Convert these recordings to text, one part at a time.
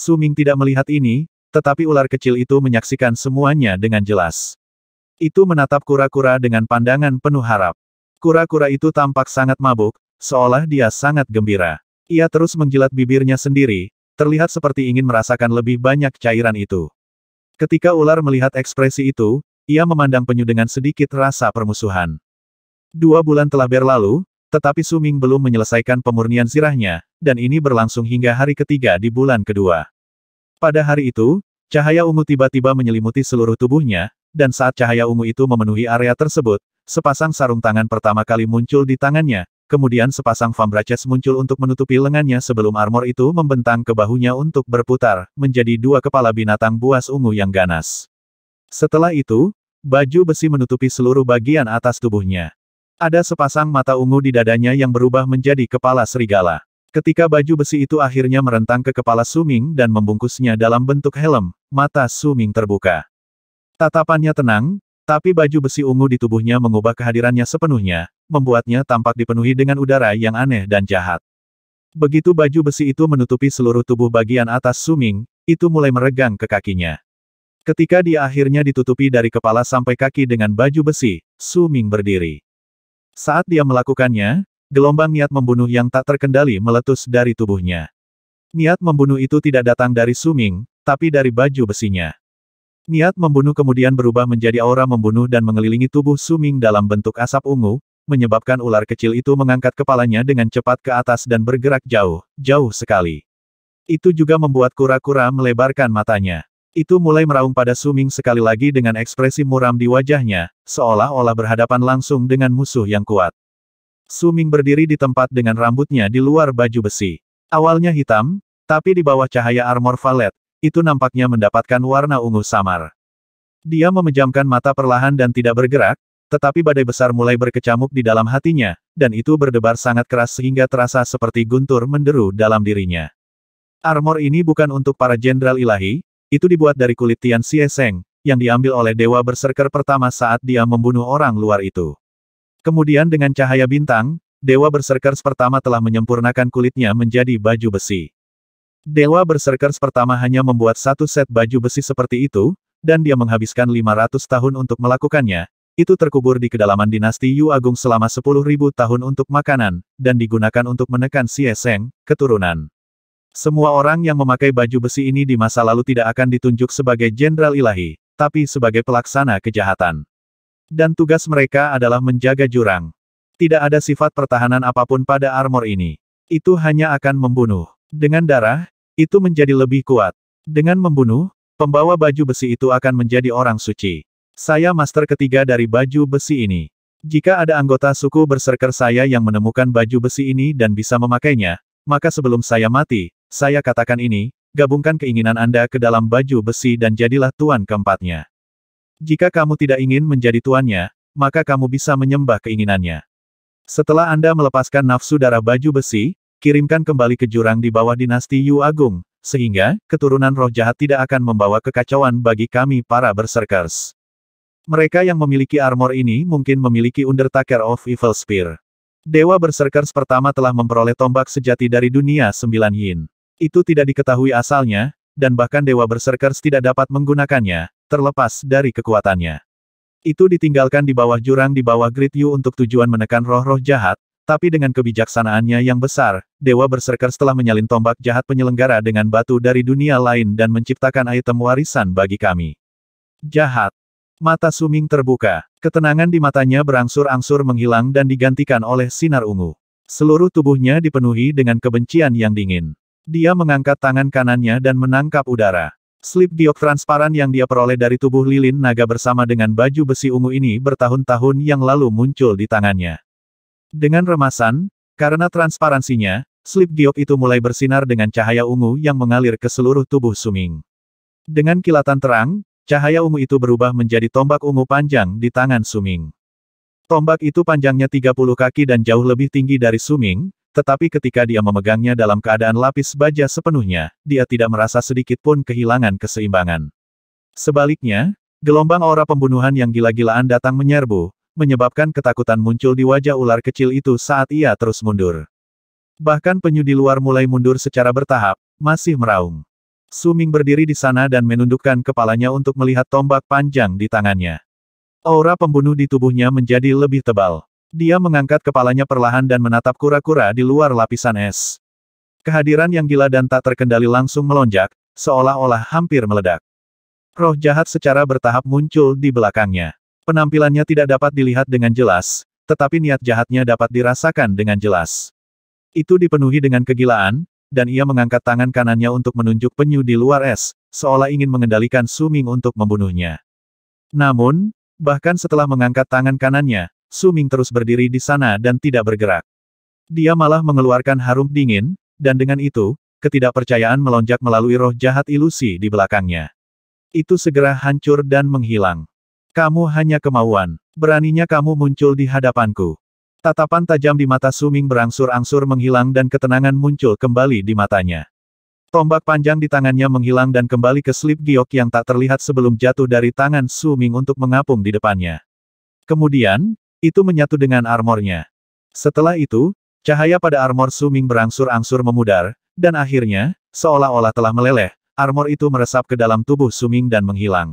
Suming tidak melihat ini, tetapi ular kecil itu menyaksikan semuanya dengan jelas. Itu menatap kura-kura dengan pandangan penuh harap. Kura-kura itu tampak sangat mabuk, seolah dia sangat gembira. Ia terus menjilat bibirnya sendiri, terlihat seperti ingin merasakan lebih banyak cairan itu. Ketika ular melihat ekspresi itu, ia memandang penyu dengan sedikit rasa permusuhan. Dua bulan telah berlalu, tetapi Suming belum menyelesaikan pemurnian sirahnya, dan ini berlangsung hingga hari ketiga di bulan kedua. Pada hari itu, cahaya ungu tiba-tiba menyelimuti seluruh tubuhnya, dan saat cahaya ungu itu memenuhi area tersebut, sepasang sarung tangan pertama kali muncul di tangannya, kemudian sepasang fambraces muncul untuk menutupi lengannya sebelum armor itu membentang ke bahunya untuk berputar, menjadi dua kepala binatang buas ungu yang ganas. Setelah itu, baju besi menutupi seluruh bagian atas tubuhnya. Ada sepasang mata ungu di dadanya yang berubah menjadi kepala serigala. Ketika baju besi itu akhirnya merentang ke kepala Suming dan membungkusnya dalam bentuk helm, mata Suming terbuka. Tatapannya tenang, tapi baju besi ungu di tubuhnya mengubah kehadirannya sepenuhnya, membuatnya tampak dipenuhi dengan udara yang aneh dan jahat. Begitu baju besi itu menutupi seluruh tubuh bagian atas Suming, itu mulai meregang ke kakinya. Ketika dia akhirnya ditutupi dari kepala sampai kaki dengan baju besi, Suming berdiri. Saat dia melakukannya, gelombang niat membunuh yang tak terkendali meletus dari tubuhnya. Niat membunuh itu tidak datang dari Suming, tapi dari baju besinya. Niat membunuh kemudian berubah menjadi aura membunuh dan mengelilingi tubuh Suming dalam bentuk asap ungu, menyebabkan ular kecil itu mengangkat kepalanya dengan cepat ke atas dan bergerak jauh, jauh sekali. Itu juga membuat kura-kura melebarkan matanya. Itu mulai meraung pada Suming sekali lagi dengan ekspresi muram di wajahnya, seolah-olah berhadapan langsung dengan musuh yang kuat. Suming berdiri di tempat dengan rambutnya di luar baju besi. Awalnya hitam, tapi di bawah cahaya armor valet, itu nampaknya mendapatkan warna ungu samar. Dia memejamkan mata perlahan dan tidak bergerak, tetapi badai besar mulai berkecamuk di dalam hatinya, dan itu berdebar sangat keras sehingga terasa seperti guntur menderu dalam dirinya. Armor ini bukan untuk para jenderal ilahi, itu dibuat dari kulit Tian Xieseng, yang diambil oleh dewa berserker pertama saat dia membunuh orang luar itu. Kemudian dengan cahaya bintang, dewa berserker pertama telah menyempurnakan kulitnya menjadi baju besi. Dewa berserker pertama hanya membuat satu set baju besi seperti itu, dan dia menghabiskan 500 tahun untuk melakukannya, itu terkubur di kedalaman dinasti Yu Agung selama 10.000 tahun untuk makanan, dan digunakan untuk menekan Xie Seng, keturunan. Semua orang yang memakai baju besi ini di masa lalu tidak akan ditunjuk sebagai jenderal ilahi, tapi sebagai pelaksana kejahatan. Dan tugas mereka adalah menjaga jurang. Tidak ada sifat pertahanan apapun pada armor ini. Itu hanya akan membunuh. Dengan darah, itu menjadi lebih kuat. Dengan membunuh, pembawa baju besi itu akan menjadi orang suci. Saya master ketiga dari baju besi ini. Jika ada anggota suku berserker saya yang menemukan baju besi ini dan bisa memakainya, maka sebelum saya mati, saya katakan ini, gabungkan keinginan Anda ke dalam baju besi dan jadilah tuan keempatnya. Jika kamu tidak ingin menjadi tuannya, maka kamu bisa menyembah keinginannya. Setelah Anda melepaskan nafsu darah baju besi, kirimkan kembali ke jurang di bawah dinasti Yu Agung, sehingga keturunan roh jahat tidak akan membawa kekacauan bagi kami para berserkers. Mereka yang memiliki armor ini mungkin memiliki Undertaker of Evil Spear. Dewa Berserkers pertama telah memperoleh tombak sejati dari dunia sembilan yin. Itu tidak diketahui asalnya, dan bahkan Dewa Berserkers tidak dapat menggunakannya, terlepas dari kekuatannya. Itu ditinggalkan di bawah jurang di bawah Great Yu untuk tujuan menekan roh-roh jahat, tapi dengan kebijaksanaannya yang besar, Dewa Berserkers telah menyalin tombak jahat penyelenggara dengan batu dari dunia lain dan menciptakan item warisan bagi kami. Jahat. Mata Suming terbuka. Ketenangan di matanya berangsur-angsur menghilang dan digantikan oleh sinar ungu. Seluruh tubuhnya dipenuhi dengan kebencian yang dingin. Dia mengangkat tangan kanannya dan menangkap udara. Slip giok transparan yang dia peroleh dari tubuh lilin naga bersama dengan baju besi ungu ini bertahun-tahun yang lalu muncul di tangannya. Dengan remasan, karena transparansinya, slip giok itu mulai bersinar dengan cahaya ungu yang mengalir ke seluruh tubuh Suming. Dengan kilatan terang, cahaya ungu itu berubah menjadi tombak ungu panjang di tangan Suming. Tombak itu panjangnya 30 kaki dan jauh lebih tinggi dari Suming, tetapi ketika dia memegangnya dalam keadaan lapis baja sepenuhnya, dia tidak merasa sedikit pun kehilangan keseimbangan. Sebaliknya, gelombang aura pembunuhan yang gila-gilaan datang menyerbu, menyebabkan ketakutan muncul di wajah ular kecil itu saat ia terus mundur. Bahkan penyu di luar mulai mundur secara bertahap, masih meraung. Suming berdiri di sana dan menundukkan kepalanya untuk melihat tombak panjang di tangannya. Aura pembunuh di tubuhnya menjadi lebih tebal. Dia mengangkat kepalanya perlahan dan menatap kura-kura di luar lapisan es. Kehadiran yang gila dan tak terkendali langsung melonjak, seolah-olah hampir meledak. Roh jahat secara bertahap muncul di belakangnya. Penampilannya tidak dapat dilihat dengan jelas, tetapi niat jahatnya dapat dirasakan dengan jelas. Itu dipenuhi dengan kegilaan, dan ia mengangkat tangan kanannya untuk menunjuk penyu di luar es, seolah ingin mengendalikan Suming untuk membunuhnya. Namun, bahkan setelah mengangkat tangan kanannya, Suming terus berdiri di sana dan tidak bergerak. Dia malah mengeluarkan harum dingin, dan dengan itu, ketidakpercayaan melonjak melalui roh jahat ilusi di belakangnya. Itu segera hancur dan menghilang. Kamu hanya kemauan. Beraninya kamu muncul di hadapanku. Tatapan tajam di mata Suming berangsur-angsur menghilang dan ketenangan muncul kembali di matanya. Tombak panjang di tangannya menghilang dan kembali ke slip giok yang tak terlihat sebelum jatuh dari tangan Suming untuk mengapung di depannya. Kemudian, itu menyatu dengan armornya. Setelah itu, cahaya pada armor Suming berangsur-angsur memudar, dan akhirnya, seolah-olah telah meleleh, armor itu meresap ke dalam tubuh Suming dan menghilang.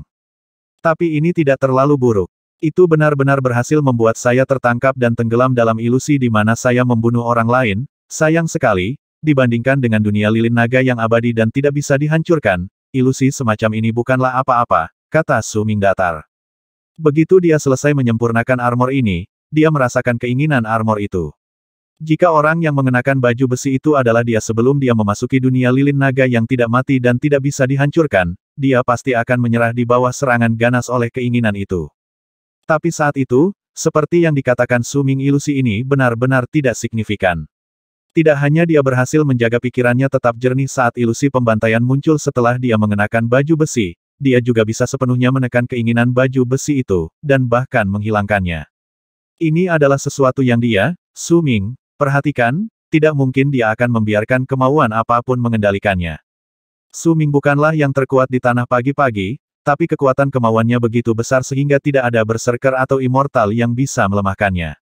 Tapi ini tidak terlalu buruk. Itu benar-benar berhasil membuat saya tertangkap dan tenggelam dalam ilusi di mana saya membunuh orang lain, sayang sekali, dibandingkan dengan dunia lilin naga yang abadi dan tidak bisa dihancurkan, ilusi semacam ini bukanlah apa-apa, kata Suming datar. Begitu dia selesai menyempurnakan armor ini, dia merasakan keinginan armor itu. Jika orang yang mengenakan baju besi itu adalah dia sebelum dia memasuki dunia lilin naga yang tidak mati dan tidak bisa dihancurkan, dia pasti akan menyerah di bawah serangan ganas oleh keinginan itu. Tapi saat itu, seperti yang dikatakan Suming ilusi ini benar-benar tidak signifikan. Tidak hanya dia berhasil menjaga pikirannya tetap jernih saat ilusi pembantaian muncul setelah dia mengenakan baju besi, dia juga bisa sepenuhnya menekan keinginan baju besi itu, dan bahkan menghilangkannya. Ini adalah sesuatu yang dia, Su Ming, perhatikan, tidak mungkin dia akan membiarkan kemauan apapun mengendalikannya. Su Ming bukanlah yang terkuat di tanah pagi-pagi, tapi kekuatan kemauannya begitu besar sehingga tidak ada berserker atau immortal yang bisa melemahkannya.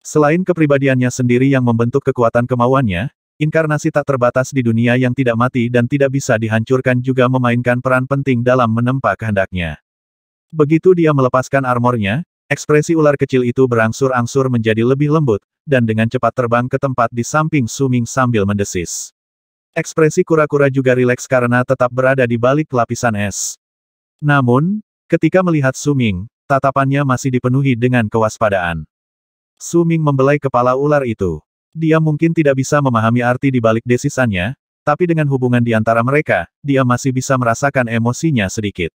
Selain kepribadiannya sendiri yang membentuk kekuatan kemauannya, Inkarnasi tak terbatas di dunia yang tidak mati dan tidak bisa dihancurkan juga memainkan peran penting dalam menempa kehendaknya. Begitu dia melepaskan armornya, ekspresi ular kecil itu berangsur-angsur menjadi lebih lembut, dan dengan cepat terbang ke tempat di samping Suming sambil mendesis. Ekspresi kura-kura juga rileks karena tetap berada di balik lapisan es. Namun, ketika melihat Suming, tatapannya masih dipenuhi dengan kewaspadaan. Suming membelai kepala ular itu. Dia mungkin tidak bisa memahami arti di balik desisannya, tapi dengan hubungan di antara mereka, dia masih bisa merasakan emosinya sedikit.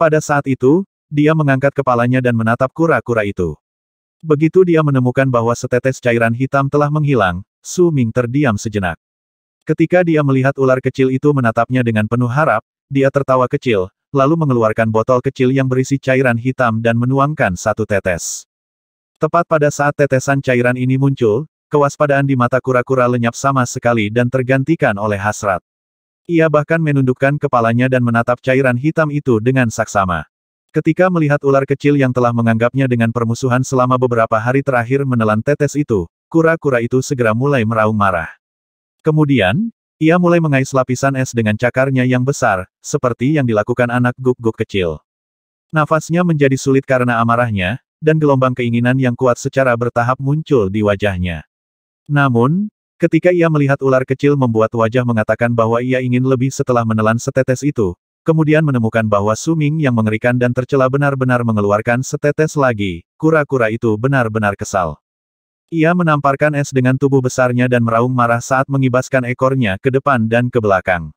Pada saat itu, dia mengangkat kepalanya dan menatap kura-kura itu. Begitu dia menemukan bahwa setetes cairan hitam telah menghilang, Su Ming terdiam sejenak. Ketika dia melihat ular kecil itu menatapnya dengan penuh harap, dia tertawa kecil, lalu mengeluarkan botol kecil yang berisi cairan hitam dan menuangkan satu tetes. Tepat pada saat tetesan cairan ini muncul, Kewaspadaan di mata kura-kura lenyap sama sekali dan tergantikan oleh hasrat. Ia bahkan menundukkan kepalanya dan menatap cairan hitam itu dengan saksama. Ketika melihat ular kecil yang telah menganggapnya dengan permusuhan selama beberapa hari terakhir menelan tetes itu, kura-kura itu segera mulai meraung marah. Kemudian, ia mulai mengais lapisan es dengan cakarnya yang besar, seperti yang dilakukan anak guk-guk kecil. Nafasnya menjadi sulit karena amarahnya, dan gelombang keinginan yang kuat secara bertahap muncul di wajahnya. Namun, ketika ia melihat ular kecil membuat wajah mengatakan bahwa ia ingin lebih setelah menelan setetes itu, kemudian menemukan bahwa Suming yang mengerikan dan tercela benar-benar mengeluarkan setetes lagi, kura-kura itu benar-benar kesal. Ia menamparkan es dengan tubuh besarnya dan meraung marah saat mengibaskan ekornya ke depan dan ke belakang.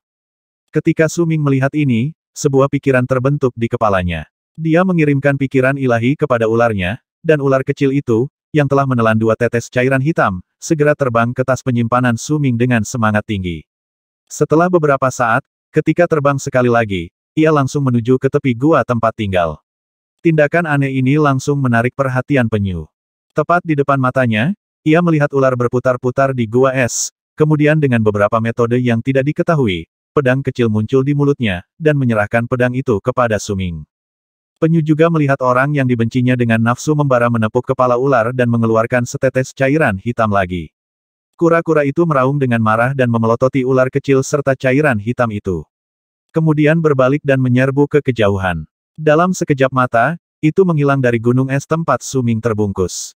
Ketika Suming melihat ini, sebuah pikiran terbentuk di kepalanya. Dia mengirimkan pikiran ilahi kepada ularnya, dan ular kecil itu, yang telah menelan dua tetes cairan hitam, segera terbang ke tas penyimpanan Suming dengan semangat tinggi. Setelah beberapa saat, ketika terbang sekali lagi, ia langsung menuju ke tepi gua tempat tinggal. Tindakan aneh ini langsung menarik perhatian penyu. Tepat di depan matanya, ia melihat ular berputar-putar di gua es, kemudian dengan beberapa metode yang tidak diketahui, pedang kecil muncul di mulutnya, dan menyerahkan pedang itu kepada Suming. Penyu juga melihat orang yang dibencinya dengan nafsu membara menepuk kepala ular dan mengeluarkan setetes cairan hitam lagi. Kura-kura itu meraung dengan marah dan memelototi ular kecil serta cairan hitam itu. Kemudian berbalik dan menyerbu ke kejauhan. Dalam sekejap mata, itu menghilang dari gunung es tempat Su Ming terbungkus.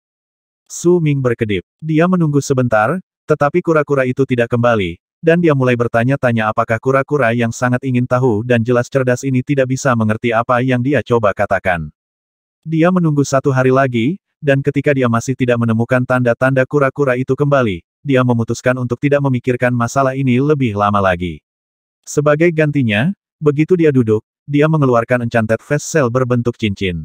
Su Ming berkedip. Dia menunggu sebentar, tetapi kura-kura itu tidak kembali, dan dia mulai bertanya-tanya apakah kura-kura yang sangat ingin tahu dan jelas cerdas ini tidak bisa mengerti apa yang dia coba katakan. Dia menunggu satu hari lagi, dan ketika dia masih tidak menemukan tanda-tanda kura-kura itu kembali, dia memutuskan untuk tidak memikirkan masalah ini lebih lama lagi. Sebagai gantinya, begitu dia duduk, dia mengeluarkan encantet vessel cell berbentuk cincin.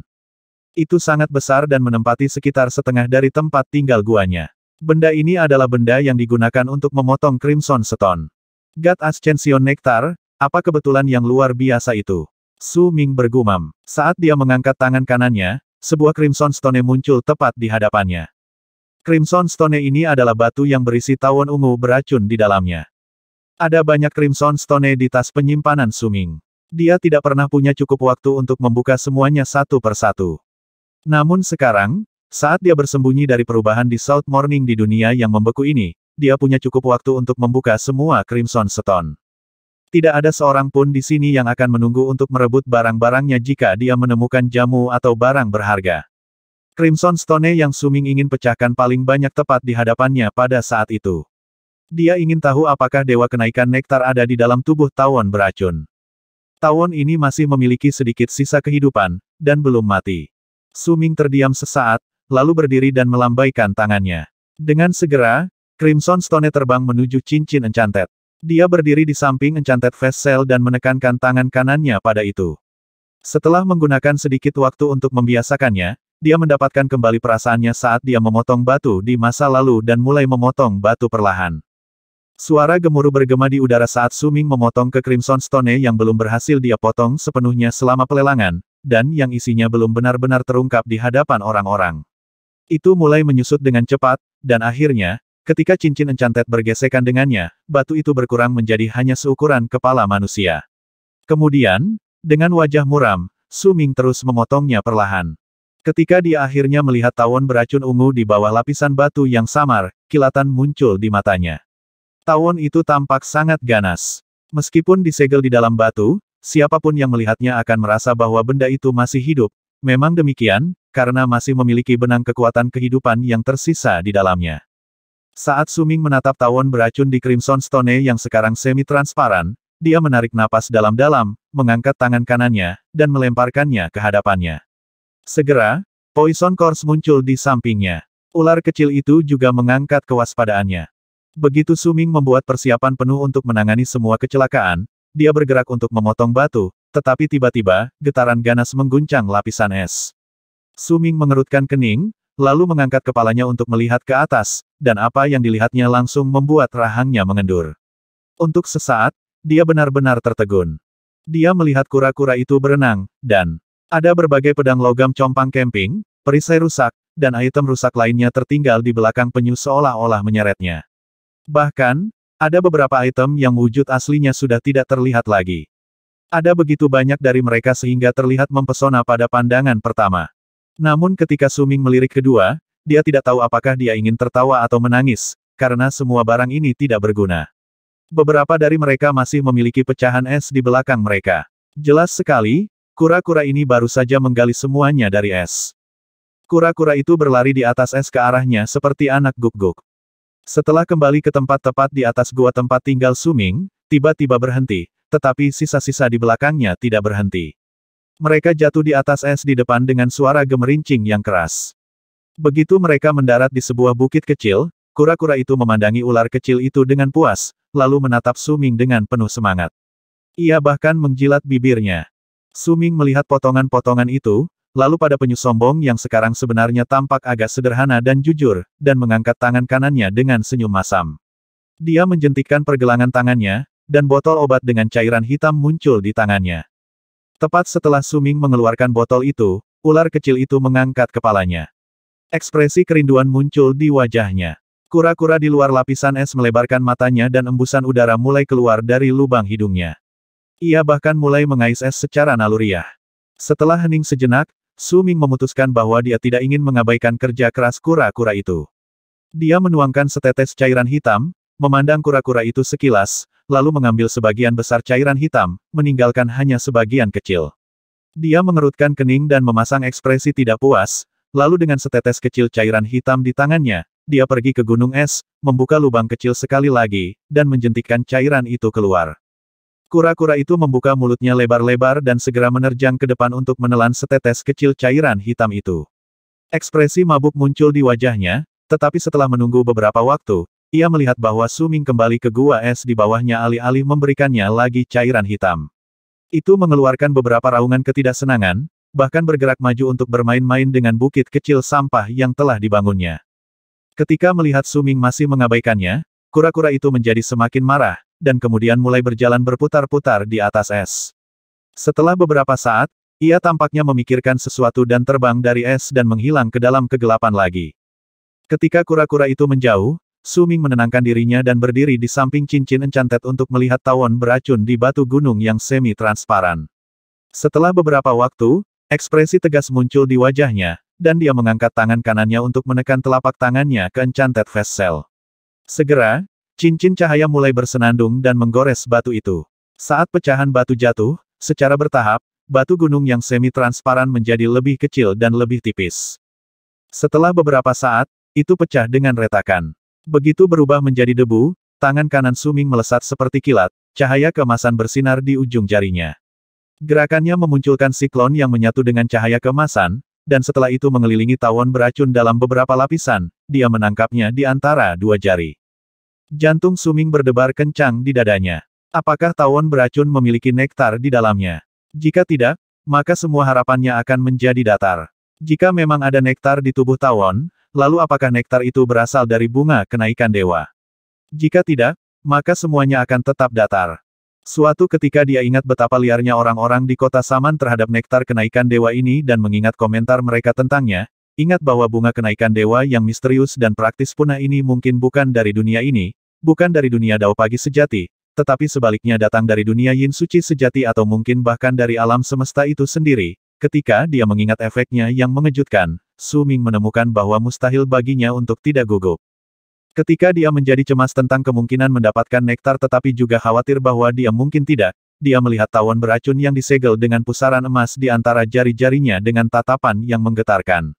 Itu sangat besar dan menempati sekitar setengah dari tempat tinggal guanya. Benda ini adalah benda yang digunakan untuk memotong Crimson Stone. God Ascension Nectar, apa kebetulan yang luar biasa itu? Su Ming bergumam. Saat dia mengangkat tangan kanannya, sebuah Crimson Stone muncul tepat di hadapannya. Crimson Stone ini adalah batu yang berisi tawon ungu beracun di dalamnya. Ada banyak Crimson Stone di tas penyimpanan Su Ming. Dia tidak pernah punya cukup waktu untuk membuka semuanya satu persatu. Namun sekarang, saat dia bersembunyi dari perubahan di South Morning di dunia yang membeku ini, dia punya cukup waktu untuk membuka semua Crimson Stone. Tidak ada seorang pun di sini yang akan menunggu untuk merebut barang-barangnya jika dia menemukan jamu atau barang berharga. Crimson Stone yang Suming ingin pecahkan paling banyak tepat di hadapannya pada saat itu. Dia ingin tahu apakah dewa kenaikan nektar ada di dalam tubuh tawon beracun. Tawon ini masih memiliki sedikit sisa kehidupan, dan belum mati. Suming terdiam sesaat, lalu berdiri dan melambaikan tangannya. Dengan segera, Crimson Stone terbang menuju cincin encantet. Dia berdiri di samping encantet Vessel dan menekankan tangan kanannya pada itu. Setelah menggunakan sedikit waktu untuk membiasakannya, dia mendapatkan kembali perasaannya saat dia memotong batu di masa lalu dan mulai memotong batu perlahan. Suara gemuruh bergema di udara saat Suming memotong ke Crimson Stone yang belum berhasil dia potong sepenuhnya selama pelelangan, dan yang isinya belum benar-benar terungkap di hadapan orang-orang. Itu mulai menyusut dengan cepat, dan akhirnya, ketika cincin encantet bergesekan dengannya, batu itu berkurang menjadi hanya seukuran kepala manusia. Kemudian, dengan wajah muram, Suming terus memotongnya perlahan. Ketika dia akhirnya melihat tawon beracun ungu di bawah lapisan batu yang samar, kilatan muncul di matanya. Tawon itu tampak sangat ganas. Meskipun disegel di dalam batu, siapapun yang melihatnya akan merasa bahwa benda itu masih hidup, Memang demikian, karena masih memiliki benang kekuatan kehidupan yang tersisa di dalamnya. Saat Suming menatap tawon beracun di Crimson Stone yang sekarang semi-transparan, dia menarik napas dalam-dalam, mengangkat tangan kanannya, dan melemparkannya ke hadapannya. Segera, Poison Course muncul di sampingnya. Ular kecil itu juga mengangkat kewaspadaannya. Begitu Suming membuat persiapan penuh untuk menangani semua kecelakaan, dia bergerak untuk memotong batu, tetapi tiba-tiba, getaran ganas mengguncang lapisan es. Suming mengerutkan kening, lalu mengangkat kepalanya untuk melihat ke atas, dan apa yang dilihatnya langsung membuat rahangnya mengendur. Untuk sesaat, dia benar-benar tertegun. Dia melihat kura-kura itu berenang, dan ada berbagai pedang logam compang camping, perisai rusak, dan item rusak lainnya tertinggal di belakang penyu seolah-olah menyeretnya. Bahkan, ada beberapa item yang wujud aslinya sudah tidak terlihat lagi. Ada begitu banyak dari mereka sehingga terlihat mempesona pada pandangan pertama. Namun ketika Suming melirik kedua, dia tidak tahu apakah dia ingin tertawa atau menangis, karena semua barang ini tidak berguna. Beberapa dari mereka masih memiliki pecahan es di belakang mereka. Jelas sekali, kura-kura ini baru saja menggali semuanya dari es. Kura-kura itu berlari di atas es ke arahnya seperti anak guk-guk. Setelah kembali ke tempat tepat di atas gua tempat tinggal Suming, tiba-tiba berhenti, tetapi sisa-sisa di belakangnya tidak berhenti. Mereka jatuh di atas es di depan dengan suara gemerincing yang keras. Begitu mereka mendarat di sebuah bukit kecil, kura-kura itu memandangi ular kecil itu dengan puas, lalu menatap Suming dengan penuh semangat. Ia bahkan menjilat bibirnya. Suming melihat potongan-potongan itu, lalu pada penyu sombong yang sekarang sebenarnya tampak agak sederhana dan jujur, dan mengangkat tangan kanannya dengan senyum masam. Dia menjentikkan pergelangan tangannya, dan botol obat dengan cairan hitam muncul di tangannya. Tepat setelah Suming mengeluarkan botol itu, ular kecil itu mengangkat kepalanya. Ekspresi kerinduan muncul di wajahnya. Kura-kura di luar lapisan es melebarkan matanya dan embusan udara mulai keluar dari lubang hidungnya. Ia bahkan mulai mengais es secara naluriah. Setelah hening sejenak, Suming memutuskan bahwa dia tidak ingin mengabaikan kerja keras kura-kura itu. Dia menuangkan setetes cairan hitam, memandang kura-kura itu sekilas, lalu mengambil sebagian besar cairan hitam, meninggalkan hanya sebagian kecil. Dia mengerutkan kening dan memasang ekspresi tidak puas, lalu dengan setetes kecil cairan hitam di tangannya, dia pergi ke gunung es, membuka lubang kecil sekali lagi, dan menjentikkan cairan itu keluar. Kura-kura itu membuka mulutnya lebar-lebar dan segera menerjang ke depan untuk menelan setetes kecil cairan hitam itu. Ekspresi mabuk muncul di wajahnya, tetapi setelah menunggu beberapa waktu, ia melihat bahwa Suming kembali ke gua es di bawahnya alih-alih memberikannya lagi cairan hitam. Itu mengeluarkan beberapa raungan ketidaksenangan, bahkan bergerak maju untuk bermain-main dengan bukit kecil sampah yang telah dibangunnya. Ketika melihat Suming masih mengabaikannya, kura-kura itu menjadi semakin marah, dan kemudian mulai berjalan berputar-putar di atas es. Setelah beberapa saat, ia tampaknya memikirkan sesuatu dan terbang dari es dan menghilang ke dalam kegelapan lagi. Ketika kura-kura itu menjauh, Suming menenangkan dirinya dan berdiri di samping cincin encantet untuk melihat tawon beracun di batu gunung yang semi-transparan. Setelah beberapa waktu, ekspresi tegas muncul di wajahnya, dan dia mengangkat tangan kanannya untuk menekan telapak tangannya ke encantet vessel. Segera, cincin cahaya mulai bersenandung dan menggores batu itu. Saat pecahan batu jatuh, secara bertahap, batu gunung yang semi-transparan menjadi lebih kecil dan lebih tipis. Setelah beberapa saat, itu pecah dengan retakan. Begitu berubah menjadi debu, tangan kanan Suming melesat seperti kilat, cahaya kemasan bersinar di ujung jarinya. Gerakannya memunculkan siklon yang menyatu dengan cahaya kemasan, dan setelah itu mengelilingi tawon beracun dalam beberapa lapisan, dia menangkapnya di antara dua jari. Jantung Suming berdebar kencang di dadanya. Apakah tawon beracun memiliki nektar di dalamnya? Jika tidak, maka semua harapannya akan menjadi datar. Jika memang ada nektar di tubuh tawon, Lalu apakah nektar itu berasal dari bunga kenaikan dewa? Jika tidak, maka semuanya akan tetap datar. Suatu ketika dia ingat betapa liarnya orang-orang di kota Saman terhadap nektar kenaikan dewa ini dan mengingat komentar mereka tentangnya, ingat bahwa bunga kenaikan dewa yang misterius dan praktis punah ini mungkin bukan dari dunia ini, bukan dari dunia dao pagi sejati, tetapi sebaliknya datang dari dunia yin suci sejati atau mungkin bahkan dari alam semesta itu sendiri, ketika dia mengingat efeknya yang mengejutkan, Su Ming menemukan bahwa mustahil baginya untuk tidak gugup. Ketika dia menjadi cemas tentang kemungkinan mendapatkan nektar tetapi juga khawatir bahwa dia mungkin tidak, dia melihat tawon beracun yang disegel dengan pusaran emas di antara jari-jarinya dengan tatapan yang menggetarkan.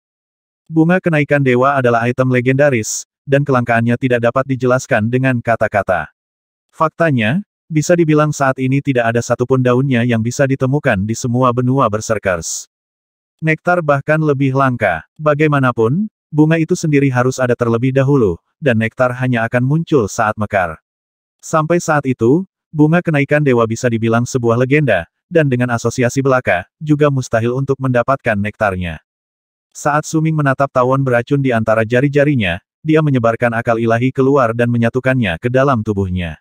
Bunga kenaikan dewa adalah item legendaris, dan kelangkaannya tidak dapat dijelaskan dengan kata-kata. Faktanya, bisa dibilang saat ini tidak ada satupun daunnya yang bisa ditemukan di semua benua berserkers. Nektar bahkan lebih langka. Bagaimanapun, bunga itu sendiri harus ada terlebih dahulu, dan nektar hanya akan muncul saat mekar. Sampai saat itu, bunga kenaikan dewa bisa dibilang sebuah legenda, dan dengan asosiasi belaka, juga mustahil untuk mendapatkan nektarnya. Saat Suming menatap tawon beracun di antara jari-jarinya, dia menyebarkan akal ilahi keluar dan menyatukannya ke dalam tubuhnya.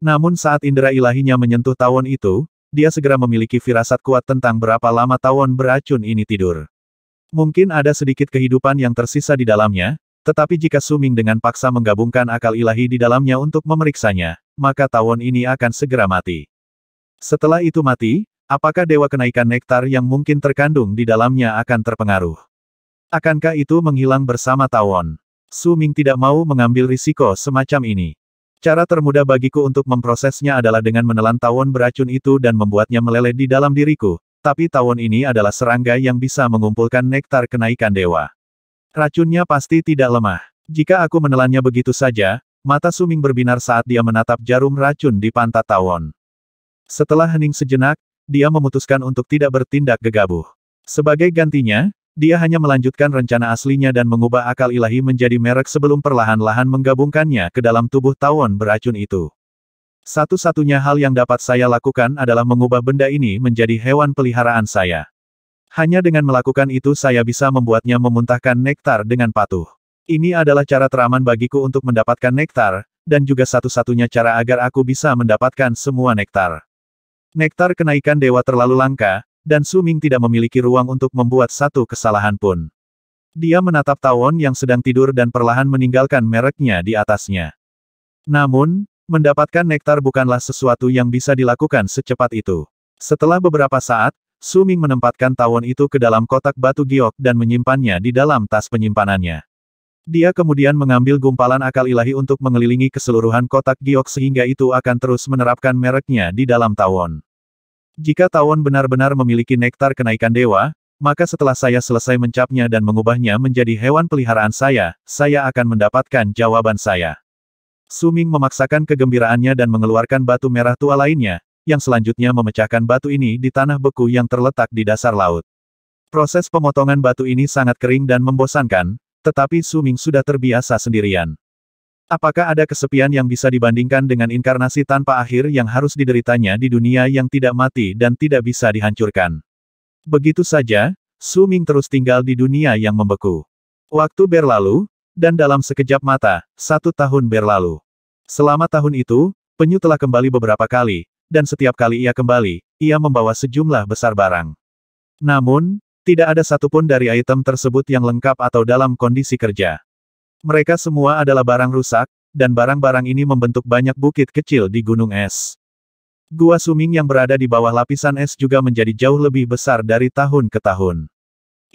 Namun saat indera ilahinya menyentuh tawon itu, dia segera memiliki firasat kuat tentang berapa lama tawon beracun ini tidur. Mungkin ada sedikit kehidupan yang tersisa di dalamnya, tetapi jika Suming dengan paksa menggabungkan akal ilahi di dalamnya untuk memeriksanya, maka tawon ini akan segera mati. Setelah itu mati, apakah dewa kenaikan nektar yang mungkin terkandung di dalamnya akan terpengaruh? Akankah itu menghilang bersama tawon? Suming tidak mau mengambil risiko semacam ini. Cara termudah bagiku untuk memprosesnya adalah dengan menelan tawon beracun itu dan membuatnya meleleh di dalam diriku, tapi tawon ini adalah serangga yang bisa mengumpulkan nektar kenaikan dewa. Racunnya pasti tidak lemah. Jika aku menelannya begitu saja, mata Suming berbinar saat dia menatap jarum racun di pantat tawon. Setelah hening sejenak, dia memutuskan untuk tidak bertindak gegabah. Sebagai gantinya, dia hanya melanjutkan rencana aslinya dan mengubah akal ilahi menjadi merek sebelum perlahan-lahan menggabungkannya ke dalam tubuh tawon beracun itu. Satu-satunya hal yang dapat saya lakukan adalah mengubah benda ini menjadi hewan peliharaan saya. Hanya dengan melakukan itu saya bisa membuatnya memuntahkan nektar dengan patuh. Ini adalah cara teraman bagiku untuk mendapatkan nektar, dan juga satu-satunya cara agar aku bisa mendapatkan semua nektar. Nektar kenaikan dewa terlalu langka, dan Suming tidak memiliki ruang untuk membuat satu kesalahan pun. Dia menatap Tawon yang sedang tidur dan perlahan meninggalkan mereknya di atasnya. Namun, mendapatkan nektar bukanlah sesuatu yang bisa dilakukan secepat itu. Setelah beberapa saat, Suming menempatkan tawon itu ke dalam kotak batu giok dan menyimpannya di dalam tas penyimpanannya. Dia kemudian mengambil gumpalan akal ilahi untuk mengelilingi keseluruhan kotak giok sehingga itu akan terus menerapkan mereknya di dalam tawon. Jika Tawon benar-benar memiliki nektar kenaikan dewa, maka setelah saya selesai mencapnya dan mengubahnya menjadi hewan peliharaan saya, saya akan mendapatkan jawaban saya. Suming memaksakan kegembiraannya dan mengeluarkan batu merah tua lainnya, yang selanjutnya memecahkan batu ini di tanah beku yang terletak di dasar laut. Proses pemotongan batu ini sangat kering dan membosankan, tetapi Suming sudah terbiasa sendirian. Apakah ada kesepian yang bisa dibandingkan dengan inkarnasi tanpa akhir yang harus dideritanya di dunia yang tidak mati dan tidak bisa dihancurkan? Begitu saja, Su Ming terus tinggal di dunia yang membeku. Waktu berlalu, dan dalam sekejap mata, satu tahun berlalu. Selama tahun itu, Penyu telah kembali beberapa kali, dan setiap kali ia kembali, ia membawa sejumlah besar barang. Namun, tidak ada satupun dari item tersebut yang lengkap atau dalam kondisi kerja. Mereka semua adalah barang rusak, dan barang-barang ini membentuk banyak bukit kecil di gunung es. Gua Suming yang berada di bawah lapisan es juga menjadi jauh lebih besar dari tahun ke tahun.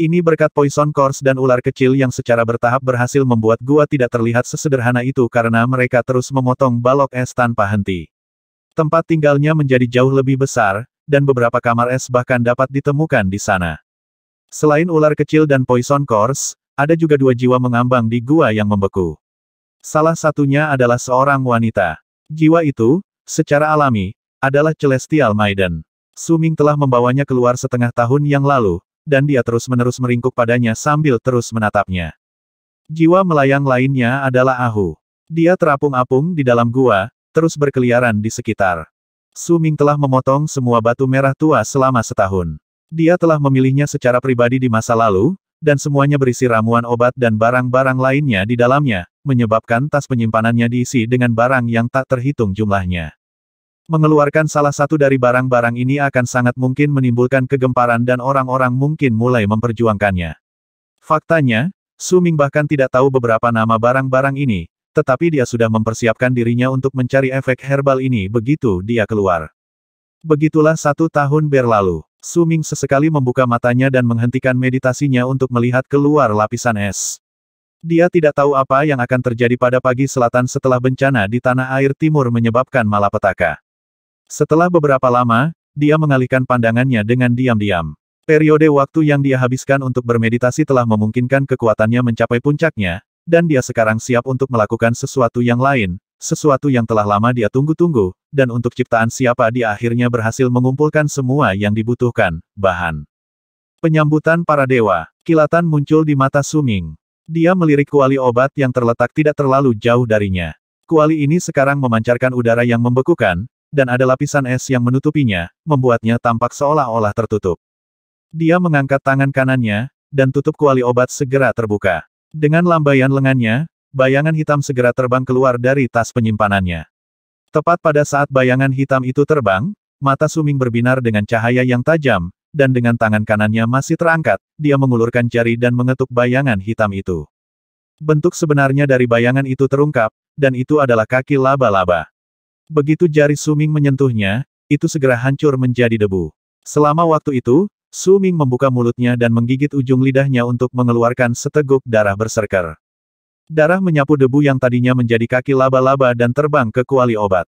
Ini berkat poison course dan ular kecil yang secara bertahap berhasil membuat gua tidak terlihat sesederhana itu karena mereka terus memotong balok es tanpa henti. Tempat tinggalnya menjadi jauh lebih besar, dan beberapa kamar es bahkan dapat ditemukan di sana. Selain ular kecil dan poison course, ada juga dua jiwa mengambang di gua yang membeku. Salah satunya adalah seorang wanita. Jiwa itu, secara alami, adalah Celestial Maiden. Suming telah membawanya keluar setengah tahun yang lalu, dan dia terus-menerus meringkuk padanya sambil terus menatapnya. Jiwa melayang lainnya adalah Ahu. Dia terapung-apung di dalam gua, terus berkeliaran di sekitar. Suming telah memotong semua batu merah tua selama setahun. Dia telah memilihnya secara pribadi di masa lalu, dan semuanya berisi ramuan obat dan barang-barang lainnya di dalamnya, menyebabkan tas penyimpanannya diisi dengan barang yang tak terhitung jumlahnya. Mengeluarkan salah satu dari barang-barang ini akan sangat mungkin menimbulkan kegemparan dan orang-orang mungkin mulai memperjuangkannya. Faktanya, Suming bahkan tidak tahu beberapa nama barang-barang ini, tetapi dia sudah mempersiapkan dirinya untuk mencari efek herbal ini begitu dia keluar. Begitulah satu tahun berlalu. Suming sesekali membuka matanya dan menghentikan meditasinya untuk melihat keluar lapisan es. Dia tidak tahu apa yang akan terjadi pada pagi selatan setelah bencana di tanah air timur menyebabkan malapetaka. Setelah beberapa lama, dia mengalihkan pandangannya dengan diam-diam. Periode waktu yang dia habiskan untuk bermeditasi telah memungkinkan kekuatannya mencapai puncaknya, dan dia sekarang siap untuk melakukan sesuatu yang lain, sesuatu yang telah lama dia tunggu-tunggu, dan untuk ciptaan siapa dia akhirnya berhasil mengumpulkan semua yang dibutuhkan, bahan. Penyambutan para dewa, kilatan muncul di mata Suming. Dia melirik kuali obat yang terletak tidak terlalu jauh darinya. Kuali ini sekarang memancarkan udara yang membekukan, dan ada lapisan es yang menutupinya, membuatnya tampak seolah-olah tertutup. Dia mengangkat tangan kanannya, dan tutup kuali obat segera terbuka. Dengan lambaian lengannya, bayangan hitam segera terbang keluar dari tas penyimpanannya. Tepat pada saat bayangan hitam itu terbang, mata Suming berbinar dengan cahaya yang tajam, dan dengan tangan kanannya masih terangkat, dia mengulurkan jari dan mengetuk bayangan hitam itu. Bentuk sebenarnya dari bayangan itu terungkap, dan itu adalah kaki laba-laba. Begitu jari Suming menyentuhnya, itu segera hancur menjadi debu. Selama waktu itu, Suming membuka mulutnya dan menggigit ujung lidahnya untuk mengeluarkan seteguk darah berserker. Darah menyapu debu yang tadinya menjadi kaki laba-laba dan terbang ke kuali obat.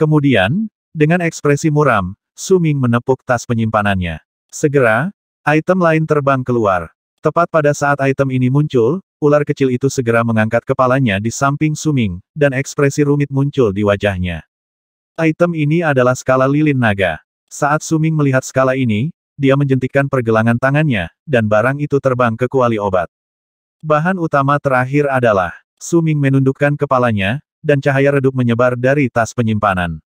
Kemudian, dengan ekspresi muram, Suming menepuk tas penyimpanannya. Segera, item lain terbang keluar. Tepat pada saat item ini muncul, ular kecil itu segera mengangkat kepalanya di samping Suming, dan ekspresi rumit muncul di wajahnya. Item ini adalah skala lilin naga. Saat Suming melihat skala ini, dia menjentikkan pergelangan tangannya, dan barang itu terbang ke kuali obat. Bahan utama terakhir adalah, Suming menundukkan kepalanya, dan cahaya redup menyebar dari tas penyimpanan.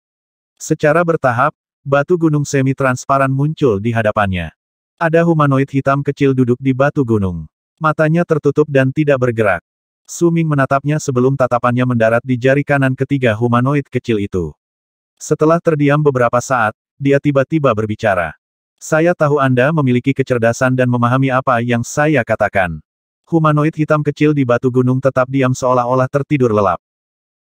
Secara bertahap, batu gunung semi-transparan muncul di hadapannya. Ada humanoid hitam kecil duduk di batu gunung. Matanya tertutup dan tidak bergerak. Suming menatapnya sebelum tatapannya mendarat di jari kanan ketiga humanoid kecil itu. Setelah terdiam beberapa saat, dia tiba-tiba berbicara. Saya tahu Anda memiliki kecerdasan dan memahami apa yang saya katakan. Humanoid hitam kecil di batu gunung tetap diam seolah-olah tertidur lelap.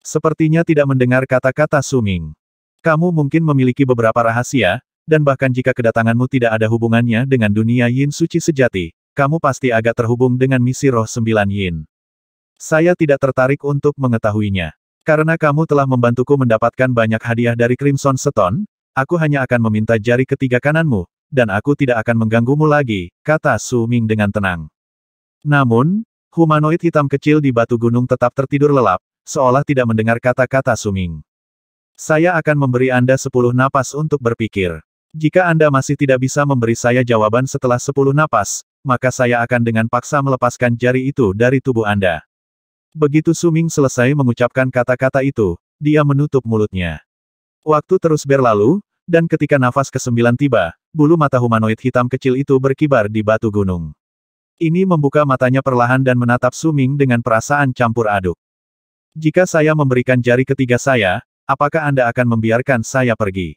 Sepertinya tidak mendengar kata-kata Suming. Kamu mungkin memiliki beberapa rahasia, dan bahkan jika kedatanganmu tidak ada hubungannya dengan dunia Yin Suci sejati, kamu pasti agak terhubung dengan misi roh sembilan Yin. Saya tidak tertarik untuk mengetahuinya. Karena kamu telah membantuku mendapatkan banyak hadiah dari Crimson Stone, aku hanya akan meminta jari ketiga kananmu, dan aku tidak akan mengganggumu lagi, kata Su Ming dengan tenang. Namun, humanoid hitam kecil di batu gunung tetap tertidur lelap, seolah tidak mendengar kata-kata Suming. Saya akan memberi Anda sepuluh napas untuk berpikir. Jika Anda masih tidak bisa memberi saya jawaban setelah sepuluh napas, maka saya akan dengan paksa melepaskan jari itu dari tubuh Anda. Begitu Suming selesai mengucapkan kata-kata itu, dia menutup mulutnya. Waktu terus berlalu, dan ketika nafas kesembilan tiba, bulu mata humanoid hitam kecil itu berkibar di batu gunung. Ini membuka matanya perlahan dan menatap Suming dengan perasaan campur aduk. Jika saya memberikan jari ketiga saya, apakah Anda akan membiarkan saya pergi?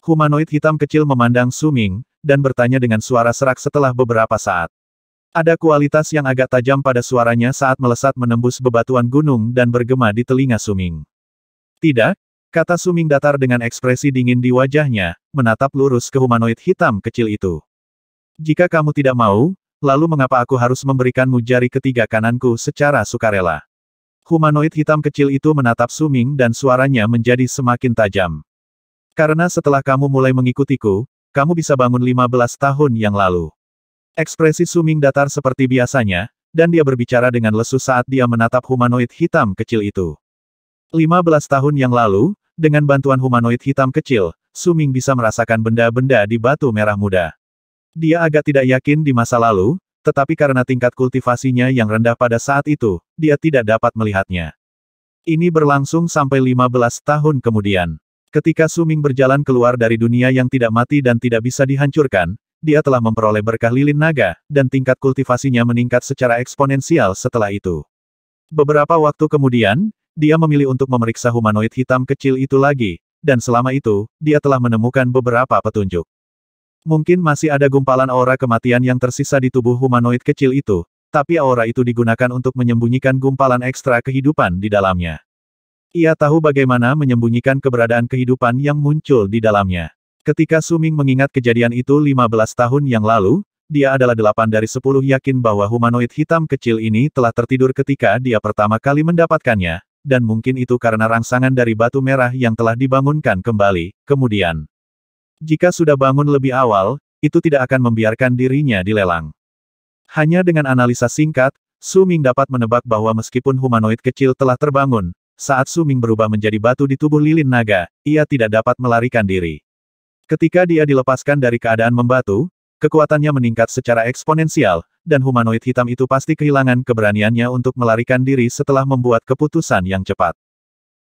Humanoid hitam kecil memandang Suming, dan bertanya dengan suara serak setelah beberapa saat. Ada kualitas yang agak tajam pada suaranya saat melesat menembus bebatuan gunung dan bergema di telinga Suming. Tidak, kata Suming datar dengan ekspresi dingin di wajahnya, menatap lurus ke humanoid hitam kecil itu. Jika kamu tidak mau, lalu mengapa aku harus memberikanmu jari ketiga kananku secara sukarela? Humanoid hitam kecil itu menatap Suming dan suaranya menjadi semakin tajam. Karena setelah kamu mulai mengikutiku, kamu bisa bangun 15 tahun yang lalu. Ekspresi Suming datar seperti biasanya, dan dia berbicara dengan lesu saat dia menatap humanoid hitam kecil itu. 15 tahun yang lalu, dengan bantuan humanoid hitam kecil, Suming bisa merasakan benda-benda di batu merah muda. Dia agak tidak yakin di masa lalu, tetapi karena tingkat kultivasinya yang rendah pada saat itu, dia tidak dapat melihatnya. Ini berlangsung sampai 15 tahun kemudian. Ketika Suming berjalan keluar dari dunia yang tidak mati dan tidak bisa dihancurkan, dia telah memperoleh berkah lilin naga, dan tingkat kultivasinya meningkat secara eksponensial setelah itu. Beberapa waktu kemudian, dia memilih untuk memeriksa humanoid hitam kecil itu lagi, dan selama itu, dia telah menemukan beberapa petunjuk. Mungkin masih ada gumpalan aura kematian yang tersisa di tubuh humanoid kecil itu, tapi aura itu digunakan untuk menyembunyikan gumpalan ekstra kehidupan di dalamnya. Ia tahu bagaimana menyembunyikan keberadaan kehidupan yang muncul di dalamnya. Ketika Suming mengingat kejadian itu 15 tahun yang lalu, dia adalah delapan dari sepuluh yakin bahwa humanoid hitam kecil ini telah tertidur ketika dia pertama kali mendapatkannya, dan mungkin itu karena rangsangan dari batu merah yang telah dibangunkan kembali. Kemudian, jika sudah bangun lebih awal, itu tidak akan membiarkan dirinya dilelang. Hanya dengan analisa singkat, Su Ming dapat menebak bahwa meskipun humanoid kecil telah terbangun, saat Su Ming berubah menjadi batu di tubuh lilin naga, ia tidak dapat melarikan diri. Ketika dia dilepaskan dari keadaan membatu, kekuatannya meningkat secara eksponensial, dan humanoid hitam itu pasti kehilangan keberaniannya untuk melarikan diri setelah membuat keputusan yang cepat.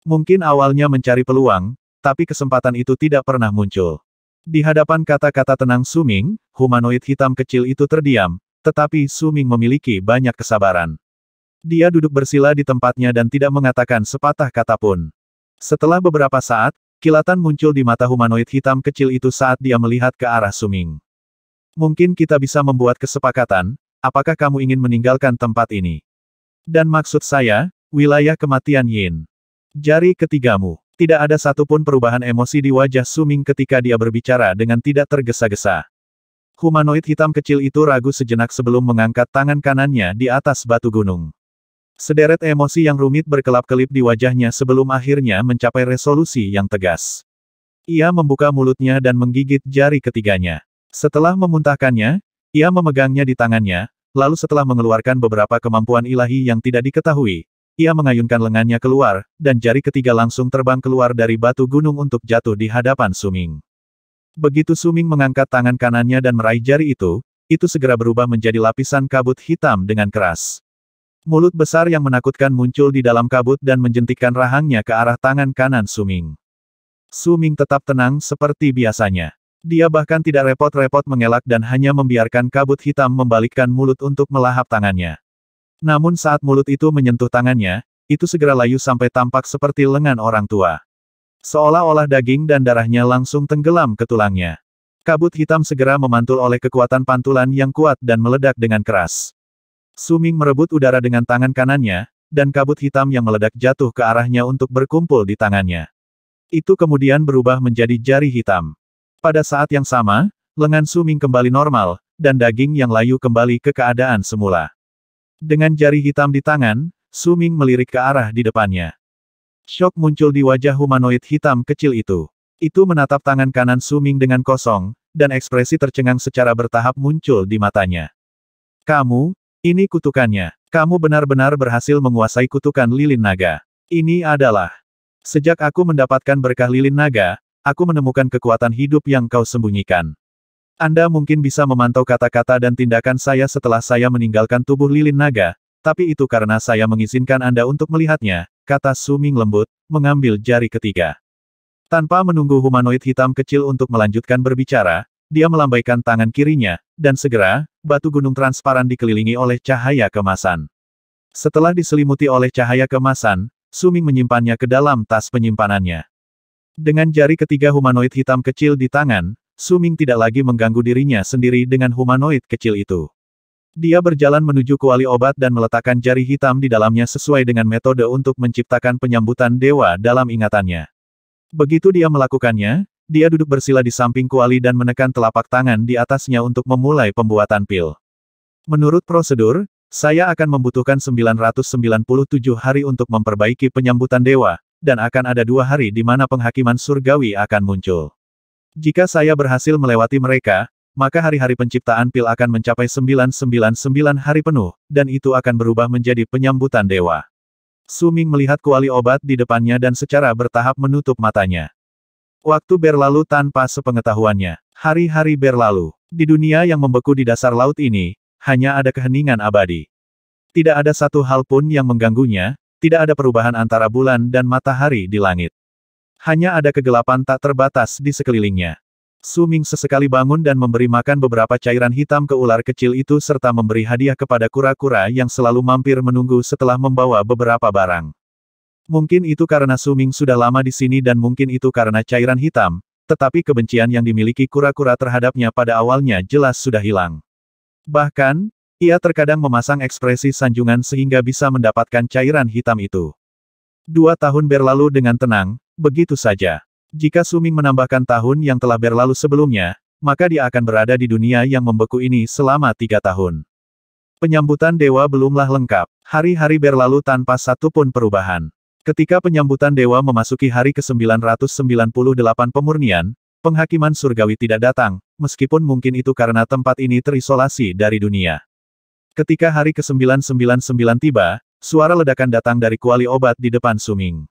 Mungkin awalnya mencari peluang, tapi kesempatan itu tidak pernah muncul. Di hadapan kata-kata tenang Suming, humanoid hitam kecil itu terdiam, tetapi Suming memiliki banyak kesabaran. Dia duduk bersila di tempatnya dan tidak mengatakan sepatah kata pun. Setelah beberapa saat, kilatan muncul di mata humanoid hitam kecil itu saat dia melihat ke arah Suming. Mungkin kita bisa membuat kesepakatan, apakah kamu ingin meninggalkan tempat ini? Dan maksud saya, wilayah kematian Yin. Jari ketigamu. Tidak ada satupun perubahan emosi di wajah Suming ketika dia berbicara dengan tidak tergesa-gesa. Humanoid hitam kecil itu ragu sejenak sebelum mengangkat tangan kanannya di atas batu gunung. Sederet emosi yang rumit berkelap-kelip di wajahnya sebelum akhirnya mencapai resolusi yang tegas. Ia membuka mulutnya dan menggigit jari ketiganya. Setelah memuntahkannya, ia memegangnya di tangannya, lalu setelah mengeluarkan beberapa kemampuan ilahi yang tidak diketahui, ia mengayunkan lengannya keluar, dan jari ketiga langsung terbang keluar dari batu gunung untuk jatuh di hadapan Suming. Begitu Suming mengangkat tangan kanannya dan meraih jari itu, itu segera berubah menjadi lapisan kabut hitam dengan keras. Mulut besar yang menakutkan muncul di dalam kabut dan menjentikkan rahangnya ke arah tangan kanan Suming. Suming tetap tenang seperti biasanya. Dia bahkan tidak repot-repot mengelak dan hanya membiarkan kabut hitam membalikkan mulut untuk melahap tangannya. Namun saat mulut itu menyentuh tangannya, itu segera layu sampai tampak seperti lengan orang tua. Seolah-olah daging dan darahnya langsung tenggelam ke tulangnya. Kabut hitam segera memantul oleh kekuatan pantulan yang kuat dan meledak dengan keras. Suming merebut udara dengan tangan kanannya, dan kabut hitam yang meledak jatuh ke arahnya untuk berkumpul di tangannya. Itu kemudian berubah menjadi jari hitam. Pada saat yang sama, lengan Suming kembali normal, dan daging yang layu kembali ke keadaan semula. Dengan jari hitam di tangan, Suming melirik ke arah di depannya. Shock muncul di wajah humanoid hitam kecil itu. Itu menatap tangan kanan Suming dengan kosong, dan ekspresi tercengang secara bertahap muncul di matanya. Kamu, ini kutukannya. Kamu benar-benar berhasil menguasai kutukan lilin naga. Ini adalah. Sejak aku mendapatkan berkah lilin naga, aku menemukan kekuatan hidup yang kau sembunyikan. Anda mungkin bisa memantau kata-kata dan tindakan saya setelah saya meninggalkan tubuh lilin naga, tapi itu karena saya mengizinkan Anda untuk melihatnya, kata Suming lembut, mengambil jari ketiga. Tanpa menunggu humanoid hitam kecil untuk melanjutkan berbicara, dia melambaikan tangan kirinya, dan segera, batu gunung transparan dikelilingi oleh cahaya kemasan. Setelah diselimuti oleh cahaya kemasan, Suming menyimpannya ke dalam tas penyimpanannya. Dengan jari ketiga humanoid hitam kecil di tangan, Suming tidak lagi mengganggu dirinya sendiri dengan humanoid kecil itu. Dia berjalan menuju kuali obat dan meletakkan jari hitam di dalamnya sesuai dengan metode untuk menciptakan penyambutan dewa dalam ingatannya. Begitu dia melakukannya, dia duduk bersila di samping kuali dan menekan telapak tangan di atasnya untuk memulai pembuatan pil. Menurut prosedur, saya akan membutuhkan 997 hari untuk memperbaiki penyambutan dewa, dan akan ada dua hari di mana penghakiman surgawi akan muncul. Jika saya berhasil melewati mereka, maka hari-hari penciptaan pil akan mencapai 999 hari penuh, dan itu akan berubah menjadi penyambutan dewa. Suming melihat kuali obat di depannya dan secara bertahap menutup matanya. Waktu berlalu tanpa sepengetahuannya. Hari-hari berlalu. Di dunia yang membeku di dasar laut ini, hanya ada keheningan abadi. Tidak ada satu hal pun yang mengganggunya, tidak ada perubahan antara bulan dan matahari di langit. Hanya ada kegelapan tak terbatas di sekelilingnya. Suming sesekali bangun dan memberi makan beberapa cairan hitam ke ular kecil itu serta memberi hadiah kepada kura-kura yang selalu mampir menunggu setelah membawa beberapa barang. Mungkin itu karena Suming sudah lama di sini dan mungkin itu karena cairan hitam, tetapi kebencian yang dimiliki kura-kura terhadapnya pada awalnya jelas sudah hilang. Bahkan, ia terkadang memasang ekspresi sanjungan sehingga bisa mendapatkan cairan hitam itu. Dua tahun berlalu dengan tenang, Begitu saja. Jika Suming menambahkan tahun yang telah berlalu sebelumnya, maka dia akan berada di dunia yang membeku ini selama tiga tahun. Penyambutan dewa belumlah lengkap. Hari-hari berlalu tanpa satupun perubahan. Ketika penyambutan dewa memasuki hari ke-998 pemurnian, penghakiman surgawi tidak datang, meskipun mungkin itu karena tempat ini terisolasi dari dunia. Ketika hari ke-999 tiba, suara ledakan datang dari kuali obat di depan Suming.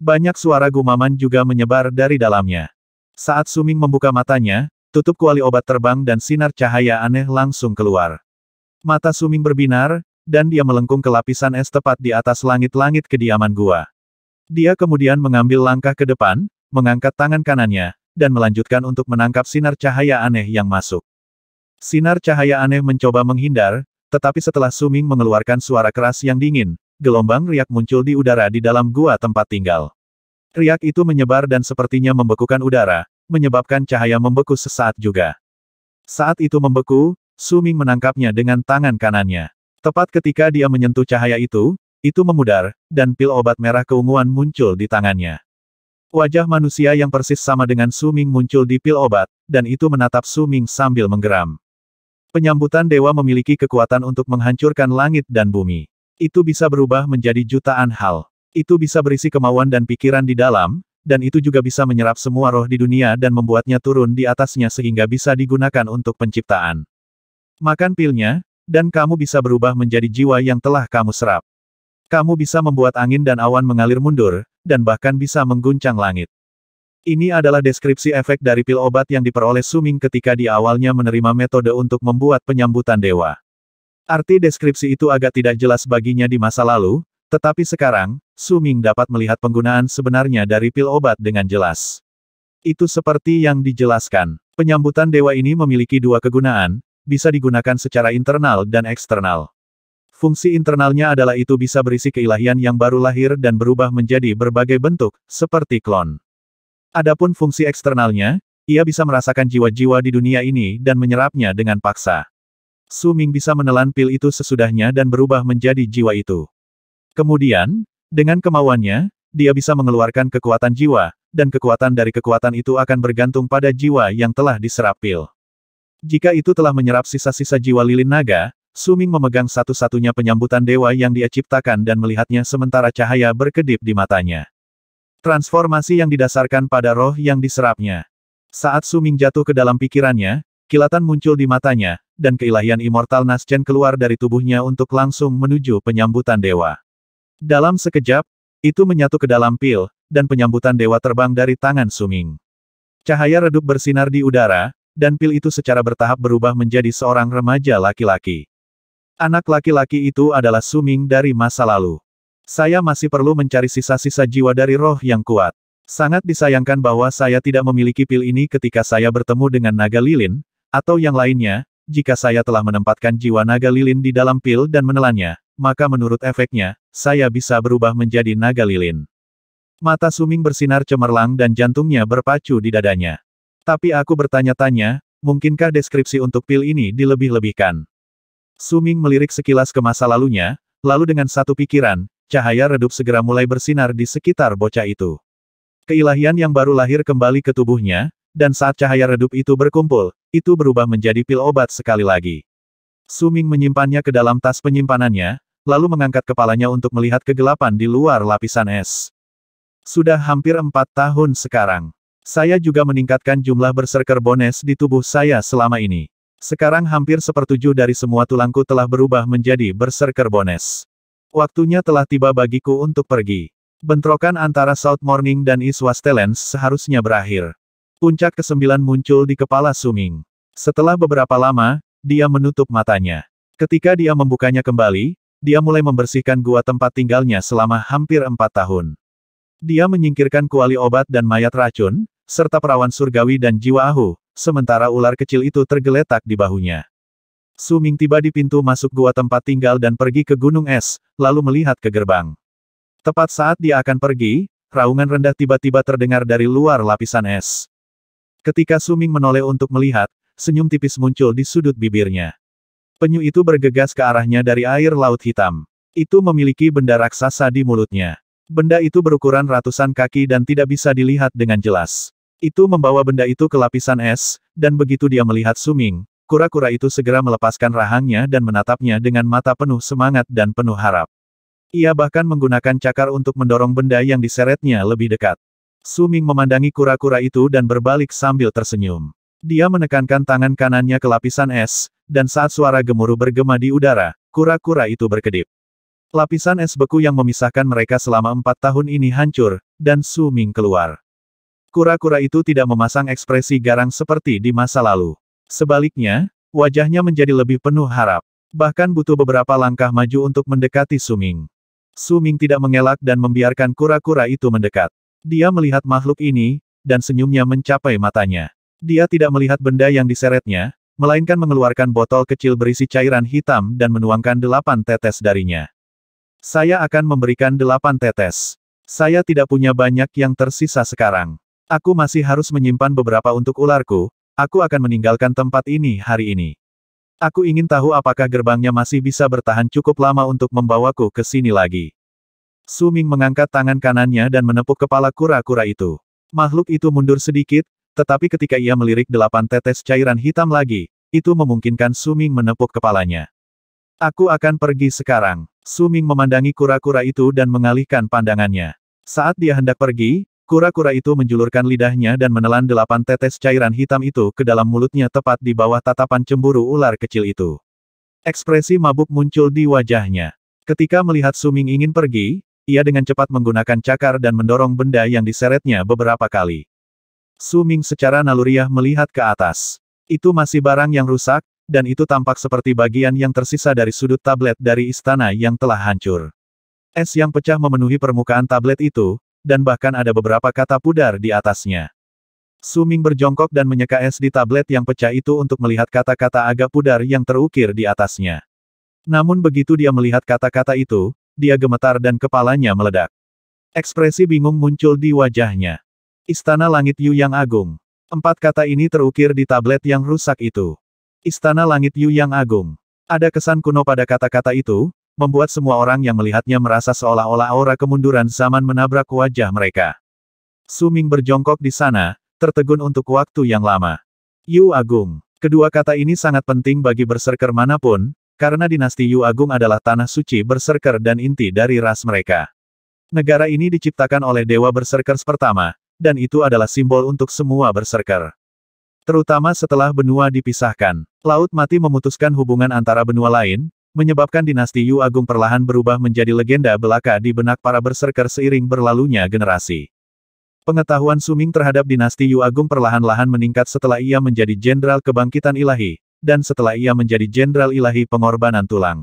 Banyak suara gumaman juga menyebar dari dalamnya. Saat Suming membuka matanya, tutup kuali obat terbang dan sinar cahaya aneh langsung keluar. Mata Suming berbinar, dan dia melengkung ke lapisan es tepat di atas langit-langit kediaman gua. Dia kemudian mengambil langkah ke depan, mengangkat tangan kanannya, dan melanjutkan untuk menangkap sinar cahaya aneh yang masuk. Sinar cahaya aneh mencoba menghindar, tetapi setelah Suming mengeluarkan suara keras yang dingin, gelombang riak muncul di udara di dalam gua tempat tinggal. Riak itu menyebar dan sepertinya membekukan udara, menyebabkan cahaya membeku sesaat juga. Saat itu membeku, Suming menangkapnya dengan tangan kanannya. Tepat ketika dia menyentuh cahaya itu, itu memudar, dan pil obat merah keunguan muncul di tangannya. Wajah manusia yang persis sama dengan Suming muncul di pil obat, dan itu menatap Suming sambil menggeram. Penyambutan dewa memiliki kekuatan untuk menghancurkan langit dan bumi. Itu bisa berubah menjadi jutaan hal. Itu bisa berisi kemauan dan pikiran di dalam, dan itu juga bisa menyerap semua roh di dunia dan membuatnya turun di atasnya sehingga bisa digunakan untuk penciptaan. Makan pilnya, dan kamu bisa berubah menjadi jiwa yang telah kamu serap. Kamu bisa membuat angin dan awan mengalir mundur, dan bahkan bisa mengguncang langit. Ini adalah deskripsi efek dari pil obat yang diperoleh Suming ketika di awalnya menerima metode untuk membuat penyambutan dewa. Arti deskripsi itu agak tidak jelas baginya di masa lalu, tetapi sekarang, Suming dapat melihat penggunaan sebenarnya dari pil obat dengan jelas. Itu seperti yang dijelaskan. Penyambutan dewa ini memiliki dua kegunaan, bisa digunakan secara internal dan eksternal. Fungsi internalnya adalah itu bisa berisi keilahian yang baru lahir dan berubah menjadi berbagai bentuk, seperti klon. Adapun fungsi eksternalnya, ia bisa merasakan jiwa-jiwa di dunia ini dan menyerapnya dengan paksa. Su Ming bisa menelan pil itu sesudahnya dan berubah menjadi jiwa itu. Kemudian, dengan kemauannya, dia bisa mengeluarkan kekuatan jiwa, dan kekuatan dari kekuatan itu akan bergantung pada jiwa yang telah diserap pil. Jika itu telah menyerap sisa-sisa jiwa lilin naga, Suming memegang satu-satunya penyambutan dewa yang dia ciptakan dan melihatnya sementara cahaya berkedip di matanya. Transformasi yang didasarkan pada roh yang diserapnya. Saat Suming jatuh ke dalam pikirannya, kilatan muncul di matanya, dan keilahian immortal Naschen keluar dari tubuhnya untuk langsung menuju penyambutan dewa. Dalam sekejap, itu menyatu ke dalam pil, dan penyambutan dewa terbang dari tangan Suming. Cahaya redup bersinar di udara, dan pil itu secara bertahap berubah menjadi seorang remaja laki-laki. Anak laki-laki itu adalah Suming dari masa lalu. Saya masih perlu mencari sisa-sisa jiwa dari roh yang kuat. Sangat disayangkan bahwa saya tidak memiliki pil ini ketika saya bertemu dengan naga lilin, atau yang lainnya, jika saya telah menempatkan jiwa naga lilin di dalam pil dan menelannya, maka menurut efeknya, saya bisa berubah menjadi naga lilin. Mata Suming bersinar cemerlang dan jantungnya berpacu di dadanya. Tapi aku bertanya-tanya, mungkinkah deskripsi untuk pil ini dilebih-lebihkan? Suming melirik sekilas ke masa lalunya, lalu dengan satu pikiran, cahaya redup segera mulai bersinar di sekitar bocah itu. Keilahian yang baru lahir kembali ke tubuhnya, dan saat cahaya redup itu berkumpul, itu berubah menjadi pil obat sekali lagi. Suming menyimpannya ke dalam tas penyimpanannya, lalu mengangkat kepalanya untuk melihat kegelapan di luar lapisan es. Sudah hampir empat tahun sekarang. Saya juga meningkatkan jumlah berserker bones di tubuh saya selama ini. Sekarang hampir sepertujuh dari semua tulangku telah berubah menjadi berserker bones. Waktunya telah tiba bagiku untuk pergi. Bentrokan antara South Morning dan East Wastelens seharusnya berakhir. Puncak kesembilan muncul di kepala Suming. Setelah beberapa lama, dia menutup matanya. Ketika dia membukanya kembali, dia mulai membersihkan gua tempat tinggalnya selama hampir empat tahun. Dia menyingkirkan kuali obat dan mayat racun, serta perawan surgawi dan jiwa ahu, sementara ular kecil itu tergeletak di bahunya. Suming tiba di pintu masuk gua tempat tinggal dan pergi ke gunung es, lalu melihat ke gerbang. Tepat saat dia akan pergi, raungan rendah tiba-tiba terdengar dari luar lapisan es. Ketika Suming menoleh untuk melihat, senyum tipis muncul di sudut bibirnya. Penyu itu bergegas ke arahnya dari air laut hitam. Itu memiliki benda raksasa di mulutnya. Benda itu berukuran ratusan kaki dan tidak bisa dilihat dengan jelas. Itu membawa benda itu ke lapisan es, dan begitu dia melihat Suming, kura-kura itu segera melepaskan rahangnya dan menatapnya dengan mata penuh semangat dan penuh harap. Ia bahkan menggunakan cakar untuk mendorong benda yang diseretnya lebih dekat. Suming memandangi kura-kura itu dan berbalik sambil tersenyum. Dia menekankan tangan kanannya ke lapisan es, dan saat suara gemuruh bergema di udara, kura-kura itu berkedip. Lapisan es beku yang memisahkan mereka selama empat tahun ini hancur, dan Suming keluar. Kura-kura itu tidak memasang ekspresi garang seperti di masa lalu. Sebaliknya, wajahnya menjadi lebih penuh harap. Bahkan butuh beberapa langkah maju untuk mendekati Suming. Suming tidak mengelak dan membiarkan kura-kura itu mendekat. Dia melihat makhluk ini, dan senyumnya mencapai matanya. Dia tidak melihat benda yang diseretnya, melainkan mengeluarkan botol kecil berisi cairan hitam dan menuangkan delapan tetes darinya. Saya akan memberikan delapan tetes. Saya tidak punya banyak yang tersisa sekarang. Aku masih harus menyimpan beberapa untuk ularku, aku akan meninggalkan tempat ini hari ini. Aku ingin tahu apakah gerbangnya masih bisa bertahan cukup lama untuk membawaku ke sini lagi. Suming mengangkat tangan kanannya dan menepuk kepala kura-kura itu. Makhluk itu mundur sedikit, tetapi ketika ia melirik delapan tetes cairan hitam lagi, itu memungkinkan Suming menepuk kepalanya. Aku akan pergi sekarang. Suming memandangi kura-kura itu dan mengalihkan pandangannya. Saat dia hendak pergi, Kura-kura itu menjulurkan lidahnya dan menelan delapan tetes cairan hitam itu ke dalam mulutnya tepat di bawah tatapan cemburu ular kecil itu. Ekspresi mabuk muncul di wajahnya. Ketika melihat Suming ingin pergi, ia dengan cepat menggunakan cakar dan mendorong benda yang diseretnya beberapa kali. Su Ming secara naluriah melihat ke atas. Itu masih barang yang rusak, dan itu tampak seperti bagian yang tersisa dari sudut tablet dari istana yang telah hancur. Es yang pecah memenuhi permukaan tablet itu, dan bahkan ada beberapa kata pudar di atasnya. Suming berjongkok dan menyeka es di tablet yang pecah itu untuk melihat kata-kata agak pudar yang terukir di atasnya. Namun begitu dia melihat kata-kata itu, dia gemetar dan kepalanya meledak. Ekspresi bingung muncul di wajahnya. Istana Langit Yu yang agung. Empat kata ini terukir di tablet yang rusak itu. Istana Langit Yu yang agung. Ada kesan kuno pada kata-kata itu, membuat semua orang yang melihatnya merasa seolah-olah aura kemunduran zaman menabrak wajah mereka. Suming berjongkok di sana, tertegun untuk waktu yang lama. Yu Agung. Kedua kata ini sangat penting bagi berserker manapun, karena dinasti Yu Agung adalah tanah suci berserker dan inti dari ras mereka. Negara ini diciptakan oleh Dewa Berserkers pertama, dan itu adalah simbol untuk semua berserker. Terutama setelah benua dipisahkan, Laut Mati memutuskan hubungan antara benua lain, menyebabkan dinasti Yu Agung perlahan berubah menjadi legenda belaka di benak para berserker seiring berlalunya generasi. Pengetahuan Suming terhadap dinasti Yu Agung perlahan-lahan meningkat setelah ia menjadi jenderal kebangkitan ilahi, dan setelah ia menjadi jenderal ilahi pengorbanan tulang.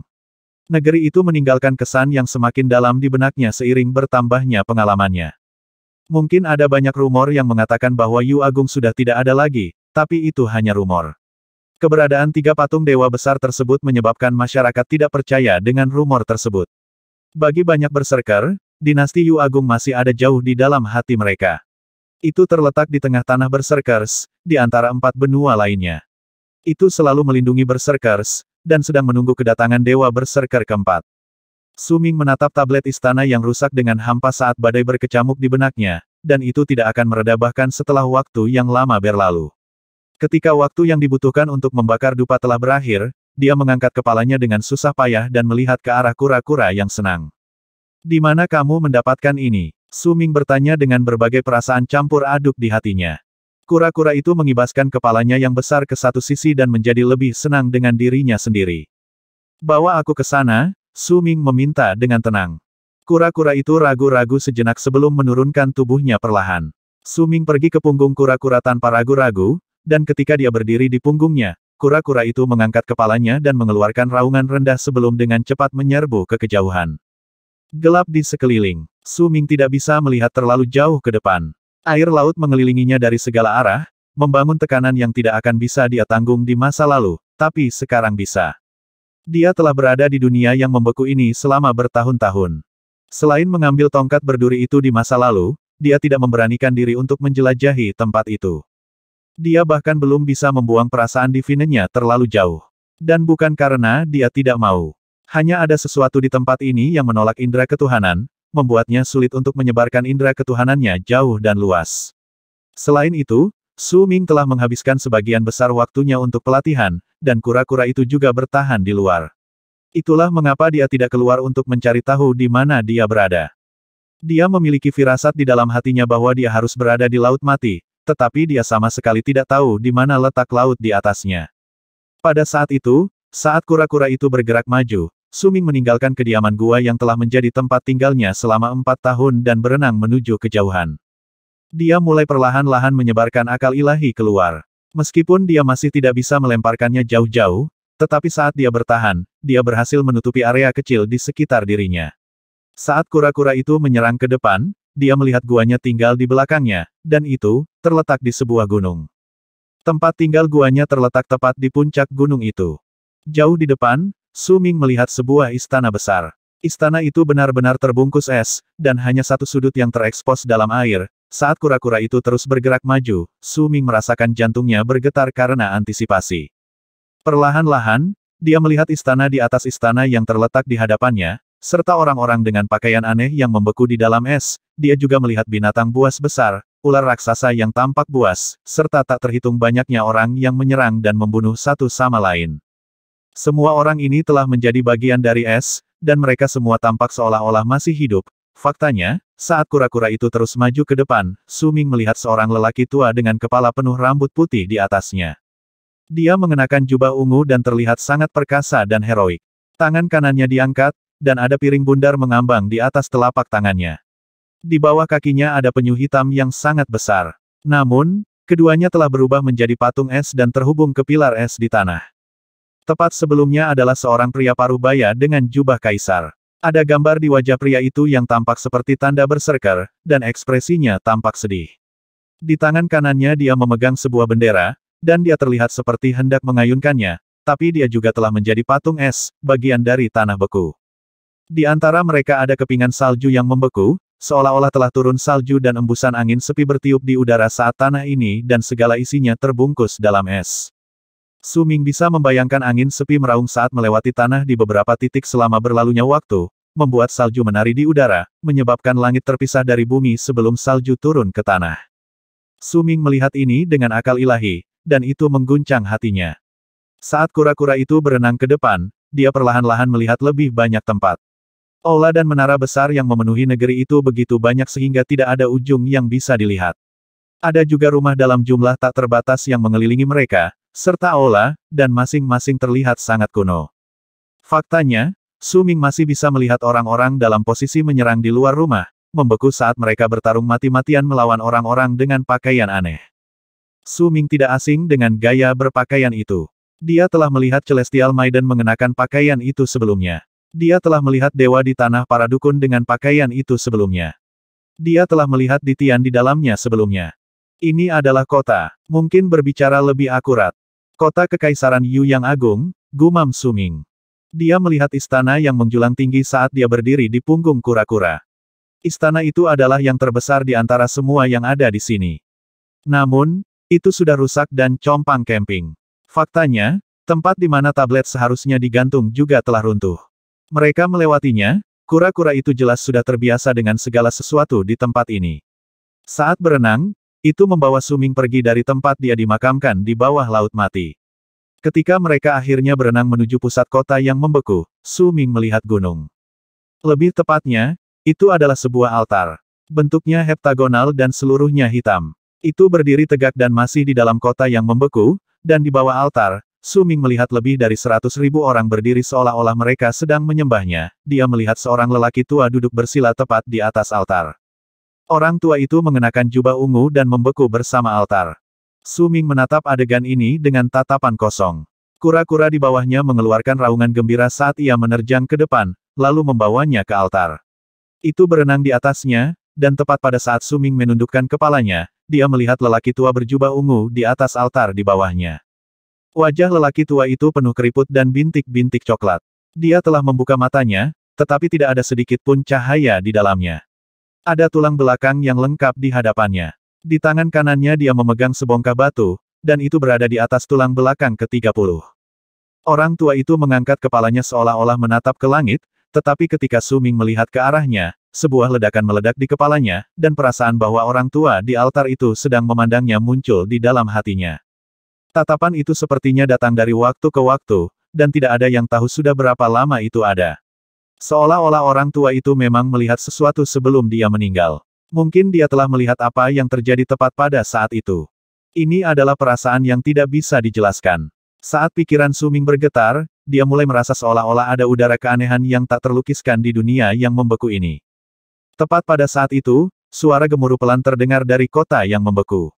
Negeri itu meninggalkan kesan yang semakin dalam di benaknya seiring bertambahnya pengalamannya. Mungkin ada banyak rumor yang mengatakan bahwa Yu Agung sudah tidak ada lagi, tapi itu hanya rumor. Keberadaan tiga patung dewa besar tersebut menyebabkan masyarakat tidak percaya dengan rumor tersebut. Bagi banyak berserker, dinasti Yu Agung masih ada jauh di dalam hati mereka. Itu terletak di tengah tanah berserkers, di antara empat benua lainnya. Itu selalu melindungi berserkers, dan sedang menunggu kedatangan Dewa Berserker keempat. Suming menatap tablet istana yang rusak dengan hampa saat badai berkecamuk di benaknya, dan itu tidak akan meredah bahkan setelah waktu yang lama berlalu. Ketika waktu yang dibutuhkan untuk membakar dupa telah berakhir, dia mengangkat kepalanya dengan susah payah dan melihat ke arah kura-kura yang senang. Di mana kamu mendapatkan ini? Suming bertanya dengan berbagai perasaan campur aduk di hatinya. Kura-kura itu mengibaskan kepalanya yang besar ke satu sisi dan menjadi lebih senang dengan dirinya sendiri. Bawa aku ke sana, Suming meminta dengan tenang. Kura-kura itu ragu-ragu sejenak sebelum menurunkan tubuhnya perlahan. Suming pergi ke punggung kura-kura tanpa ragu-ragu, dan ketika dia berdiri di punggungnya, kura-kura itu mengangkat kepalanya dan mengeluarkan raungan rendah sebelum dengan cepat menyerbu ke kejauhan. Gelap di sekeliling, Suming tidak bisa melihat terlalu jauh ke depan. Air laut mengelilinginya dari segala arah, membangun tekanan yang tidak akan bisa dia tanggung di masa lalu, tapi sekarang bisa. Dia telah berada di dunia yang membeku ini selama bertahun-tahun. Selain mengambil tongkat berduri itu di masa lalu, dia tidak memberanikan diri untuk menjelajahi tempat itu. Dia bahkan belum bisa membuang perasaan divinenya terlalu jauh. Dan bukan karena dia tidak mau. Hanya ada sesuatu di tempat ini yang menolak indera ketuhanan, membuatnya sulit untuk menyebarkan indera ketuhanannya jauh dan luas. Selain itu, Su Ming telah menghabiskan sebagian besar waktunya untuk pelatihan, dan kura-kura itu juga bertahan di luar. Itulah mengapa dia tidak keluar untuk mencari tahu di mana dia berada. Dia memiliki firasat di dalam hatinya bahwa dia harus berada di Laut Mati, tetapi dia sama sekali tidak tahu di mana letak laut di atasnya. Pada saat itu, saat kura-kura itu bergerak maju, Suming meninggalkan kediaman gua yang telah menjadi tempat tinggalnya selama empat tahun dan berenang menuju kejauhan. Dia mulai perlahan-lahan menyebarkan akal ilahi keluar. Meskipun dia masih tidak bisa melemparkannya jauh-jauh, tetapi saat dia bertahan, dia berhasil menutupi area kecil di sekitar dirinya. Saat kura-kura itu menyerang ke depan, dia melihat guanya tinggal di belakangnya, dan itu, terletak di sebuah gunung. Tempat tinggal guanya terletak tepat di puncak gunung itu. Jauh di depan, Su Ming melihat sebuah istana besar. Istana itu benar-benar terbungkus es, dan hanya satu sudut yang terekspos dalam air. Saat kura-kura itu terus bergerak maju, Su Ming merasakan jantungnya bergetar karena antisipasi. Perlahan-lahan, dia melihat istana di atas istana yang terletak di hadapannya, serta orang-orang dengan pakaian aneh yang membeku di dalam es, dia juga melihat binatang buas besar, ular raksasa yang tampak buas, serta tak terhitung banyaknya orang yang menyerang dan membunuh satu sama lain. Semua orang ini telah menjadi bagian dari es, dan mereka semua tampak seolah-olah masih hidup. Faktanya, saat kura-kura itu terus maju ke depan, Suming melihat seorang lelaki tua dengan kepala penuh rambut putih di atasnya. Dia mengenakan jubah ungu dan terlihat sangat perkasa dan heroik. Tangan kanannya diangkat, dan ada piring bundar mengambang di atas telapak tangannya. Di bawah kakinya ada penyu hitam yang sangat besar. Namun, keduanya telah berubah menjadi patung es dan terhubung ke pilar es di tanah. Tepat sebelumnya adalah seorang pria parubaya dengan jubah kaisar. Ada gambar di wajah pria itu yang tampak seperti tanda berserker, dan ekspresinya tampak sedih. Di tangan kanannya dia memegang sebuah bendera, dan dia terlihat seperti hendak mengayunkannya, tapi dia juga telah menjadi patung es, bagian dari tanah beku. Di antara mereka ada kepingan salju yang membeku, seolah-olah telah turun salju dan embusan angin sepi bertiup di udara saat tanah ini dan segala isinya terbungkus dalam es. Suming bisa membayangkan angin sepi meraung saat melewati tanah di beberapa titik selama berlalunya waktu, membuat salju menari di udara, menyebabkan langit terpisah dari bumi sebelum salju turun ke tanah. Suming melihat ini dengan akal ilahi, dan itu mengguncang hatinya. Saat kura-kura itu berenang ke depan, dia perlahan-lahan melihat lebih banyak tempat. Aula dan menara besar yang memenuhi negeri itu begitu banyak sehingga tidak ada ujung yang bisa dilihat. Ada juga rumah dalam jumlah tak terbatas yang mengelilingi mereka, serta aula, dan masing-masing terlihat sangat kuno. Faktanya, Suming masih bisa melihat orang-orang dalam posisi menyerang di luar rumah, membeku saat mereka bertarung mati-matian melawan orang-orang dengan pakaian aneh. Suming tidak asing dengan gaya berpakaian itu. Dia telah melihat Celestial Maiden mengenakan pakaian itu sebelumnya. Dia telah melihat dewa di tanah para dukun dengan pakaian itu sebelumnya. Dia telah melihat Ditian di dalamnya sebelumnya. Ini adalah kota, mungkin berbicara lebih akurat. Kota Kekaisaran Yu Yang Agung, gumam Suming. Dia melihat istana yang menjulang tinggi saat dia berdiri di punggung kura-kura. Istana itu adalah yang terbesar di antara semua yang ada di sini. Namun, itu sudah rusak dan compang camping. Faktanya, tempat di mana tablet seharusnya digantung juga telah runtuh. Mereka melewatinya, kura-kura itu jelas sudah terbiasa dengan segala sesuatu di tempat ini. Saat berenang, itu membawa Suming pergi dari tempat dia dimakamkan di bawah laut mati. Ketika mereka akhirnya berenang menuju pusat kota yang membeku, Suming melihat gunung. Lebih tepatnya, itu adalah sebuah altar. Bentuknya heptagonal dan seluruhnya hitam. Itu berdiri tegak dan masih di dalam kota yang membeku, dan di bawah altar, Suming melihat lebih dari seratus ribu orang berdiri seolah-olah mereka sedang menyembahnya. Dia melihat seorang lelaki tua duduk bersila tepat di atas altar. Orang tua itu mengenakan jubah ungu dan membeku bersama altar. Suming menatap adegan ini dengan tatapan kosong. Kura-kura di bawahnya mengeluarkan raungan gembira saat ia menerjang ke depan, lalu membawanya ke altar. Itu berenang di atasnya, dan tepat pada saat Suming menundukkan kepalanya, dia melihat lelaki tua berjubah ungu di atas altar di bawahnya. Wajah lelaki tua itu penuh keriput dan bintik-bintik coklat. Dia telah membuka matanya, tetapi tidak ada sedikit pun cahaya di dalamnya. Ada tulang belakang yang lengkap di hadapannya. Di tangan kanannya dia memegang sebongkah batu, dan itu berada di atas tulang belakang ke-30. Orang tua itu mengangkat kepalanya seolah-olah menatap ke langit, tetapi ketika Suming melihat ke arahnya, sebuah ledakan meledak di kepalanya, dan perasaan bahwa orang tua di altar itu sedang memandangnya muncul di dalam hatinya. Tatapan itu sepertinya datang dari waktu ke waktu, dan tidak ada yang tahu sudah berapa lama itu ada. Seolah-olah orang tua itu memang melihat sesuatu sebelum dia meninggal. Mungkin dia telah melihat apa yang terjadi tepat pada saat itu. Ini adalah perasaan yang tidak bisa dijelaskan. Saat pikiran Suming bergetar, dia mulai merasa seolah-olah ada udara keanehan yang tak terlukiskan di dunia yang membeku ini. Tepat pada saat itu, suara gemuruh pelan terdengar dari kota yang membeku.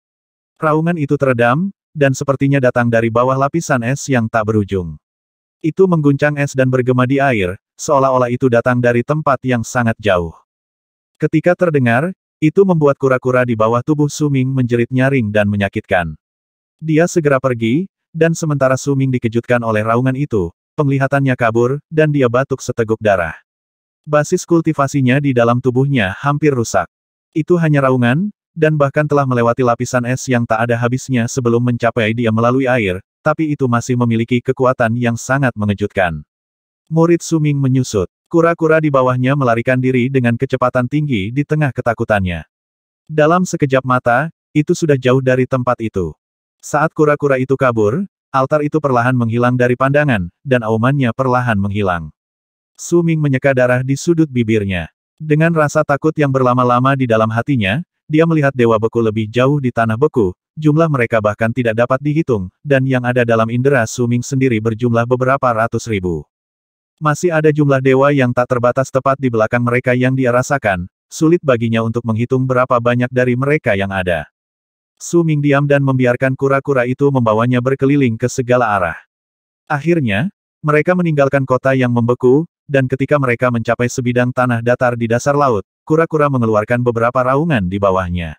Raungan itu teredam, dan sepertinya datang dari bawah lapisan es yang tak berujung. Itu mengguncang es dan bergema di air, seolah-olah itu datang dari tempat yang sangat jauh. Ketika terdengar, itu membuat kura-kura di bawah tubuh Suming menjerit nyaring dan menyakitkan. Dia segera pergi, dan sementara Suming dikejutkan oleh raungan itu, penglihatannya kabur, dan dia batuk seteguk darah. Basis kultivasinya di dalam tubuhnya hampir rusak. Itu hanya raungan, dan bahkan telah melewati lapisan es yang tak ada habisnya sebelum mencapai dia melalui air, tapi itu masih memiliki kekuatan yang sangat mengejutkan. Murid Suming menyusut. Kura-kura di bawahnya melarikan diri dengan kecepatan tinggi di tengah ketakutannya. Dalam sekejap mata, itu sudah jauh dari tempat itu. Saat kura-kura itu kabur, altar itu perlahan menghilang dari pandangan, dan aumannya perlahan menghilang. Suming menyeka darah di sudut bibirnya. Dengan rasa takut yang berlama-lama di dalam hatinya, dia melihat dewa beku lebih jauh di tanah beku, jumlah mereka bahkan tidak dapat dihitung, dan yang ada dalam indera Suming sendiri berjumlah beberapa ratus ribu. Masih ada jumlah dewa yang tak terbatas tepat di belakang mereka yang dia rasakan, sulit baginya untuk menghitung berapa banyak dari mereka yang ada. Suming diam dan membiarkan kura-kura itu membawanya berkeliling ke segala arah. Akhirnya, mereka meninggalkan kota yang membeku, dan ketika mereka mencapai sebidang tanah datar di dasar laut, kura-kura mengeluarkan beberapa raungan di bawahnya.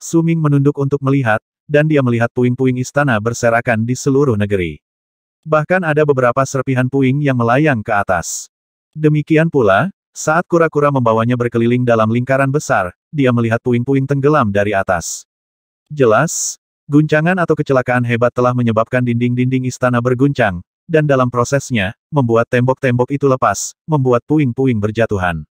Suming menunduk untuk melihat, dan dia melihat puing-puing istana berserakan di seluruh negeri. Bahkan ada beberapa serpihan puing yang melayang ke atas. Demikian pula, saat kura-kura membawanya berkeliling dalam lingkaran besar, dia melihat puing-puing tenggelam dari atas. Jelas, guncangan atau kecelakaan hebat telah menyebabkan dinding-dinding istana berguncang, dan dalam prosesnya, membuat tembok-tembok itu lepas, membuat puing-puing berjatuhan.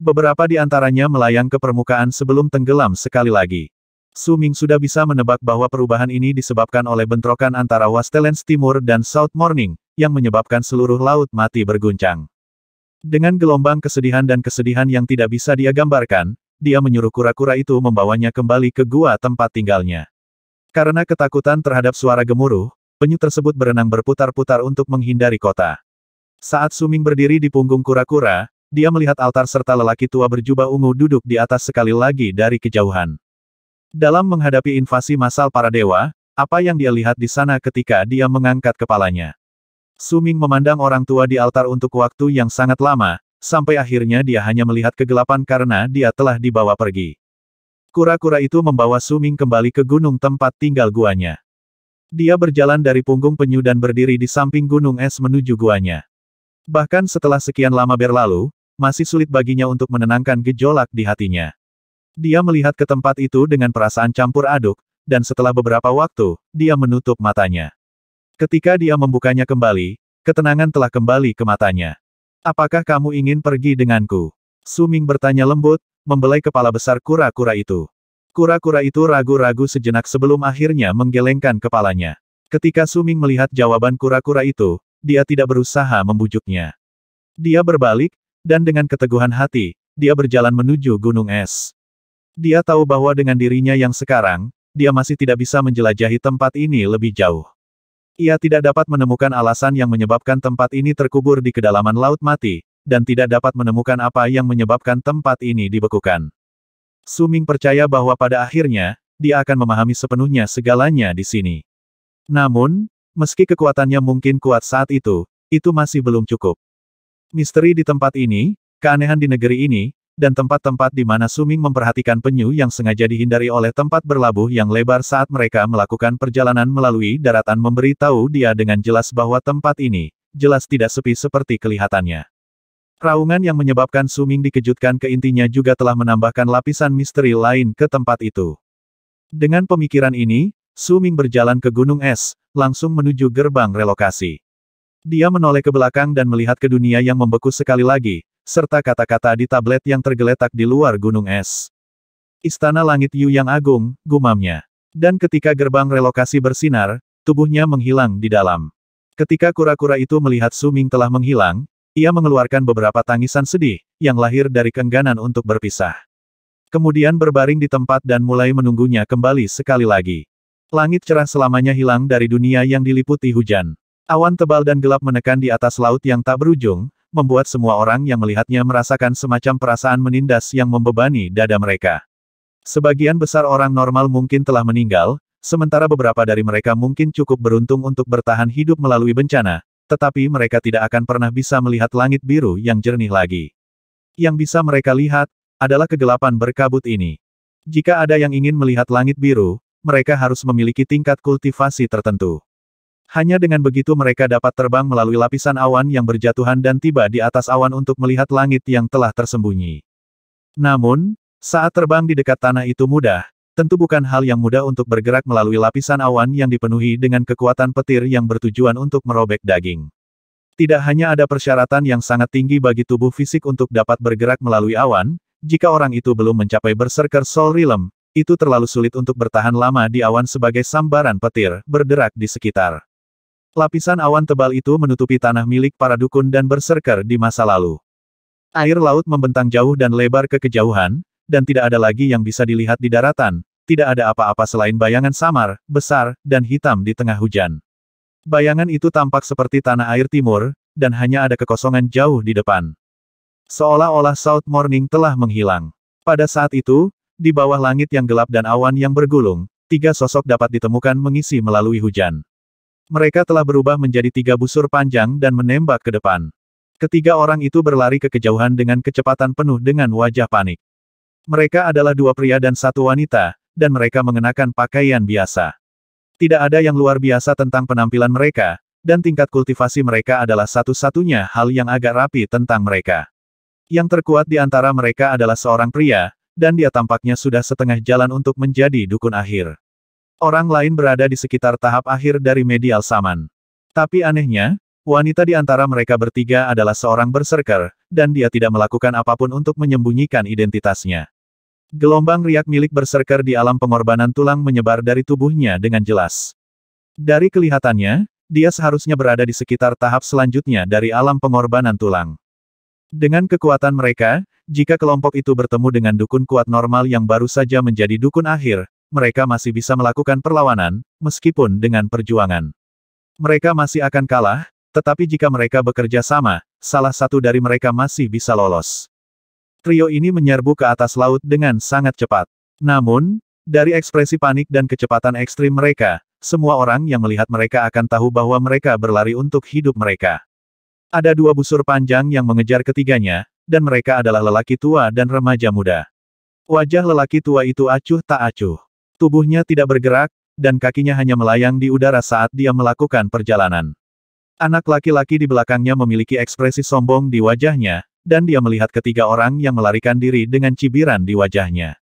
Beberapa di antaranya melayang ke permukaan sebelum tenggelam sekali lagi. Su Ming sudah bisa menebak bahwa perubahan ini disebabkan oleh bentrokan antara Wastelens Timur dan South Morning, yang menyebabkan seluruh laut mati berguncang. Dengan gelombang kesedihan dan kesedihan yang tidak bisa dia gambarkan, dia menyuruh kura-kura itu membawanya kembali ke gua tempat tinggalnya. Karena ketakutan terhadap suara gemuruh, penyu tersebut berenang berputar-putar untuk menghindari kota. Saat Suming berdiri di punggung kura-kura, dia melihat altar serta lelaki tua berjubah ungu duduk di atas sekali lagi dari kejauhan. Dalam menghadapi invasi massal para dewa, apa yang dia lihat di sana ketika dia mengangkat kepalanya. Suming memandang orang tua di altar untuk waktu yang sangat lama, sampai akhirnya dia hanya melihat kegelapan karena dia telah dibawa pergi. Kura-kura itu membawa Suming kembali ke gunung tempat tinggal guanya. Dia berjalan dari punggung penyu dan berdiri di samping gunung es menuju guanya. Bahkan setelah sekian lama berlalu, masih sulit baginya untuk menenangkan gejolak di hatinya. Dia melihat ke tempat itu dengan perasaan campur aduk, dan setelah beberapa waktu, dia menutup matanya. Ketika dia membukanya kembali, ketenangan telah kembali ke matanya. Apakah kamu ingin pergi denganku? Suming bertanya lembut, membelai kepala besar kura-kura itu. Kura-kura itu ragu-ragu sejenak sebelum akhirnya menggelengkan kepalanya. Ketika Suming melihat jawaban kura-kura itu, dia tidak berusaha membujuknya. Dia berbalik, dan dengan keteguhan hati, dia berjalan menuju gunung es. Dia tahu bahwa dengan dirinya yang sekarang, dia masih tidak bisa menjelajahi tempat ini lebih jauh. Ia tidak dapat menemukan alasan yang menyebabkan tempat ini terkubur di kedalaman laut mati, dan tidak dapat menemukan apa yang menyebabkan tempat ini dibekukan. Suming percaya bahwa pada akhirnya, dia akan memahami sepenuhnya segalanya di sini. Namun, meski kekuatannya mungkin kuat saat itu, itu masih belum cukup. Misteri di tempat ini, keanehan di negeri ini, dan tempat-tempat di mana Suming memperhatikan penyu yang sengaja dihindari oleh tempat berlabuh yang lebar saat mereka melakukan perjalanan melalui daratan memberi tahu dia dengan jelas bahwa tempat ini, jelas tidak sepi seperti kelihatannya. Raungan yang menyebabkan Suming dikejutkan ke intinya juga telah menambahkan lapisan misteri lain ke tempat itu. Dengan pemikiran ini, Suming berjalan ke gunung es, langsung menuju gerbang relokasi. Dia menoleh ke belakang dan melihat ke dunia yang membeku sekali lagi, serta kata-kata di tablet yang tergeletak di luar gunung es. Istana langit Yu yang agung, gumamnya. Dan ketika gerbang relokasi bersinar, tubuhnya menghilang di dalam. Ketika kura-kura itu melihat Suming telah menghilang, ia mengeluarkan beberapa tangisan sedih, yang lahir dari kengganan untuk berpisah. Kemudian berbaring di tempat dan mulai menunggunya kembali sekali lagi. Langit cerah selamanya hilang dari dunia yang diliputi hujan. Awan tebal dan gelap menekan di atas laut yang tak berujung, membuat semua orang yang melihatnya merasakan semacam perasaan menindas yang membebani dada mereka. Sebagian besar orang normal mungkin telah meninggal, sementara beberapa dari mereka mungkin cukup beruntung untuk bertahan hidup melalui bencana, tetapi mereka tidak akan pernah bisa melihat langit biru yang jernih lagi. Yang bisa mereka lihat, adalah kegelapan berkabut ini. Jika ada yang ingin melihat langit biru, mereka harus memiliki tingkat kultivasi tertentu. Hanya dengan begitu mereka dapat terbang melalui lapisan awan yang berjatuhan dan tiba di atas awan untuk melihat langit yang telah tersembunyi. Namun, saat terbang di dekat tanah itu mudah, tentu bukan hal yang mudah untuk bergerak melalui lapisan awan yang dipenuhi dengan kekuatan petir yang bertujuan untuk merobek daging. Tidak hanya ada persyaratan yang sangat tinggi bagi tubuh fisik untuk dapat bergerak melalui awan, jika orang itu belum mencapai berserker Soul Realm, itu terlalu sulit untuk bertahan lama di awan sebagai sambaran petir berderak di sekitar. Lapisan awan tebal itu menutupi tanah milik para dukun dan berserker di masa lalu. Air laut membentang jauh dan lebar ke kejauhan, dan tidak ada lagi yang bisa dilihat di daratan, tidak ada apa-apa selain bayangan samar, besar, dan hitam di tengah hujan. Bayangan itu tampak seperti tanah air timur, dan hanya ada kekosongan jauh di depan. Seolah-olah South Morning telah menghilang. Pada saat itu, di bawah langit yang gelap dan awan yang bergulung, tiga sosok dapat ditemukan mengisi melalui hujan. Mereka telah berubah menjadi tiga busur panjang dan menembak ke depan. Ketiga orang itu berlari ke kejauhan dengan kecepatan penuh dengan wajah panik. Mereka adalah dua pria dan satu wanita, dan mereka mengenakan pakaian biasa. Tidak ada yang luar biasa tentang penampilan mereka, dan tingkat kultivasi mereka adalah satu-satunya hal yang agak rapi tentang mereka. Yang terkuat di antara mereka adalah seorang pria, dan dia tampaknya sudah setengah jalan untuk menjadi dukun akhir. Orang lain berada di sekitar tahap akhir dari medial saman. Tapi anehnya, wanita di antara mereka bertiga adalah seorang berserker, dan dia tidak melakukan apapun untuk menyembunyikan identitasnya. Gelombang riak milik berserker di alam pengorbanan tulang menyebar dari tubuhnya dengan jelas. Dari kelihatannya, dia seharusnya berada di sekitar tahap selanjutnya dari alam pengorbanan tulang. Dengan kekuatan mereka, jika kelompok itu bertemu dengan dukun kuat normal yang baru saja menjadi dukun akhir, mereka masih bisa melakukan perlawanan, meskipun dengan perjuangan. Mereka masih akan kalah, tetapi jika mereka bekerja sama, salah satu dari mereka masih bisa lolos. Trio ini menyerbu ke atas laut dengan sangat cepat. Namun, dari ekspresi panik dan kecepatan ekstrim mereka, semua orang yang melihat mereka akan tahu bahwa mereka berlari untuk hidup mereka. Ada dua busur panjang yang mengejar ketiganya, dan mereka adalah lelaki tua dan remaja muda. Wajah lelaki tua itu acuh tak acuh. Tubuhnya tidak bergerak, dan kakinya hanya melayang di udara saat dia melakukan perjalanan. Anak laki-laki di belakangnya memiliki ekspresi sombong di wajahnya, dan dia melihat ketiga orang yang melarikan diri dengan cibiran di wajahnya.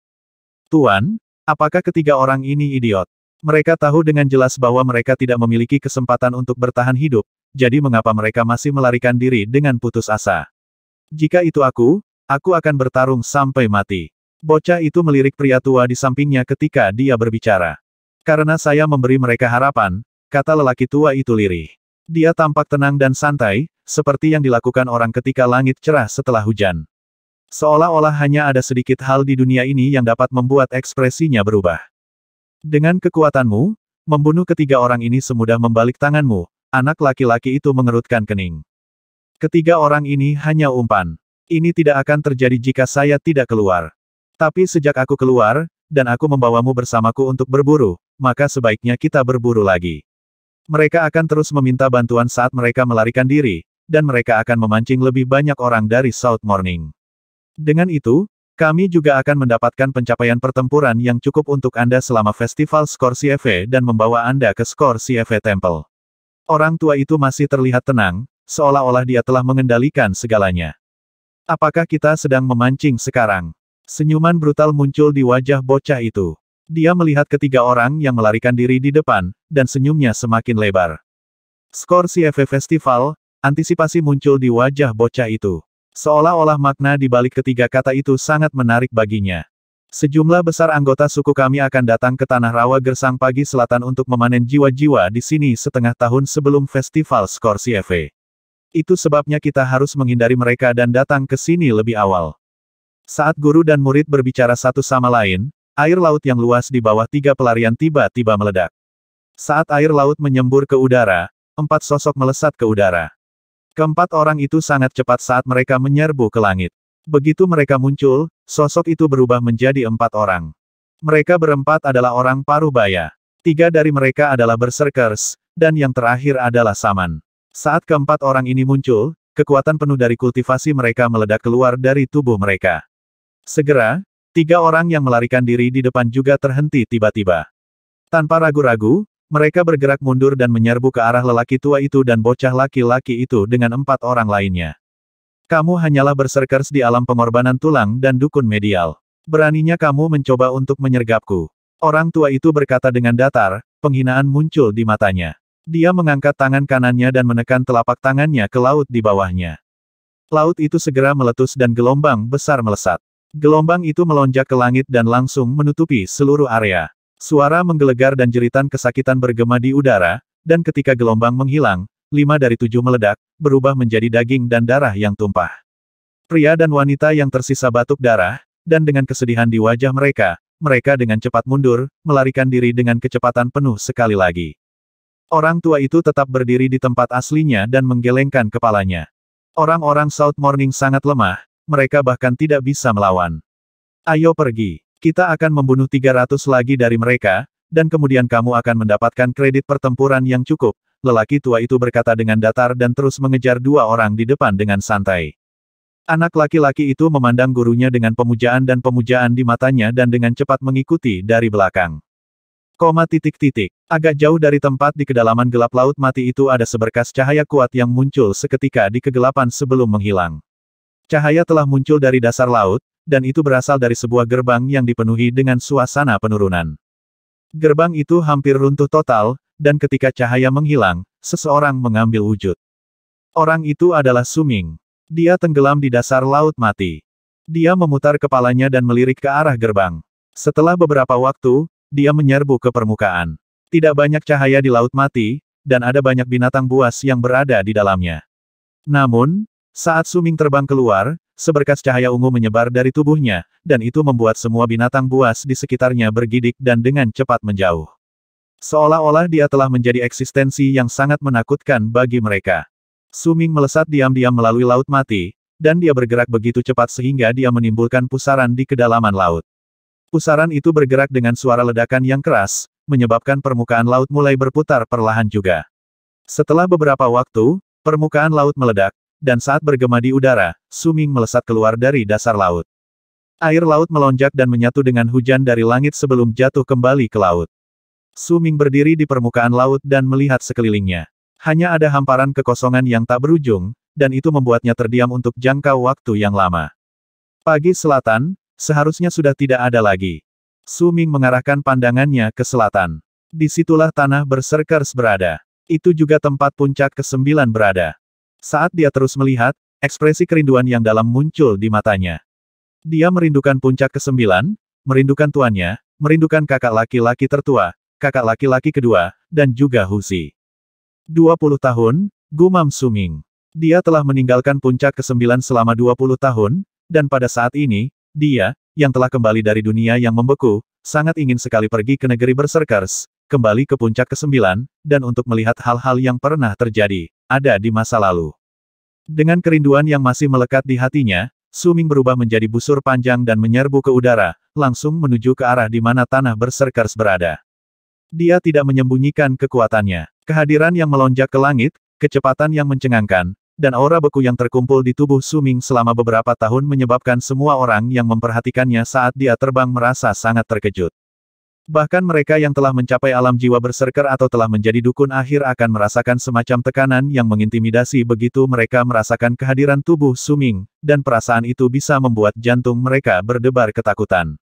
Tuan, apakah ketiga orang ini idiot? Mereka tahu dengan jelas bahwa mereka tidak memiliki kesempatan untuk bertahan hidup, jadi mengapa mereka masih melarikan diri dengan putus asa? Jika itu aku, aku akan bertarung sampai mati. Bocah itu melirik pria tua di sampingnya ketika dia berbicara. Karena saya memberi mereka harapan, kata lelaki tua itu lirih. Dia tampak tenang dan santai, seperti yang dilakukan orang ketika langit cerah setelah hujan. Seolah-olah hanya ada sedikit hal di dunia ini yang dapat membuat ekspresinya berubah. Dengan kekuatanmu, membunuh ketiga orang ini semudah membalik tanganmu, anak laki-laki itu mengerutkan kening. Ketiga orang ini hanya umpan. Ini tidak akan terjadi jika saya tidak keluar. Tapi sejak aku keluar, dan aku membawamu bersamaku untuk berburu, maka sebaiknya kita berburu lagi. Mereka akan terus meminta bantuan saat mereka melarikan diri, dan mereka akan memancing lebih banyak orang dari South Morning. Dengan itu, kami juga akan mendapatkan pencapaian pertempuran yang cukup untuk Anda selama festival skor CFE dan membawa Anda ke skor CFE Temple. Orang tua itu masih terlihat tenang, seolah-olah dia telah mengendalikan segalanya. Apakah kita sedang memancing sekarang? Senyuman brutal muncul di wajah bocah itu. Dia melihat ketiga orang yang melarikan diri di depan, dan senyumnya semakin lebar. Skor CFV Festival, antisipasi muncul di wajah bocah itu. Seolah-olah makna di balik ketiga kata itu sangat menarik baginya. Sejumlah besar anggota suku kami akan datang ke Tanah Rawa Gersang pagi selatan untuk memanen jiwa-jiwa di sini setengah tahun sebelum festival Skor CFE. Itu sebabnya kita harus menghindari mereka dan datang ke sini lebih awal. Saat guru dan murid berbicara satu sama lain, air laut yang luas di bawah tiga pelarian tiba-tiba meledak. Saat air laut menyembur ke udara, empat sosok melesat ke udara. Keempat orang itu sangat cepat saat mereka menyerbu ke langit. Begitu mereka muncul, sosok itu berubah menjadi empat orang. Mereka berempat adalah orang paruh baya. Tiga dari mereka adalah berserkers, dan yang terakhir adalah saman. Saat keempat orang ini muncul, kekuatan penuh dari kultivasi mereka meledak keluar dari tubuh mereka. Segera, tiga orang yang melarikan diri di depan juga terhenti tiba-tiba. Tanpa ragu-ragu, mereka bergerak mundur dan menyerbu ke arah lelaki tua itu dan bocah laki-laki itu dengan empat orang lainnya. Kamu hanyalah berserkers di alam pengorbanan tulang dan dukun medial. Beraninya kamu mencoba untuk menyergapku. Orang tua itu berkata dengan datar, penghinaan muncul di matanya. Dia mengangkat tangan kanannya dan menekan telapak tangannya ke laut di bawahnya. Laut itu segera meletus dan gelombang besar melesat. Gelombang itu melonjak ke langit dan langsung menutupi seluruh area. Suara menggelegar dan jeritan kesakitan bergema di udara, dan ketika gelombang menghilang, lima dari tujuh meledak, berubah menjadi daging dan darah yang tumpah. Pria dan wanita yang tersisa batuk darah, dan dengan kesedihan di wajah mereka, mereka dengan cepat mundur, melarikan diri dengan kecepatan penuh sekali lagi. Orang tua itu tetap berdiri di tempat aslinya dan menggelengkan kepalanya. Orang-orang South Morning sangat lemah, mereka bahkan tidak bisa melawan. Ayo pergi, kita akan membunuh 300 lagi dari mereka, dan kemudian kamu akan mendapatkan kredit pertempuran yang cukup, lelaki tua itu berkata dengan datar dan terus mengejar dua orang di depan dengan santai. Anak laki-laki itu memandang gurunya dengan pemujaan dan pemujaan di matanya dan dengan cepat mengikuti dari belakang. Koma titik-titik. Agak jauh dari tempat di kedalaman gelap laut mati itu ada seberkas cahaya kuat yang muncul seketika di kegelapan sebelum menghilang. Cahaya telah muncul dari dasar laut, dan itu berasal dari sebuah gerbang yang dipenuhi dengan suasana penurunan. Gerbang itu hampir runtuh total, dan ketika cahaya menghilang, seseorang mengambil wujud. Orang itu adalah Suming. Dia tenggelam di dasar laut mati. Dia memutar kepalanya dan melirik ke arah gerbang. Setelah beberapa waktu, dia menyerbu ke permukaan. Tidak banyak cahaya di laut mati, dan ada banyak binatang buas yang berada di dalamnya. Namun, saat Suming terbang keluar, seberkas cahaya ungu menyebar dari tubuhnya, dan itu membuat semua binatang buas di sekitarnya bergidik dan dengan cepat menjauh. Seolah-olah dia telah menjadi eksistensi yang sangat menakutkan bagi mereka. Suming melesat diam-diam melalui laut mati, dan dia bergerak begitu cepat sehingga dia menimbulkan pusaran di kedalaman laut. Pusaran itu bergerak dengan suara ledakan yang keras, menyebabkan permukaan laut mulai berputar perlahan juga. Setelah beberapa waktu, permukaan laut meledak, dan saat bergema di udara, Suming melesat keluar dari dasar laut. Air laut melonjak dan menyatu dengan hujan dari langit sebelum jatuh kembali ke laut. Suming berdiri di permukaan laut dan melihat sekelilingnya. Hanya ada hamparan kekosongan yang tak berujung, dan itu membuatnya terdiam untuk jangka waktu yang lama. Pagi selatan, seharusnya sudah tidak ada lagi. Suming mengarahkan pandangannya ke selatan. Disitulah tanah berserkers berada. Itu juga tempat puncak ke-9 berada. Saat dia terus melihat, ekspresi kerinduan yang dalam muncul di matanya. Dia merindukan puncak kesembilan, merindukan tuannya, merindukan kakak laki-laki tertua, kakak laki-laki kedua, dan juga Husi. 20 tahun, gumam Suming. Dia telah meninggalkan puncak kesembilan selama 20 tahun, dan pada saat ini, dia, yang telah kembali dari dunia yang membeku, sangat ingin sekali pergi ke negeri berserkers, kembali ke puncak kesembilan, dan untuk melihat hal-hal yang pernah terjadi ada di masa lalu. Dengan kerinduan yang masih melekat di hatinya, Suming berubah menjadi busur panjang dan menyerbu ke udara, langsung menuju ke arah di mana tanah berserkers berada. Dia tidak menyembunyikan kekuatannya. Kehadiran yang melonjak ke langit, kecepatan yang mencengangkan, dan aura beku yang terkumpul di tubuh Suming selama beberapa tahun menyebabkan semua orang yang memperhatikannya saat dia terbang merasa sangat terkejut. Bahkan mereka yang telah mencapai alam jiwa berserker atau telah menjadi dukun akhir akan merasakan semacam tekanan yang mengintimidasi begitu mereka merasakan kehadiran tubuh Suming, dan perasaan itu bisa membuat jantung mereka berdebar ketakutan.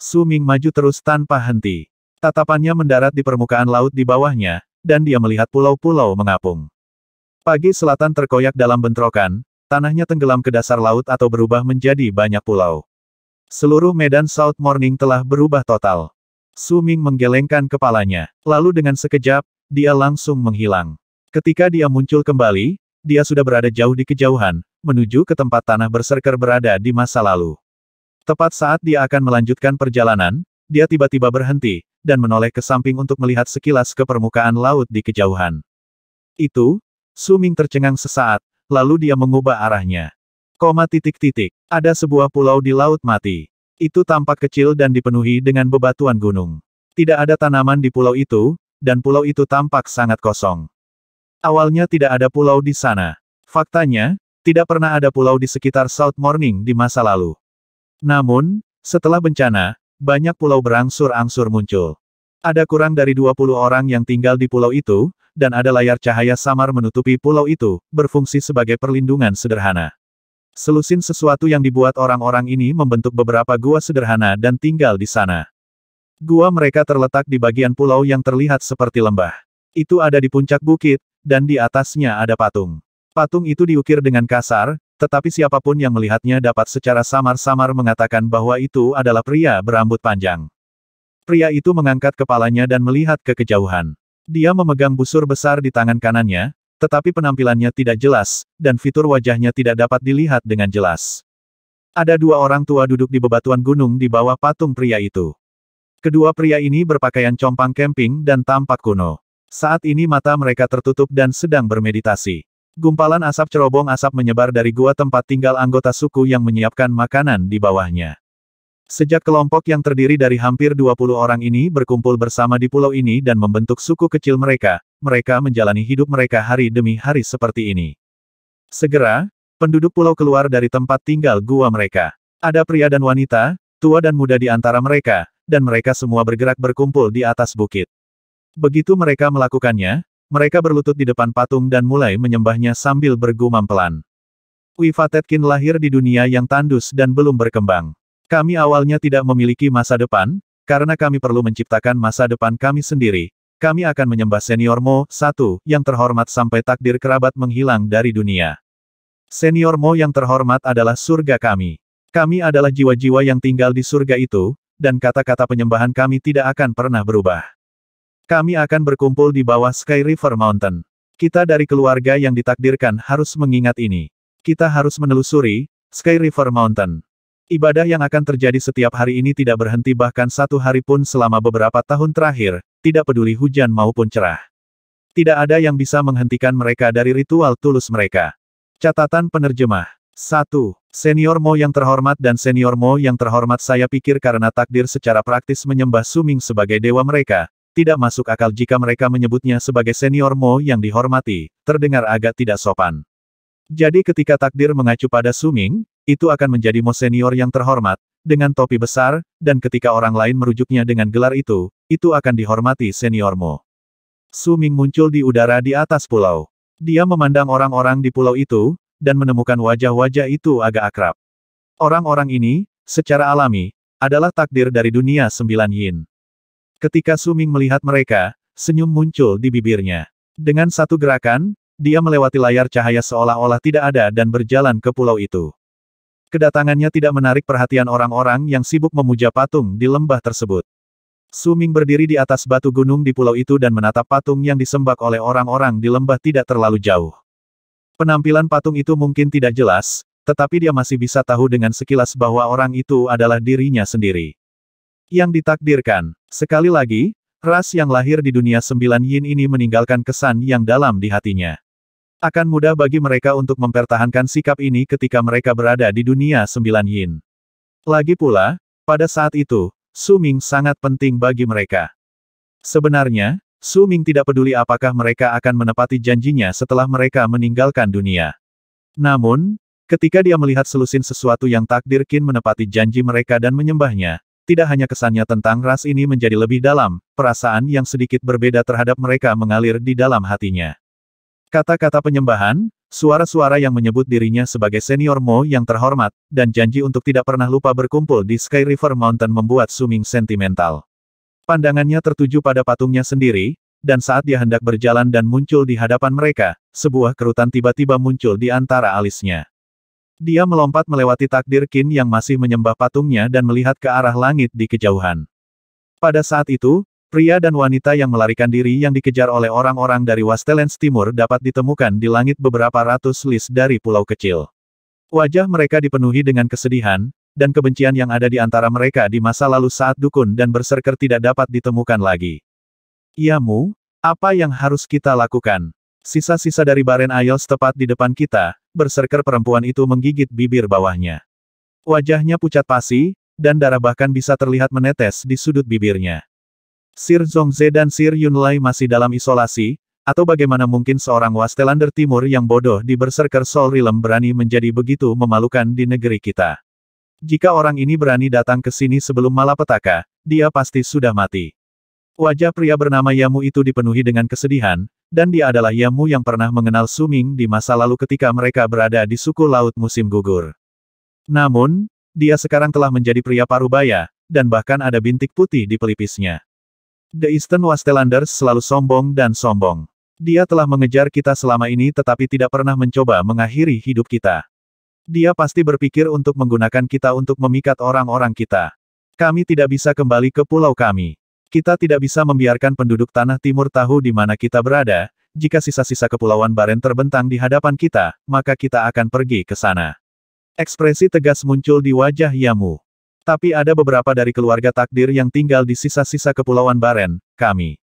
Suming maju terus tanpa henti. Tatapannya mendarat di permukaan laut di bawahnya, dan dia melihat pulau-pulau mengapung. Pagi selatan terkoyak dalam bentrokan, tanahnya tenggelam ke dasar laut atau berubah menjadi banyak pulau. Seluruh medan South Morning telah berubah total. Suming menggelengkan kepalanya. Lalu dengan sekejap, dia langsung menghilang. Ketika dia muncul kembali, dia sudah berada jauh di kejauhan, menuju ke tempat tanah berserker berada di masa lalu. Tepat saat dia akan melanjutkan perjalanan, dia tiba-tiba berhenti, dan menoleh ke samping untuk melihat sekilas ke permukaan laut di kejauhan. Itu, Suming tercengang sesaat, lalu dia mengubah arahnya. Koma titik-titik, ada sebuah pulau di Laut Mati. Itu tampak kecil dan dipenuhi dengan bebatuan gunung. Tidak ada tanaman di pulau itu, dan pulau itu tampak sangat kosong. Awalnya tidak ada pulau di sana. Faktanya, tidak pernah ada pulau di sekitar South Morning di masa lalu. Namun, setelah bencana, banyak pulau berangsur-angsur muncul. Ada kurang dari 20 orang yang tinggal di pulau itu, dan ada layar cahaya samar menutupi pulau itu, berfungsi sebagai perlindungan sederhana. Selusin sesuatu yang dibuat orang-orang ini membentuk beberapa gua sederhana dan tinggal di sana. Gua mereka terletak di bagian pulau yang terlihat seperti lembah. Itu ada di puncak bukit, dan di atasnya ada patung. Patung itu diukir dengan kasar, tetapi siapapun yang melihatnya dapat secara samar-samar mengatakan bahwa itu adalah pria berambut panjang. Pria itu mengangkat kepalanya dan melihat ke kejauhan. Dia memegang busur besar di tangan kanannya, tetapi penampilannya tidak jelas, dan fitur wajahnya tidak dapat dilihat dengan jelas. Ada dua orang tua duduk di bebatuan gunung di bawah patung pria itu. Kedua pria ini berpakaian compang camping dan tampak kuno. Saat ini mata mereka tertutup dan sedang bermeditasi. Gumpalan asap cerobong asap menyebar dari gua tempat tinggal anggota suku yang menyiapkan makanan di bawahnya. Sejak kelompok yang terdiri dari hampir 20 orang ini berkumpul bersama di pulau ini dan membentuk suku kecil mereka, mereka menjalani hidup mereka hari demi hari seperti ini. Segera, penduduk pulau keluar dari tempat tinggal gua mereka. Ada pria dan wanita, tua dan muda di antara mereka, dan mereka semua bergerak berkumpul di atas bukit. Begitu mereka melakukannya, mereka berlutut di depan patung dan mulai menyembahnya sambil bergumam pelan. Wifatetkin lahir di dunia yang tandus dan belum berkembang. Kami awalnya tidak memiliki masa depan, karena kami perlu menciptakan masa depan kami sendiri. Kami akan menyembah Senior Mo satu, yang terhormat sampai takdir kerabat menghilang dari dunia. Senior Mo yang terhormat adalah surga kami. Kami adalah jiwa-jiwa yang tinggal di surga itu, dan kata-kata penyembahan kami tidak akan pernah berubah. Kami akan berkumpul di bawah Sky River Mountain. Kita dari keluarga yang ditakdirkan harus mengingat ini. Kita harus menelusuri Sky River Mountain. Ibadah yang akan terjadi setiap hari ini tidak berhenti bahkan satu hari pun selama beberapa tahun terakhir, tidak peduli hujan maupun cerah. Tidak ada yang bisa menghentikan mereka dari ritual tulus mereka. Catatan penerjemah 1. Senior Mo yang terhormat dan Senior Mo yang terhormat saya pikir karena takdir secara praktis menyembah Suming sebagai dewa mereka, tidak masuk akal jika mereka menyebutnya sebagai Senior Mo yang dihormati, terdengar agak tidak sopan. Jadi ketika takdir mengacu pada Suming, itu akan menjadi senior yang terhormat, dengan topi besar, dan ketika orang lain merujuknya dengan gelar itu, itu akan dihormati seniormu. Su Ming muncul di udara di atas pulau. Dia memandang orang-orang di pulau itu, dan menemukan wajah-wajah itu agak akrab. Orang-orang ini, secara alami, adalah takdir dari dunia sembilan yin. Ketika Su Ming melihat mereka, senyum muncul di bibirnya. Dengan satu gerakan, dia melewati layar cahaya seolah-olah tidak ada dan berjalan ke pulau itu. Kedatangannya tidak menarik perhatian orang-orang yang sibuk memuja patung di lembah tersebut. Suming berdiri di atas batu gunung di pulau itu dan menatap patung yang disembak oleh orang-orang di lembah tidak terlalu jauh. Penampilan patung itu mungkin tidak jelas, tetapi dia masih bisa tahu dengan sekilas bahwa orang itu adalah dirinya sendiri. Yang ditakdirkan, sekali lagi, ras yang lahir di dunia sembilan yin ini meninggalkan kesan yang dalam di hatinya. Akan mudah bagi mereka untuk mempertahankan sikap ini ketika mereka berada di dunia sembilan yin. Lagi pula, pada saat itu, Suming sangat penting bagi mereka. Sebenarnya, Suming tidak peduli apakah mereka akan menepati janjinya setelah mereka meninggalkan dunia. Namun, ketika dia melihat selusin sesuatu yang takdirkin menepati janji mereka dan menyembahnya, tidak hanya kesannya tentang ras ini menjadi lebih dalam, perasaan yang sedikit berbeda terhadap mereka mengalir di dalam hatinya. Kata-kata penyembahan, suara-suara yang menyebut dirinya sebagai senior Mo yang terhormat, dan janji untuk tidak pernah lupa berkumpul di Sky River Mountain membuat Suming sentimental. Pandangannya tertuju pada patungnya sendiri, dan saat dia hendak berjalan dan muncul di hadapan mereka, sebuah kerutan tiba-tiba muncul di antara alisnya. Dia melompat melewati takdir Kin yang masih menyembah patungnya dan melihat ke arah langit di kejauhan. Pada saat itu, Pria dan wanita yang melarikan diri yang dikejar oleh orang-orang dari Wastelens Timur dapat ditemukan di langit beberapa ratus list dari pulau kecil. Wajah mereka dipenuhi dengan kesedihan, dan kebencian yang ada di antara mereka di masa lalu saat dukun dan berserker tidak dapat ditemukan lagi. Yamu, apa yang harus kita lakukan? Sisa-sisa dari Baren Isles tepat di depan kita, berserker perempuan itu menggigit bibir bawahnya. Wajahnya pucat pasi, dan darah bahkan bisa terlihat menetes di sudut bibirnya. Sir Zhongze dan Sir Yunlai masih dalam isolasi, atau bagaimana mungkin seorang Wastelander Timur yang bodoh di Berserker Soul Realm berani menjadi begitu memalukan di negeri kita. Jika orang ini berani datang ke sini sebelum malapetaka, dia pasti sudah mati. Wajah pria bernama Yamu itu dipenuhi dengan kesedihan, dan dia adalah Yamu yang pernah mengenal Suming di masa lalu ketika mereka berada di suku laut musim gugur. Namun, dia sekarang telah menjadi pria parubaya, dan bahkan ada bintik putih di pelipisnya. The Eastern Westlanders selalu sombong dan sombong. Dia telah mengejar kita selama ini tetapi tidak pernah mencoba mengakhiri hidup kita. Dia pasti berpikir untuk menggunakan kita untuk memikat orang-orang kita. Kami tidak bisa kembali ke pulau kami. Kita tidak bisa membiarkan penduduk tanah timur tahu di mana kita berada, jika sisa-sisa kepulauan Baren terbentang di hadapan kita, maka kita akan pergi ke sana. Ekspresi tegas muncul di wajah Yamu. Tapi ada beberapa dari keluarga takdir yang tinggal di sisa-sisa kepulauan Baren, kami.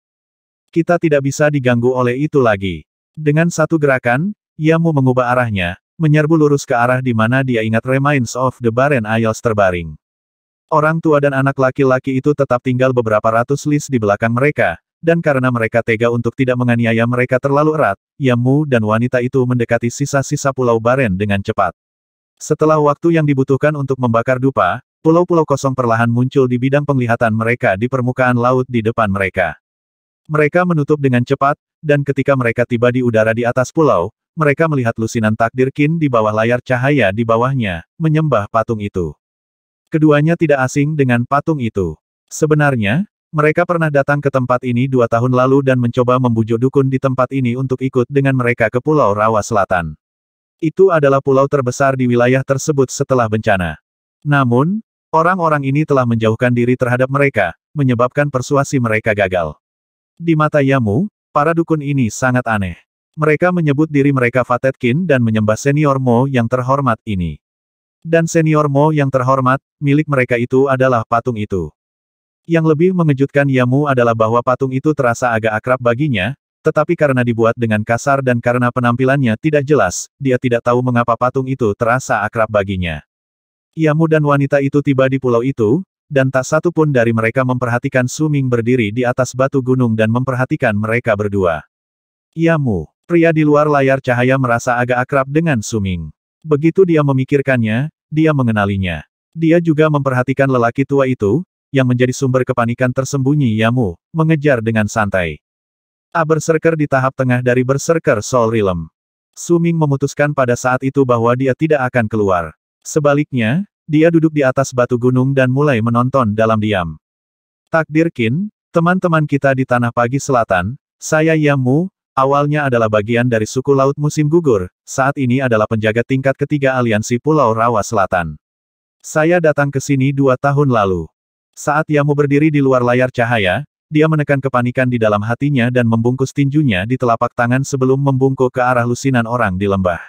Kita tidak bisa diganggu oleh itu lagi. Dengan satu gerakan, Yamu mengubah arahnya, menyerbu lurus ke arah di mana dia ingat Remains of the Baren Isles terbaring. Orang tua dan anak laki-laki itu tetap tinggal beberapa ratus lis di belakang mereka, dan karena mereka tega untuk tidak menganiaya mereka terlalu erat, Yamu dan wanita itu mendekati sisa-sisa Pulau Baren dengan cepat. Setelah waktu yang dibutuhkan untuk membakar dupa, Pulau-pulau kosong perlahan muncul di bidang penglihatan mereka di permukaan laut di depan mereka. Mereka menutup dengan cepat, dan ketika mereka tiba di udara di atas pulau, mereka melihat lusinan takdir kin di bawah layar cahaya di bawahnya, menyembah patung itu. Keduanya tidak asing dengan patung itu. Sebenarnya, mereka pernah datang ke tempat ini dua tahun lalu dan mencoba membujuk dukun di tempat ini untuk ikut dengan mereka ke Pulau Rawa Selatan. Itu adalah pulau terbesar di wilayah tersebut setelah bencana. Namun, Orang-orang ini telah menjauhkan diri terhadap mereka, menyebabkan persuasi mereka gagal. Di mata Yamu, para dukun ini sangat aneh. Mereka menyebut diri mereka Fatetkin dan menyembah senior Mo yang terhormat ini. Dan senior Mo yang terhormat, milik mereka itu adalah patung itu. Yang lebih mengejutkan Yamu adalah bahwa patung itu terasa agak akrab baginya, tetapi karena dibuat dengan kasar dan karena penampilannya tidak jelas, dia tidak tahu mengapa patung itu terasa akrab baginya. Yamu dan wanita itu tiba di pulau itu, dan tak satu pun dari mereka memperhatikan Suming berdiri di atas batu gunung dan memperhatikan mereka berdua. Yamu, pria di luar layar cahaya merasa agak akrab dengan Suming. Begitu dia memikirkannya, dia mengenalinya. Dia juga memperhatikan lelaki tua itu, yang menjadi sumber kepanikan tersembunyi Yamu, mengejar dengan santai. A ah, berserker di tahap tengah dari berserker Sol Rilem. Suming memutuskan pada saat itu bahwa dia tidak akan keluar. Sebaliknya, dia duduk di atas batu gunung dan mulai menonton dalam diam. Takdir kin, teman-teman kita di Tanah Pagi Selatan, saya Yamu, awalnya adalah bagian dari suku laut musim gugur, saat ini adalah penjaga tingkat ketiga aliansi Pulau Rawa Selatan. Saya datang ke sini dua tahun lalu. Saat Yamu berdiri di luar layar cahaya, dia menekan kepanikan di dalam hatinya dan membungkus tinjunya di telapak tangan sebelum membungkuk ke arah lusinan orang di lembah.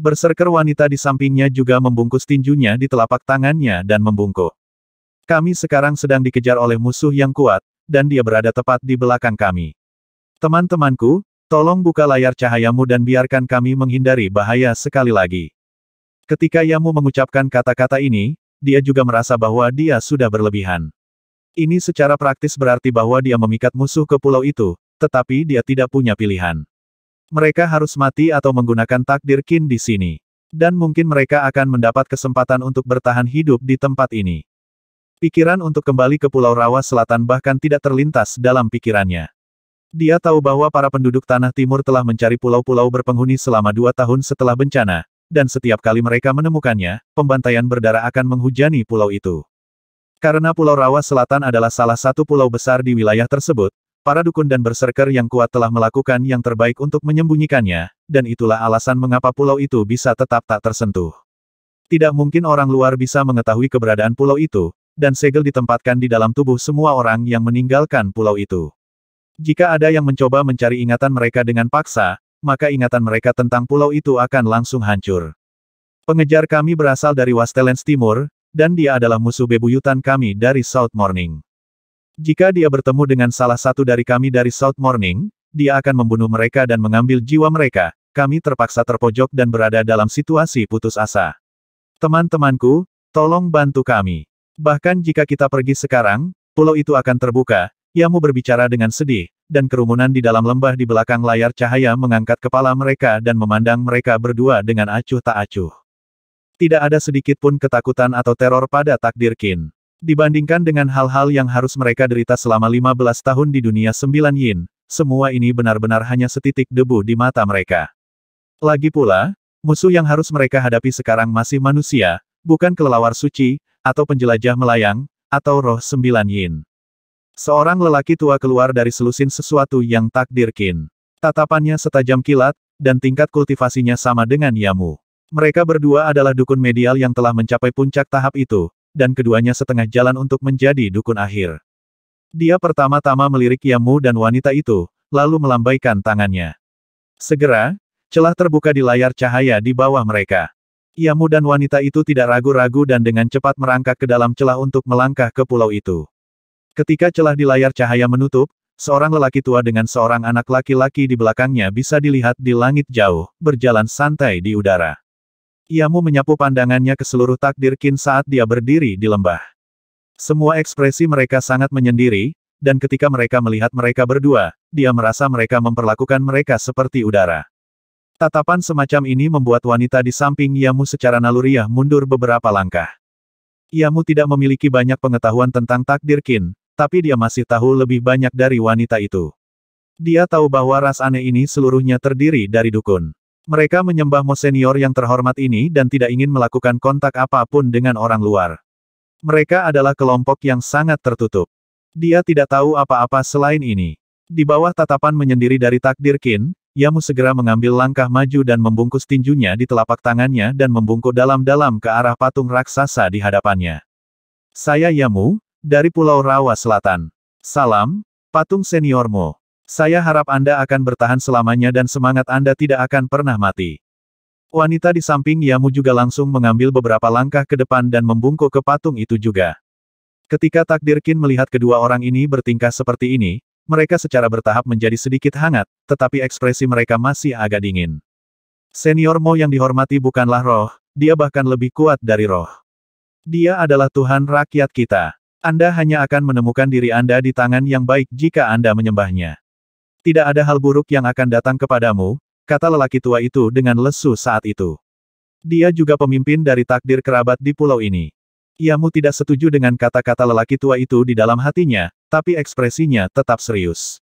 Berserker wanita di sampingnya juga membungkus tinjunya di telapak tangannya dan membungkuk. Kami sekarang sedang dikejar oleh musuh yang kuat, dan dia berada tepat di belakang kami. Teman-temanku, tolong buka layar cahayamu dan biarkan kami menghindari bahaya sekali lagi. Ketika Yamu mengucapkan kata-kata ini, dia juga merasa bahwa dia sudah berlebihan. Ini secara praktis berarti bahwa dia memikat musuh ke pulau itu, tetapi dia tidak punya pilihan. Mereka harus mati atau menggunakan takdir kin di sini. Dan mungkin mereka akan mendapat kesempatan untuk bertahan hidup di tempat ini. Pikiran untuk kembali ke Pulau Rawa Selatan bahkan tidak terlintas dalam pikirannya. Dia tahu bahwa para penduduk Tanah Timur telah mencari pulau-pulau berpenghuni selama dua tahun setelah bencana, dan setiap kali mereka menemukannya, pembantaian berdarah akan menghujani pulau itu. Karena Pulau Rawa Selatan adalah salah satu pulau besar di wilayah tersebut, Para dukun dan berserker yang kuat telah melakukan yang terbaik untuk menyembunyikannya, dan itulah alasan mengapa pulau itu bisa tetap tak tersentuh. Tidak mungkin orang luar bisa mengetahui keberadaan pulau itu, dan segel ditempatkan di dalam tubuh semua orang yang meninggalkan pulau itu. Jika ada yang mencoba mencari ingatan mereka dengan paksa, maka ingatan mereka tentang pulau itu akan langsung hancur. Pengejar kami berasal dari Wastelens Timur, dan dia adalah musuh bebuyutan kami dari South Morning. Jika dia bertemu dengan salah satu dari kami dari South Morning, dia akan membunuh mereka dan mengambil jiwa mereka. Kami terpaksa terpojok dan berada dalam situasi putus asa. Teman-temanku, tolong bantu kami. Bahkan jika kita pergi sekarang, pulau itu akan terbuka. Yamu berbicara dengan sedih, dan kerumunan di dalam lembah di belakang layar cahaya mengangkat kepala mereka dan memandang mereka berdua dengan acuh tak acuh. Tidak ada sedikit pun ketakutan atau teror pada takdir Kin. Dibandingkan dengan hal-hal yang harus mereka derita selama 15 tahun di dunia sembilan yin, semua ini benar-benar hanya setitik debu di mata mereka. Lagi pula, musuh yang harus mereka hadapi sekarang masih manusia, bukan kelelawar suci, atau penjelajah melayang, atau roh sembilan yin. Seorang lelaki tua keluar dari selusin sesuatu yang takdirkin. Tatapannya setajam kilat, dan tingkat kultivasinya sama dengan Yamu. Mereka berdua adalah dukun medial yang telah mencapai puncak tahap itu, dan keduanya setengah jalan untuk menjadi dukun akhir. Dia pertama-tama melirik Yamu dan wanita itu, lalu melambaikan tangannya. Segera, celah terbuka di layar cahaya di bawah mereka. Yamu dan wanita itu tidak ragu-ragu dan dengan cepat merangkak ke dalam celah untuk melangkah ke pulau itu. Ketika celah di layar cahaya menutup, seorang lelaki tua dengan seorang anak laki-laki di belakangnya bisa dilihat di langit jauh, berjalan santai di udara. Yamu menyapu pandangannya ke seluruh takdir Kin saat dia berdiri di lembah. Semua ekspresi mereka sangat menyendiri, dan ketika mereka melihat mereka berdua, dia merasa mereka memperlakukan mereka seperti udara. Tatapan semacam ini membuat wanita di samping Yamu secara naluriah mundur beberapa langkah. Yamu tidak memiliki banyak pengetahuan tentang takdir Kin, tapi dia masih tahu lebih banyak dari wanita itu. Dia tahu bahwa ras aneh ini seluruhnya terdiri dari dukun. Mereka menyembah Senior yang terhormat ini dan tidak ingin melakukan kontak apapun dengan orang luar. Mereka adalah kelompok yang sangat tertutup. Dia tidak tahu apa-apa selain ini. Di bawah tatapan menyendiri dari takdir Qin, Yamu segera mengambil langkah maju dan membungkus tinjunya di telapak tangannya dan membungkuk dalam-dalam ke arah patung raksasa di hadapannya. Saya Yamu, dari Pulau Rawa Selatan. Salam, patung seniormu. Saya harap Anda akan bertahan selamanya dan semangat Anda tidak akan pernah mati. Wanita di samping Yamu juga langsung mengambil beberapa langkah ke depan dan membungkuk ke patung itu juga. Ketika Takdir Qin melihat kedua orang ini bertingkah seperti ini, mereka secara bertahap menjadi sedikit hangat, tetapi ekspresi mereka masih agak dingin. Senior Mo yang dihormati bukanlah roh, dia bahkan lebih kuat dari roh. Dia adalah Tuhan rakyat kita. Anda hanya akan menemukan diri Anda di tangan yang baik jika Anda menyembahnya. Tidak ada hal buruk yang akan datang kepadamu, kata lelaki tua itu dengan lesu saat itu. Dia juga pemimpin dari takdir kerabat di pulau ini. Iamu tidak setuju dengan kata-kata lelaki tua itu di dalam hatinya, tapi ekspresinya tetap serius.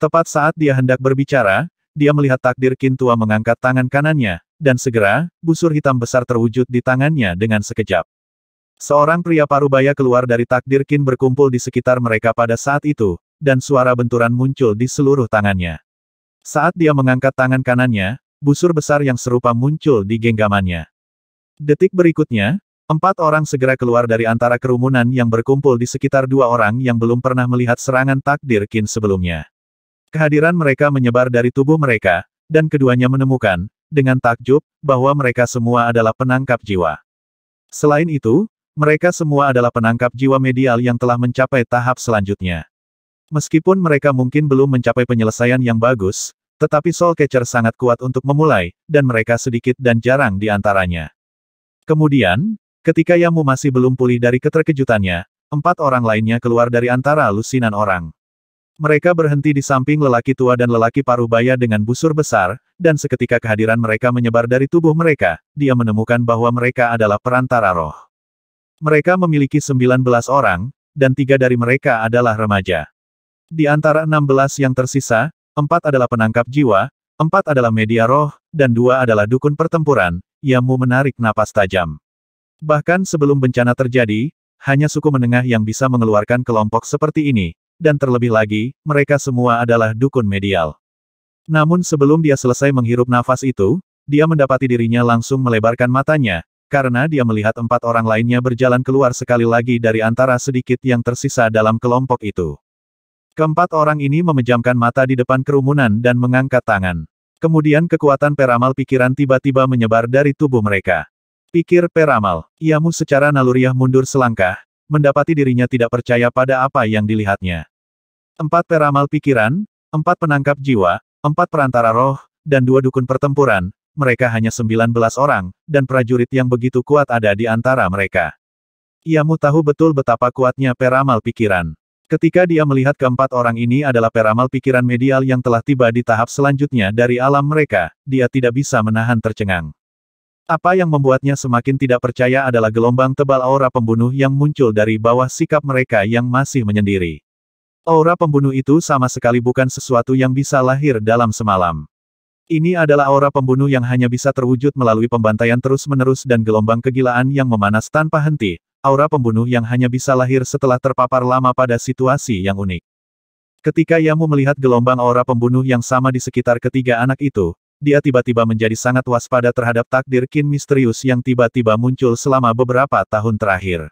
Tepat saat dia hendak berbicara, dia melihat takdir Kin tua mengangkat tangan kanannya, dan segera, busur hitam besar terwujud di tangannya dengan sekejap. Seorang pria parubaya keluar dari takdir Kin berkumpul di sekitar mereka pada saat itu, dan suara benturan muncul di seluruh tangannya. Saat dia mengangkat tangan kanannya, busur besar yang serupa muncul di genggamannya. Detik berikutnya, empat orang segera keluar dari antara kerumunan yang berkumpul di sekitar dua orang yang belum pernah melihat serangan takdir Kin sebelumnya. Kehadiran mereka menyebar dari tubuh mereka, dan keduanya menemukan, dengan takjub, bahwa mereka semua adalah penangkap jiwa. Selain itu, mereka semua adalah penangkap jiwa medial yang telah mencapai tahap selanjutnya. Meskipun mereka mungkin belum mencapai penyelesaian yang bagus, tetapi Soul Catcher sangat kuat untuk memulai, dan mereka sedikit dan jarang di antaranya. Kemudian, ketika Yamu masih belum pulih dari keterkejutannya, empat orang lainnya keluar dari antara lusinan orang. Mereka berhenti di samping lelaki tua dan lelaki paruh baya dengan busur besar, dan seketika kehadiran mereka menyebar dari tubuh mereka, dia menemukan bahwa mereka adalah perantara roh. Mereka memiliki 19 orang, dan tiga dari mereka adalah remaja. Di antara 16 yang tersisa, empat adalah penangkap jiwa, empat adalah media roh, dan dua adalah dukun pertempuran, Yamu menarik napas tajam. Bahkan sebelum bencana terjadi, hanya suku menengah yang bisa mengeluarkan kelompok seperti ini, dan terlebih lagi, mereka semua adalah dukun medial. Namun sebelum dia selesai menghirup nafas itu, dia mendapati dirinya langsung melebarkan matanya, karena dia melihat empat orang lainnya berjalan keluar sekali lagi dari antara sedikit yang tersisa dalam kelompok itu. Keempat orang ini memejamkan mata di depan kerumunan dan mengangkat tangan. Kemudian kekuatan peramal pikiran tiba-tiba menyebar dari tubuh mereka. Pikir peramal, Iamu secara naluriah mundur selangkah, mendapati dirinya tidak percaya pada apa yang dilihatnya. Empat peramal pikiran, empat penangkap jiwa, empat perantara roh, dan dua dukun pertempuran, mereka hanya 19 orang, dan prajurit yang begitu kuat ada di antara mereka. Iamu tahu betul betapa kuatnya peramal pikiran. Ketika dia melihat keempat orang ini adalah peramal pikiran medial yang telah tiba di tahap selanjutnya dari alam mereka, dia tidak bisa menahan tercengang. Apa yang membuatnya semakin tidak percaya adalah gelombang tebal aura pembunuh yang muncul dari bawah sikap mereka yang masih menyendiri. Aura pembunuh itu sama sekali bukan sesuatu yang bisa lahir dalam semalam. Ini adalah aura pembunuh yang hanya bisa terwujud melalui pembantaian terus-menerus dan gelombang kegilaan yang memanas tanpa henti, aura pembunuh yang hanya bisa lahir setelah terpapar lama pada situasi yang unik. Ketika Yamu melihat gelombang aura pembunuh yang sama di sekitar ketiga anak itu, dia tiba-tiba menjadi sangat waspada terhadap takdir kin misterius yang tiba-tiba muncul selama beberapa tahun terakhir.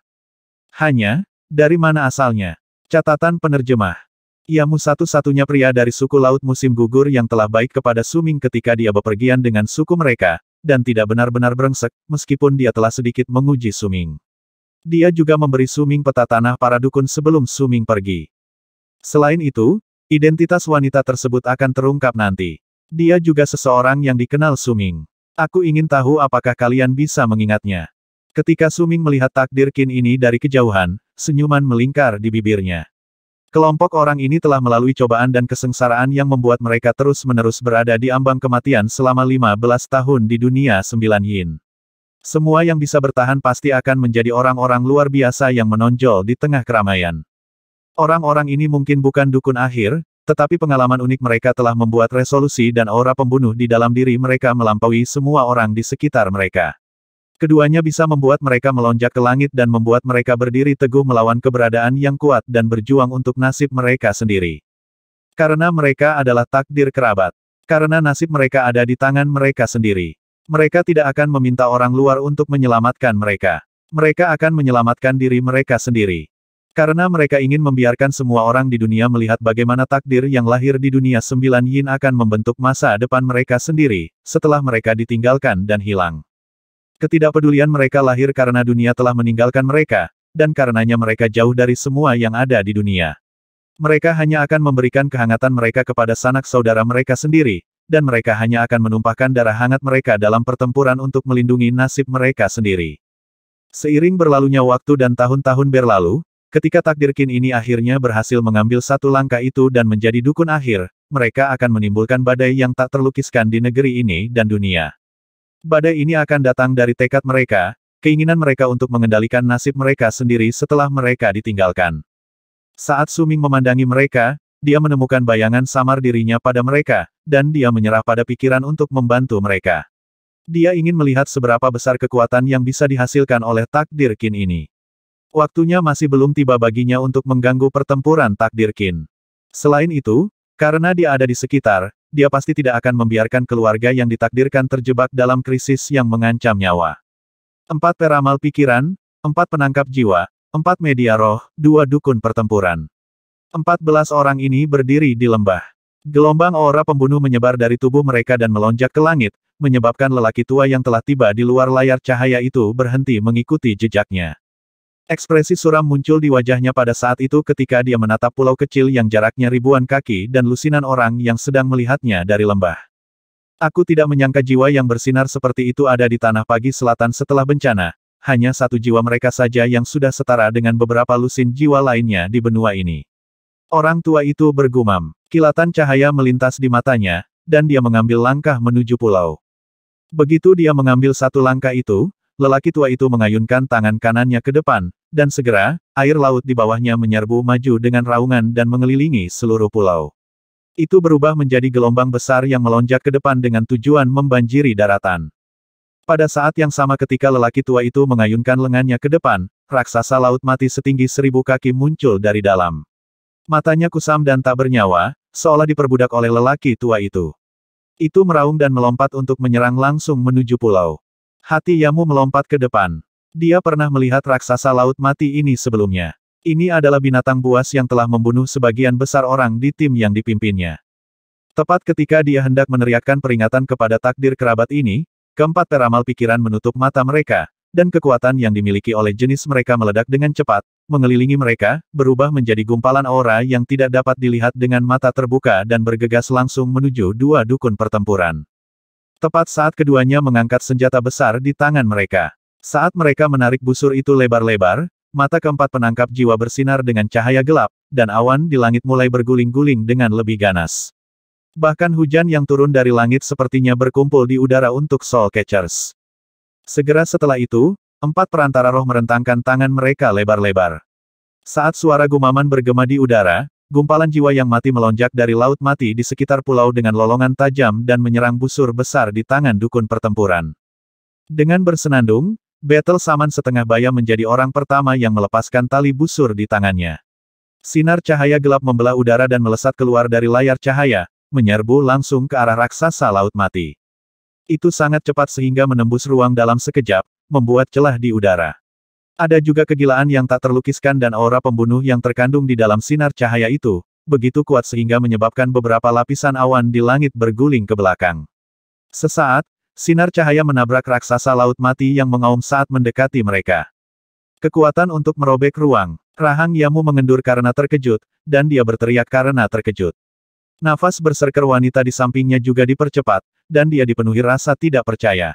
Hanya, dari mana asalnya? Catatan penerjemah. Yamu satu-satunya pria dari suku laut musim gugur yang telah baik kepada Suming ketika dia bepergian dengan suku mereka, dan tidak benar-benar berengsek meskipun dia telah sedikit menguji Suming. Dia juga memberi Suming peta tanah para dukun sebelum Suming pergi. Selain itu, identitas wanita tersebut akan terungkap nanti. Dia juga seseorang yang dikenal Suming. Aku ingin tahu apakah kalian bisa mengingatnya. Ketika Suming melihat takdir Qin ini dari kejauhan, senyuman melingkar di bibirnya. Kelompok orang ini telah melalui cobaan dan kesengsaraan yang membuat mereka terus-menerus berada di ambang kematian selama 15 tahun di dunia sembilan yin. Semua yang bisa bertahan pasti akan menjadi orang-orang luar biasa yang menonjol di tengah keramaian. Orang-orang ini mungkin bukan dukun akhir, tetapi pengalaman unik mereka telah membuat resolusi dan aura pembunuh di dalam diri mereka melampaui semua orang di sekitar mereka. Keduanya bisa membuat mereka melonjak ke langit dan membuat mereka berdiri teguh melawan keberadaan yang kuat dan berjuang untuk nasib mereka sendiri. Karena mereka adalah takdir kerabat. Karena nasib mereka ada di tangan mereka sendiri. Mereka tidak akan meminta orang luar untuk menyelamatkan mereka. Mereka akan menyelamatkan diri mereka sendiri. Karena mereka ingin membiarkan semua orang di dunia melihat bagaimana takdir yang lahir di dunia sembilan yin akan membentuk masa depan mereka sendiri, setelah mereka ditinggalkan dan hilang. Ketidakpedulian mereka lahir karena dunia telah meninggalkan mereka, dan karenanya mereka jauh dari semua yang ada di dunia. Mereka hanya akan memberikan kehangatan mereka kepada sanak saudara mereka sendiri, dan mereka hanya akan menumpahkan darah hangat mereka dalam pertempuran untuk melindungi nasib mereka sendiri. Seiring berlalunya waktu dan tahun-tahun berlalu, ketika takdir Qin ini akhirnya berhasil mengambil satu langkah itu dan menjadi dukun akhir, mereka akan menimbulkan badai yang tak terlukiskan di negeri ini dan dunia. Badai ini akan datang dari tekad mereka, keinginan mereka untuk mengendalikan nasib mereka sendiri setelah mereka ditinggalkan. Saat Suming memandangi mereka, dia menemukan bayangan samar dirinya pada mereka, dan dia menyerah pada pikiran untuk membantu mereka. Dia ingin melihat seberapa besar kekuatan yang bisa dihasilkan oleh takdir kin ini. Waktunya masih belum tiba baginya untuk mengganggu pertempuran takdir kin. Selain itu, karena dia ada di sekitar, dia pasti tidak akan membiarkan keluarga yang ditakdirkan terjebak dalam krisis yang mengancam nyawa. Empat peramal pikiran, empat penangkap jiwa, empat media roh, dua dukun pertempuran. Empat belas orang ini berdiri di lembah. Gelombang aura pembunuh menyebar dari tubuh mereka dan melonjak ke langit, menyebabkan lelaki tua yang telah tiba di luar layar cahaya itu berhenti mengikuti jejaknya. Ekspresi suram muncul di wajahnya pada saat itu ketika dia menatap pulau kecil yang jaraknya ribuan kaki dan lusinan orang yang sedang melihatnya dari lembah. Aku tidak menyangka jiwa yang bersinar seperti itu ada di tanah pagi selatan setelah bencana, hanya satu jiwa mereka saja yang sudah setara dengan beberapa lusin jiwa lainnya di benua ini. Orang tua itu bergumam. Kilatan cahaya melintas di matanya, dan dia mengambil langkah menuju pulau. Begitu dia mengambil satu langkah itu, lelaki tua itu mengayunkan tangan kanannya ke depan, dan segera, air laut di bawahnya menyerbu maju dengan raungan dan mengelilingi seluruh pulau. Itu berubah menjadi gelombang besar yang melonjak ke depan dengan tujuan membanjiri daratan. Pada saat yang sama ketika lelaki tua itu mengayunkan lengannya ke depan, raksasa laut mati setinggi seribu kaki muncul dari dalam. Matanya kusam dan tak bernyawa, seolah diperbudak oleh lelaki tua itu. Itu meraung dan melompat untuk menyerang langsung menuju pulau. Hati Yamu melompat ke depan. Dia pernah melihat raksasa laut mati ini sebelumnya. Ini adalah binatang buas yang telah membunuh sebagian besar orang di tim yang dipimpinnya. Tepat ketika dia hendak meneriakkan peringatan kepada takdir kerabat ini, keempat peramal pikiran menutup mata mereka, dan kekuatan yang dimiliki oleh jenis mereka meledak dengan cepat, mengelilingi mereka, berubah menjadi gumpalan aura yang tidak dapat dilihat dengan mata terbuka dan bergegas langsung menuju dua dukun pertempuran. Tepat saat keduanya mengangkat senjata besar di tangan mereka. Saat mereka menarik busur itu lebar-lebar, mata keempat penangkap jiwa bersinar dengan cahaya gelap, dan awan di langit mulai berguling-guling dengan lebih ganas. Bahkan hujan yang turun dari langit sepertinya berkumpul di udara untuk Soul Catchers. Segera setelah itu, Empat perantara roh merentangkan tangan mereka lebar-lebar. Saat suara gumaman bergema di udara, gumpalan jiwa yang mati melonjak dari laut mati di sekitar pulau dengan lolongan tajam dan menyerang busur besar di tangan dukun pertempuran. Dengan bersenandung, Battle Saman setengah bayam menjadi orang pertama yang melepaskan tali busur di tangannya. Sinar cahaya gelap membelah udara dan melesat keluar dari layar cahaya, menyerbu langsung ke arah raksasa laut mati. Itu sangat cepat sehingga menembus ruang dalam sekejap, membuat celah di udara. Ada juga kegilaan yang tak terlukiskan dan aura pembunuh yang terkandung di dalam sinar cahaya itu, begitu kuat sehingga menyebabkan beberapa lapisan awan di langit berguling ke belakang. Sesaat, sinar cahaya menabrak raksasa laut mati yang mengaum saat mendekati mereka. Kekuatan untuk merobek ruang, Rahang Yamu mengendur karena terkejut, dan dia berteriak karena terkejut. Nafas berserker wanita di sampingnya juga dipercepat, dan dia dipenuhi rasa tidak percaya.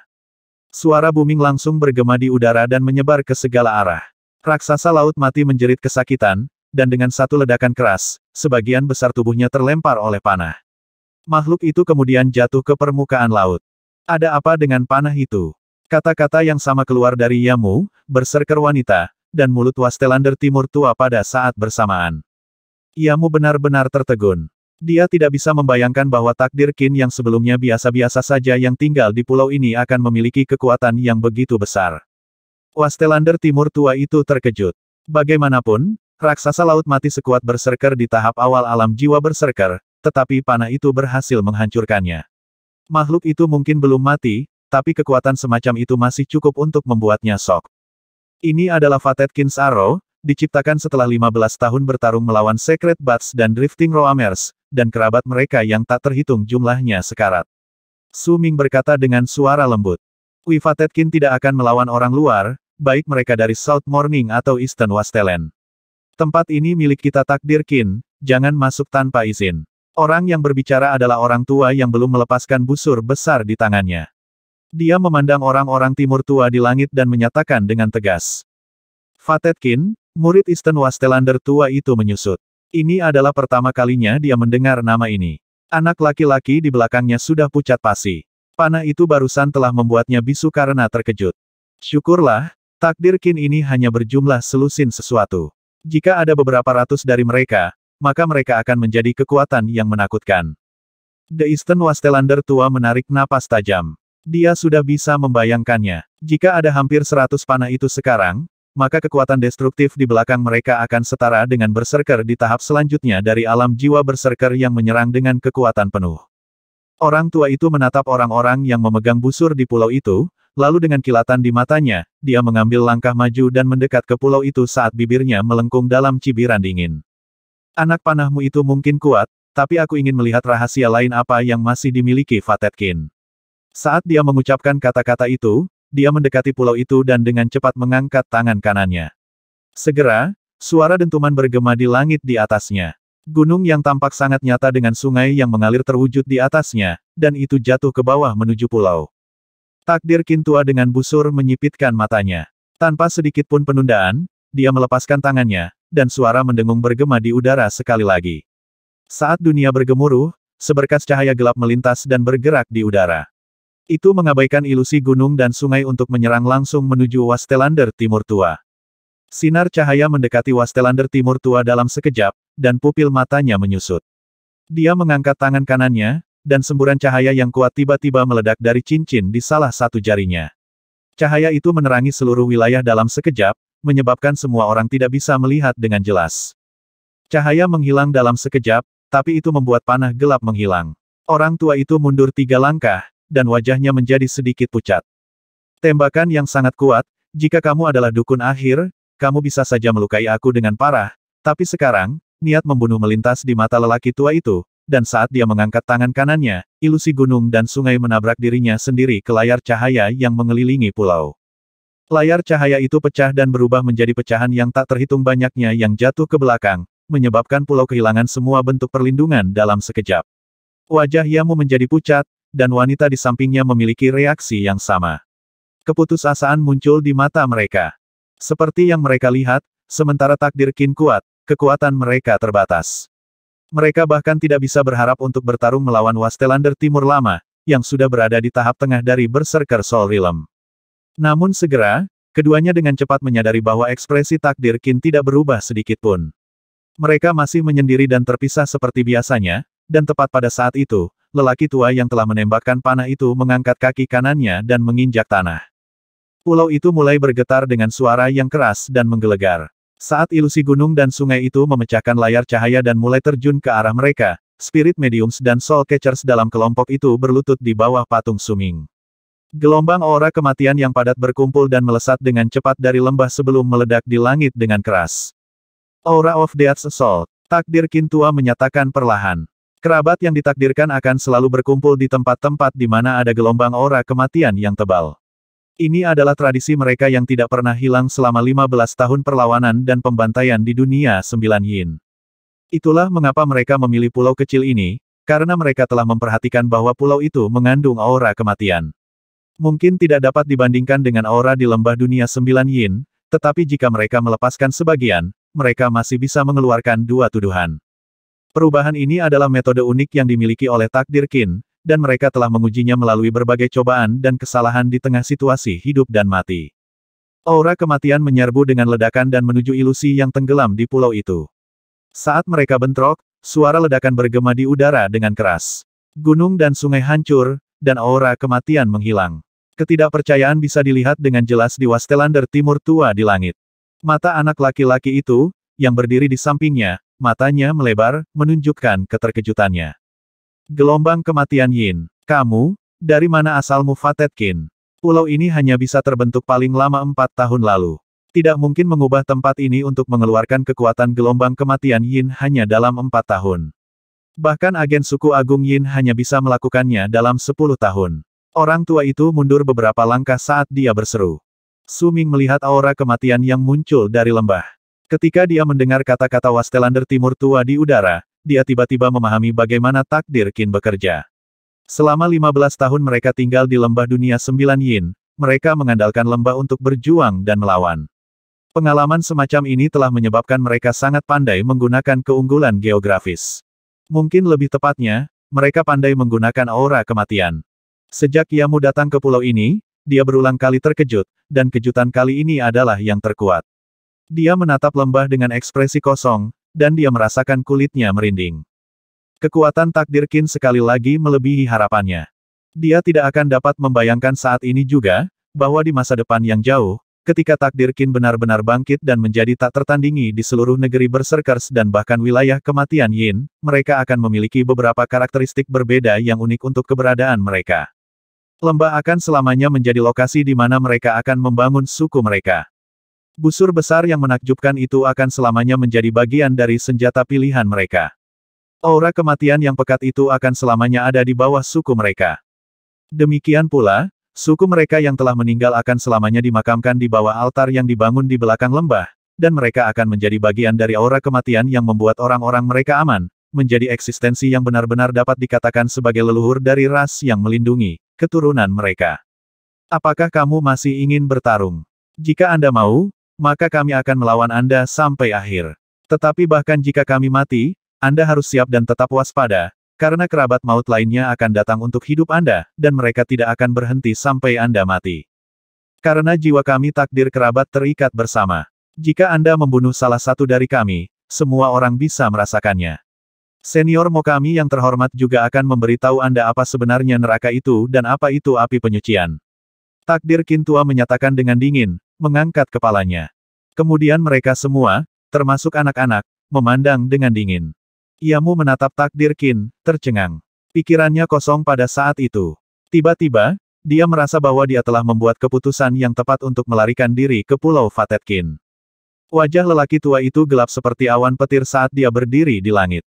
Suara booming langsung bergema di udara dan menyebar ke segala arah. Raksasa laut mati menjerit kesakitan, dan dengan satu ledakan keras, sebagian besar tubuhnya terlempar oleh panah. Makhluk itu kemudian jatuh ke permukaan laut. Ada apa dengan panah itu? Kata-kata yang sama keluar dari Yamu, berserker wanita, dan mulut Wastelander Timur tua pada saat bersamaan. Yamu benar-benar tertegun. Dia tidak bisa membayangkan bahwa takdir Qin yang sebelumnya biasa-biasa saja yang tinggal di pulau ini akan memiliki kekuatan yang begitu besar. Wastelander Timur tua itu terkejut. Bagaimanapun, raksasa laut mati sekuat berserker di tahap awal alam jiwa berserker, tetapi panah itu berhasil menghancurkannya. Makhluk itu mungkin belum mati, tapi kekuatan semacam itu masih cukup untuk membuatnya sok. Ini adalah Kins Arrow, diciptakan setelah 15 tahun bertarung melawan Secret Bats dan Drifting Roamers, dan kerabat mereka yang tak terhitung jumlahnya sekarat. Su Ming berkata dengan suara lembut. Wifatetkin tidak akan melawan orang luar, baik mereka dari South Morning atau Eastern Wastelen. Tempat ini milik kita takdir kin, jangan masuk tanpa izin. Orang yang berbicara adalah orang tua yang belum melepaskan busur besar di tangannya. Dia memandang orang-orang timur tua di langit dan menyatakan dengan tegas. Fatetkin, murid Eastern Wastelander tua itu menyusut. Ini adalah pertama kalinya dia mendengar nama ini. Anak laki-laki di belakangnya sudah pucat pasi. Panah itu barusan telah membuatnya bisu karena terkejut. Syukurlah, takdir kin ini hanya berjumlah selusin sesuatu. Jika ada beberapa ratus dari mereka, maka mereka akan menjadi kekuatan yang menakutkan. The Eastern Wastelander tua menarik napas tajam. Dia sudah bisa membayangkannya. Jika ada hampir seratus panah itu sekarang, maka kekuatan destruktif di belakang mereka akan setara dengan berserker di tahap selanjutnya dari alam jiwa berserker yang menyerang dengan kekuatan penuh. Orang tua itu menatap orang-orang yang memegang busur di pulau itu, lalu dengan kilatan di matanya, dia mengambil langkah maju dan mendekat ke pulau itu saat bibirnya melengkung dalam cibiran dingin. Anak panahmu itu mungkin kuat, tapi aku ingin melihat rahasia lain apa yang masih dimiliki Fatetkin. Saat dia mengucapkan kata-kata itu, dia mendekati pulau itu dan dengan cepat mengangkat tangan kanannya. Segera, suara dentuman bergema di langit di atasnya. Gunung yang tampak sangat nyata dengan sungai yang mengalir terwujud di atasnya, dan itu jatuh ke bawah menuju pulau. Takdir Kintua dengan busur menyipitkan matanya. Tanpa sedikit pun penundaan, dia melepaskan tangannya, dan suara mendengung bergema di udara sekali lagi. Saat dunia bergemuruh, seberkas cahaya gelap melintas dan bergerak di udara. Itu mengabaikan ilusi gunung dan sungai untuk menyerang langsung menuju Wastelander Timur Tua. Sinar cahaya mendekati Wastelander Timur Tua dalam sekejap, dan pupil matanya menyusut. Dia mengangkat tangan kanannya, dan semburan cahaya yang kuat tiba-tiba meledak dari cincin di salah satu jarinya. Cahaya itu menerangi seluruh wilayah dalam sekejap, menyebabkan semua orang tidak bisa melihat dengan jelas. Cahaya menghilang dalam sekejap, tapi itu membuat panah gelap menghilang. Orang tua itu mundur tiga langkah, dan wajahnya menjadi sedikit pucat. Tembakan yang sangat kuat, jika kamu adalah dukun akhir, kamu bisa saja melukai aku dengan parah, tapi sekarang, niat membunuh melintas di mata lelaki tua itu, dan saat dia mengangkat tangan kanannya, ilusi gunung dan sungai menabrak dirinya sendiri ke layar cahaya yang mengelilingi pulau. Layar cahaya itu pecah dan berubah menjadi pecahan yang tak terhitung banyaknya yang jatuh ke belakang, menyebabkan pulau kehilangan semua bentuk perlindungan dalam sekejap. Wajah Yamu menjadi pucat, dan wanita di sampingnya memiliki reaksi yang sama. Keputusasaan muncul di mata mereka. Seperti yang mereka lihat, sementara takdir Qin kuat, kekuatan mereka terbatas. Mereka bahkan tidak bisa berharap untuk bertarung melawan Wastelander Timur Lama, yang sudah berada di tahap tengah dari Berserker Soul Realm. Namun segera, keduanya dengan cepat menyadari bahwa ekspresi takdir Qin tidak berubah sedikit pun. Mereka masih menyendiri dan terpisah seperti biasanya, dan tepat pada saat itu, lelaki tua yang telah menembakkan panah itu mengangkat kaki kanannya dan menginjak tanah. Pulau itu mulai bergetar dengan suara yang keras dan menggelegar. Saat ilusi gunung dan sungai itu memecahkan layar cahaya dan mulai terjun ke arah mereka, spirit mediums dan soul catchers dalam kelompok itu berlutut di bawah patung suming. Gelombang aura kematian yang padat berkumpul dan melesat dengan cepat dari lembah sebelum meledak di langit dengan keras. Aura of Death's Assault, takdir Kintua menyatakan perlahan. Kerabat yang ditakdirkan akan selalu berkumpul di tempat-tempat di mana ada gelombang aura kematian yang tebal. Ini adalah tradisi mereka yang tidak pernah hilang selama 15 tahun perlawanan dan pembantaian di dunia sembilan yin. Itulah mengapa mereka memilih pulau kecil ini, karena mereka telah memperhatikan bahwa pulau itu mengandung aura kematian. Mungkin tidak dapat dibandingkan dengan aura di lembah dunia sembilan yin, tetapi jika mereka melepaskan sebagian, mereka masih bisa mengeluarkan dua tuduhan. Perubahan ini adalah metode unik yang dimiliki oleh takdir Qin, dan mereka telah mengujinya melalui berbagai cobaan dan kesalahan di tengah situasi hidup dan mati. Aura kematian menyerbu dengan ledakan dan menuju ilusi yang tenggelam di pulau itu. Saat mereka bentrok, suara ledakan bergema di udara dengan keras. Gunung dan sungai hancur, dan aura kematian menghilang. Ketidakpercayaan bisa dilihat dengan jelas di Wastelander Timur Tua di langit. Mata anak laki-laki itu, yang berdiri di sampingnya, Matanya melebar, menunjukkan keterkejutannya. Gelombang kematian Yin. Kamu, dari mana asalmu Fatetkin? Pulau ini hanya bisa terbentuk paling lama empat tahun lalu. Tidak mungkin mengubah tempat ini untuk mengeluarkan kekuatan gelombang kematian Yin hanya dalam empat tahun. Bahkan agen suku Agung Yin hanya bisa melakukannya dalam sepuluh tahun. Orang tua itu mundur beberapa langkah saat dia berseru. Suming melihat aura kematian yang muncul dari lembah. Ketika dia mendengar kata-kata Wastelander Timur Tua di udara, dia tiba-tiba memahami bagaimana takdir Qin bekerja. Selama 15 tahun mereka tinggal di lembah dunia sembilan yin, mereka mengandalkan lembah untuk berjuang dan melawan. Pengalaman semacam ini telah menyebabkan mereka sangat pandai menggunakan keunggulan geografis. Mungkin lebih tepatnya, mereka pandai menggunakan aura kematian. Sejak Yamu datang ke pulau ini, dia berulang kali terkejut, dan kejutan kali ini adalah yang terkuat. Dia menatap lembah dengan ekspresi kosong, dan dia merasakan kulitnya merinding. Kekuatan takdir Qin sekali lagi melebihi harapannya. Dia tidak akan dapat membayangkan saat ini juga, bahwa di masa depan yang jauh, ketika takdir Qin benar-benar bangkit dan menjadi tak tertandingi di seluruh negeri berserkers dan bahkan wilayah kematian Yin, mereka akan memiliki beberapa karakteristik berbeda yang unik untuk keberadaan mereka. Lembah akan selamanya menjadi lokasi di mana mereka akan membangun suku mereka. Busur besar yang menakjubkan itu akan selamanya menjadi bagian dari senjata pilihan mereka. Aura kematian yang pekat itu akan selamanya ada di bawah suku mereka. Demikian pula, suku mereka yang telah meninggal akan selamanya dimakamkan di bawah altar yang dibangun di belakang lembah, dan mereka akan menjadi bagian dari aura kematian yang membuat orang-orang mereka aman, menjadi eksistensi yang benar-benar dapat dikatakan sebagai leluhur dari ras yang melindungi keturunan mereka. Apakah kamu masih ingin bertarung? Jika Anda mau, maka kami akan melawan Anda sampai akhir. Tetapi bahkan jika kami mati, Anda harus siap dan tetap waspada, karena kerabat maut lainnya akan datang untuk hidup Anda, dan mereka tidak akan berhenti sampai Anda mati. Karena jiwa kami takdir kerabat terikat bersama. Jika Anda membunuh salah satu dari kami, semua orang bisa merasakannya. Senior Mo kami yang terhormat juga akan memberitahu Anda apa sebenarnya neraka itu dan apa itu api penyucian. Takdir Kintua menyatakan dengan dingin, mengangkat kepalanya. Kemudian mereka semua, termasuk anak-anak, memandang dengan dingin. Yamu menatap takdir Kin, tercengang. Pikirannya kosong pada saat itu. Tiba-tiba, dia merasa bahwa dia telah membuat keputusan yang tepat untuk melarikan diri ke Pulau Fatetkin. Wajah lelaki tua itu gelap seperti awan petir saat dia berdiri di langit.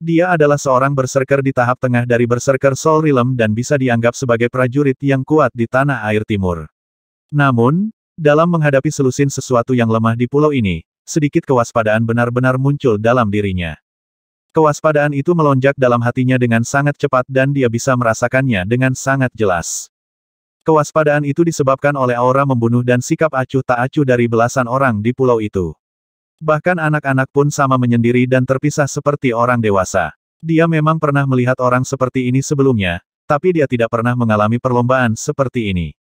Dia adalah seorang berserker di tahap tengah dari berserker Sol Rilem dan bisa dianggap sebagai prajurit yang kuat di tanah air timur. Namun, dalam menghadapi selusin sesuatu yang lemah di pulau ini, sedikit kewaspadaan benar-benar muncul dalam dirinya. Kewaspadaan itu melonjak dalam hatinya dengan sangat cepat dan dia bisa merasakannya dengan sangat jelas. Kewaspadaan itu disebabkan oleh aura membunuh dan sikap acuh tak acuh dari belasan orang di pulau itu. Bahkan anak-anak pun sama menyendiri dan terpisah seperti orang dewasa. Dia memang pernah melihat orang seperti ini sebelumnya, tapi dia tidak pernah mengalami perlombaan seperti ini.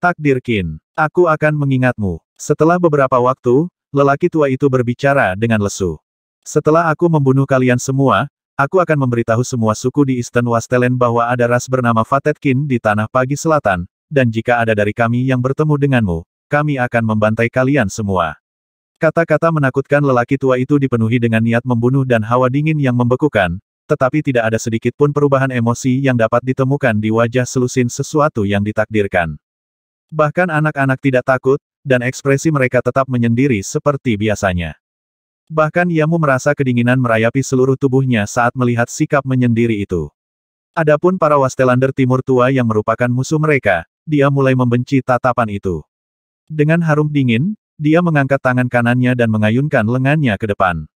Takdir Kin, aku akan mengingatmu. Setelah beberapa waktu, lelaki tua itu berbicara dengan lesu. Setelah aku membunuh kalian semua, aku akan memberitahu semua suku di Eastern Wastelen bahwa ada ras bernama Fatetkin di Tanah Pagi Selatan, dan jika ada dari kami yang bertemu denganmu, kami akan membantai kalian semua. Kata-kata menakutkan lelaki tua itu dipenuhi dengan niat membunuh dan hawa dingin yang membekukan, tetapi tidak ada sedikit pun perubahan emosi yang dapat ditemukan di wajah selusin sesuatu yang ditakdirkan. Bahkan anak-anak tidak takut, dan ekspresi mereka tetap menyendiri seperti biasanya. Bahkan Yamu merasa kedinginan merayapi seluruh tubuhnya saat melihat sikap menyendiri itu. Adapun para Wastelander Timur tua yang merupakan musuh mereka, dia mulai membenci tatapan itu. Dengan harum dingin, dia mengangkat tangan kanannya dan mengayunkan lengannya ke depan.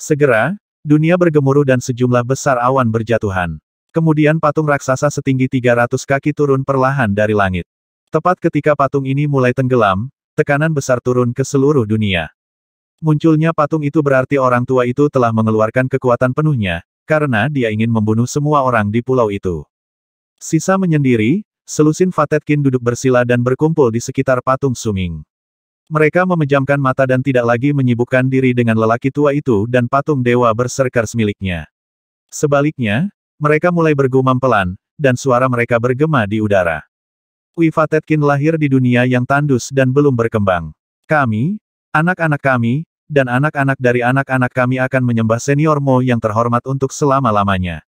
Segera, dunia bergemuruh dan sejumlah besar awan berjatuhan. Kemudian patung raksasa setinggi 300 kaki turun perlahan dari langit. Tepat ketika patung ini mulai tenggelam, tekanan besar turun ke seluruh dunia. Munculnya patung itu berarti orang tua itu telah mengeluarkan kekuatan penuhnya, karena dia ingin membunuh semua orang di pulau itu. Sisa menyendiri, Selusin Fatetkin duduk bersila dan berkumpul di sekitar patung Suming. Mereka memejamkan mata dan tidak lagi menyibukkan diri dengan lelaki tua itu dan patung dewa berserkers miliknya. Sebaliknya, mereka mulai bergumam pelan, dan suara mereka bergema di udara. Uivatetkin lahir di dunia yang tandus dan belum berkembang. Kami, anak-anak kami, dan anak-anak dari anak-anak kami akan menyembah Senior Mo yang terhormat untuk selama-lamanya.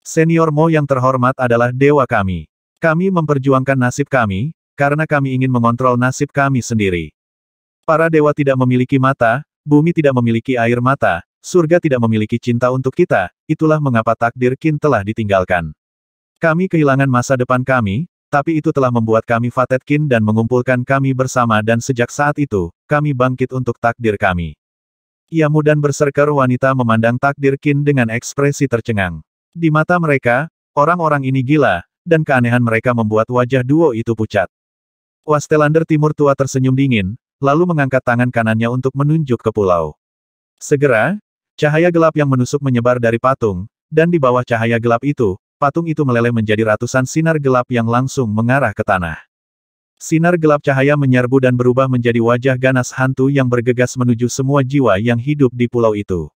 Senior Mo yang terhormat adalah dewa kami. Kami memperjuangkan nasib kami, karena kami ingin mengontrol nasib kami sendiri. Para dewa tidak memiliki mata, bumi tidak memiliki air mata, surga tidak memiliki cinta untuk kita, itulah mengapa takdir Kin telah ditinggalkan. Kami kehilangan masa depan kami, tapi itu telah membuat kami Fatetkin dan mengumpulkan kami bersama dan sejak saat itu, kami bangkit untuk takdir kami. Yamu dan berserker wanita memandang takdir Kin dengan ekspresi tercengang. Di mata mereka, orang-orang ini gila, dan keanehan mereka membuat wajah duo itu pucat. Wastelander Timur Tua tersenyum dingin, lalu mengangkat tangan kanannya untuk menunjuk ke pulau. Segera, cahaya gelap yang menusuk menyebar dari patung, dan di bawah cahaya gelap itu, patung itu meleleh menjadi ratusan sinar gelap yang langsung mengarah ke tanah. Sinar gelap cahaya menyerbu dan berubah menjadi wajah ganas hantu yang bergegas menuju semua jiwa yang hidup di pulau itu.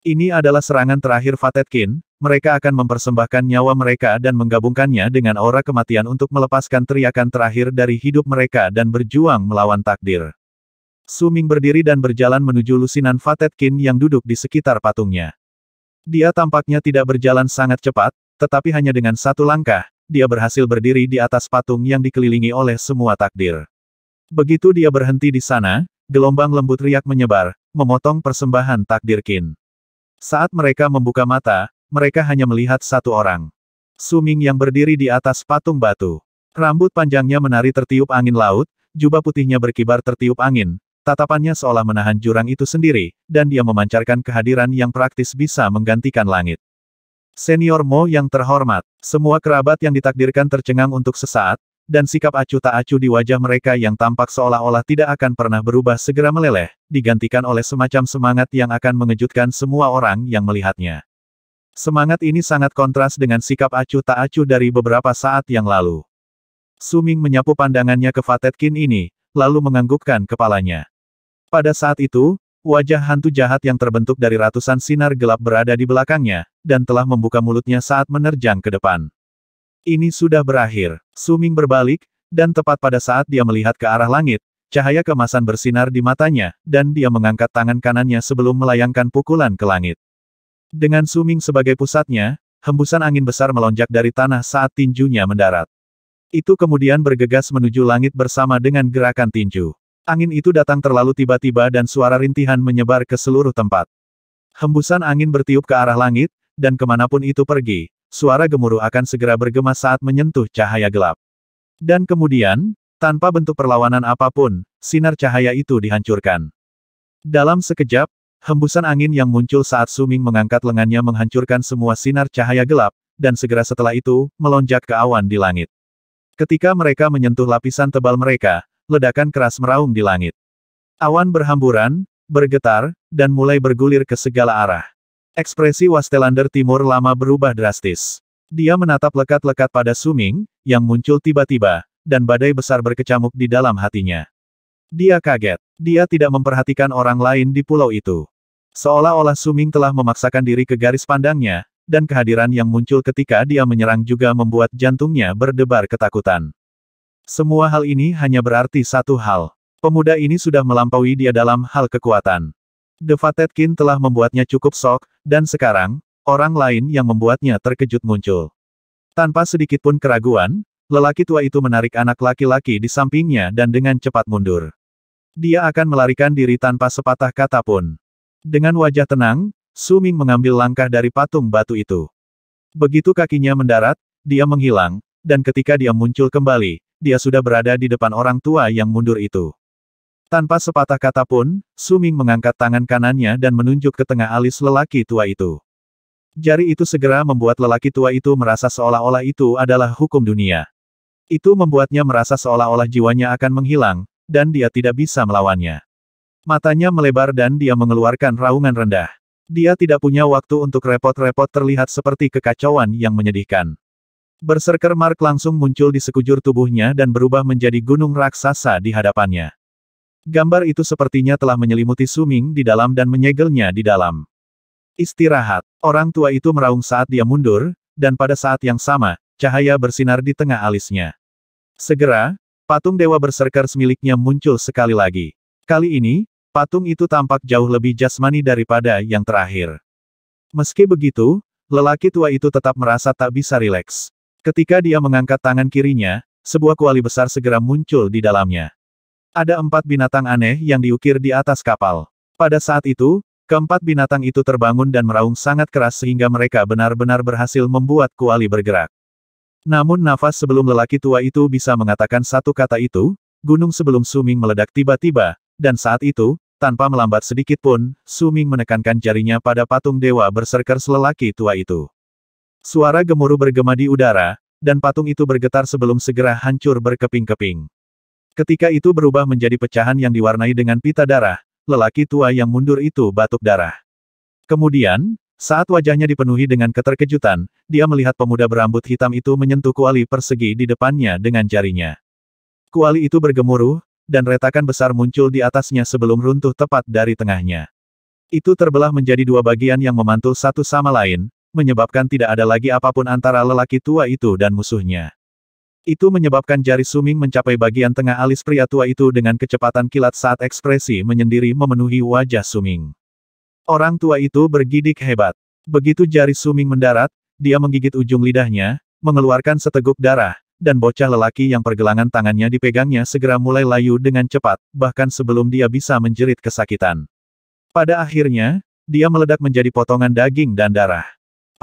Ini adalah serangan terakhir Fatetkin. mereka akan mempersembahkan nyawa mereka dan menggabungkannya dengan aura kematian untuk melepaskan teriakan terakhir dari hidup mereka dan berjuang melawan takdir. Suming berdiri dan berjalan menuju lusinan Fatetkin yang duduk di sekitar patungnya. Dia tampaknya tidak berjalan sangat cepat, tetapi hanya dengan satu langkah, dia berhasil berdiri di atas patung yang dikelilingi oleh semua takdir. Begitu dia berhenti di sana, gelombang lembut riak menyebar, memotong persembahan takdir Qin. Saat mereka membuka mata, mereka hanya melihat satu orang. Suming yang berdiri di atas patung batu. Rambut panjangnya menari tertiup angin laut, jubah putihnya berkibar tertiup angin, Tatapannya seolah menahan jurang itu sendiri, dan dia memancarkan kehadiran yang praktis bisa menggantikan langit. Senior Mo yang terhormat, semua kerabat yang ditakdirkan tercengang untuk sesaat, dan sikap acuh tak acuh di wajah mereka yang tampak seolah-olah tidak akan pernah berubah segera meleleh, digantikan oleh semacam semangat yang akan mengejutkan semua orang yang melihatnya. Semangat ini sangat kontras dengan sikap acuh tak acuh dari beberapa saat yang lalu. Suming menyapu pandangannya ke Fatetkin ini, lalu menganggukkan kepalanya. Pada saat itu, Wajah hantu jahat yang terbentuk dari ratusan sinar gelap berada di belakangnya, dan telah membuka mulutnya saat menerjang ke depan. Ini sudah berakhir. Suming berbalik, dan tepat pada saat dia melihat ke arah langit, cahaya kemasan bersinar di matanya, dan dia mengangkat tangan kanannya sebelum melayangkan pukulan ke langit. Dengan Suming sebagai pusatnya, hembusan angin besar melonjak dari tanah saat tinjunya mendarat. Itu kemudian bergegas menuju langit bersama dengan gerakan tinju. Angin itu datang terlalu tiba-tiba dan suara rintihan menyebar ke seluruh tempat. Hembusan angin bertiup ke arah langit, dan kemanapun itu pergi, suara gemuruh akan segera bergema saat menyentuh cahaya gelap. Dan kemudian, tanpa bentuk perlawanan apapun, sinar cahaya itu dihancurkan. Dalam sekejap, hembusan angin yang muncul saat Suming mengangkat lengannya menghancurkan semua sinar cahaya gelap, dan segera setelah itu, melonjak ke awan di langit. Ketika mereka menyentuh lapisan tebal mereka, ledakan keras meraung di langit. Awan berhamburan, bergetar, dan mulai bergulir ke segala arah. Ekspresi Wastelander Timur lama berubah drastis. Dia menatap lekat-lekat pada Suming, yang muncul tiba-tiba, dan badai besar berkecamuk di dalam hatinya. Dia kaget. Dia tidak memperhatikan orang lain di pulau itu. Seolah-olah Suming telah memaksakan diri ke garis pandangnya, dan kehadiran yang muncul ketika dia menyerang juga membuat jantungnya berdebar ketakutan. Semua hal ini hanya berarti satu hal. Pemuda ini sudah melampaui dia dalam hal kekuatan. The Fated telah membuatnya cukup sok, dan sekarang, orang lain yang membuatnya terkejut muncul. Tanpa sedikitpun keraguan, lelaki tua itu menarik anak laki-laki di sampingnya dan dengan cepat mundur. Dia akan melarikan diri tanpa sepatah kata pun. Dengan wajah tenang, Suming mengambil langkah dari patung batu itu. Begitu kakinya mendarat, dia menghilang, dan ketika dia muncul kembali, dia sudah berada di depan orang tua yang mundur itu. Tanpa sepatah kata pun, Suming mengangkat tangan kanannya dan menunjuk ke tengah alis lelaki tua itu. Jari itu segera membuat lelaki tua itu merasa seolah-olah itu adalah hukum dunia. Itu membuatnya merasa seolah-olah jiwanya akan menghilang, dan dia tidak bisa melawannya. Matanya melebar dan dia mengeluarkan raungan rendah. Dia tidak punya waktu untuk repot-repot terlihat seperti kekacauan yang menyedihkan. Berserker Mark langsung muncul di sekujur tubuhnya dan berubah menjadi gunung raksasa di hadapannya. Gambar itu sepertinya telah menyelimuti Suming di dalam dan menyegelnya di dalam. Istirahat. Orang tua itu meraung saat dia mundur, dan pada saat yang sama, cahaya bersinar di tengah alisnya. Segera, patung dewa berserker semiliknya muncul sekali lagi. Kali ini, patung itu tampak jauh lebih jasmani daripada yang terakhir. Meski begitu, lelaki tua itu tetap merasa tak bisa rileks. Ketika dia mengangkat tangan kirinya, sebuah kuali besar segera muncul di dalamnya. Ada empat binatang aneh yang diukir di atas kapal. Pada saat itu, keempat binatang itu terbangun dan meraung sangat keras sehingga mereka benar-benar berhasil membuat kuali bergerak. Namun nafas sebelum lelaki tua itu bisa mengatakan satu kata itu, gunung sebelum Suming meledak tiba-tiba, dan saat itu, tanpa melambat sedikit pun, Suming menekankan jarinya pada patung dewa berserker lelaki tua itu. Suara gemuruh bergema di udara, dan patung itu bergetar sebelum segera hancur berkeping-keping. Ketika itu berubah menjadi pecahan yang diwarnai dengan pita darah, lelaki tua yang mundur itu batuk darah. Kemudian, saat wajahnya dipenuhi dengan keterkejutan, dia melihat pemuda berambut hitam itu menyentuh kuali persegi di depannya dengan jarinya. Kuali itu bergemuruh, dan retakan besar muncul di atasnya sebelum runtuh tepat dari tengahnya. Itu terbelah menjadi dua bagian yang memantul satu sama lain, menyebabkan tidak ada lagi apapun antara lelaki tua itu dan musuhnya. Itu menyebabkan jari Suming mencapai bagian tengah alis pria tua itu dengan kecepatan kilat saat ekspresi menyendiri memenuhi wajah Suming. Orang tua itu bergidik hebat. Begitu jari Suming mendarat, dia menggigit ujung lidahnya, mengeluarkan seteguk darah, dan bocah lelaki yang pergelangan tangannya dipegangnya segera mulai layu dengan cepat, bahkan sebelum dia bisa menjerit kesakitan. Pada akhirnya, dia meledak menjadi potongan daging dan darah.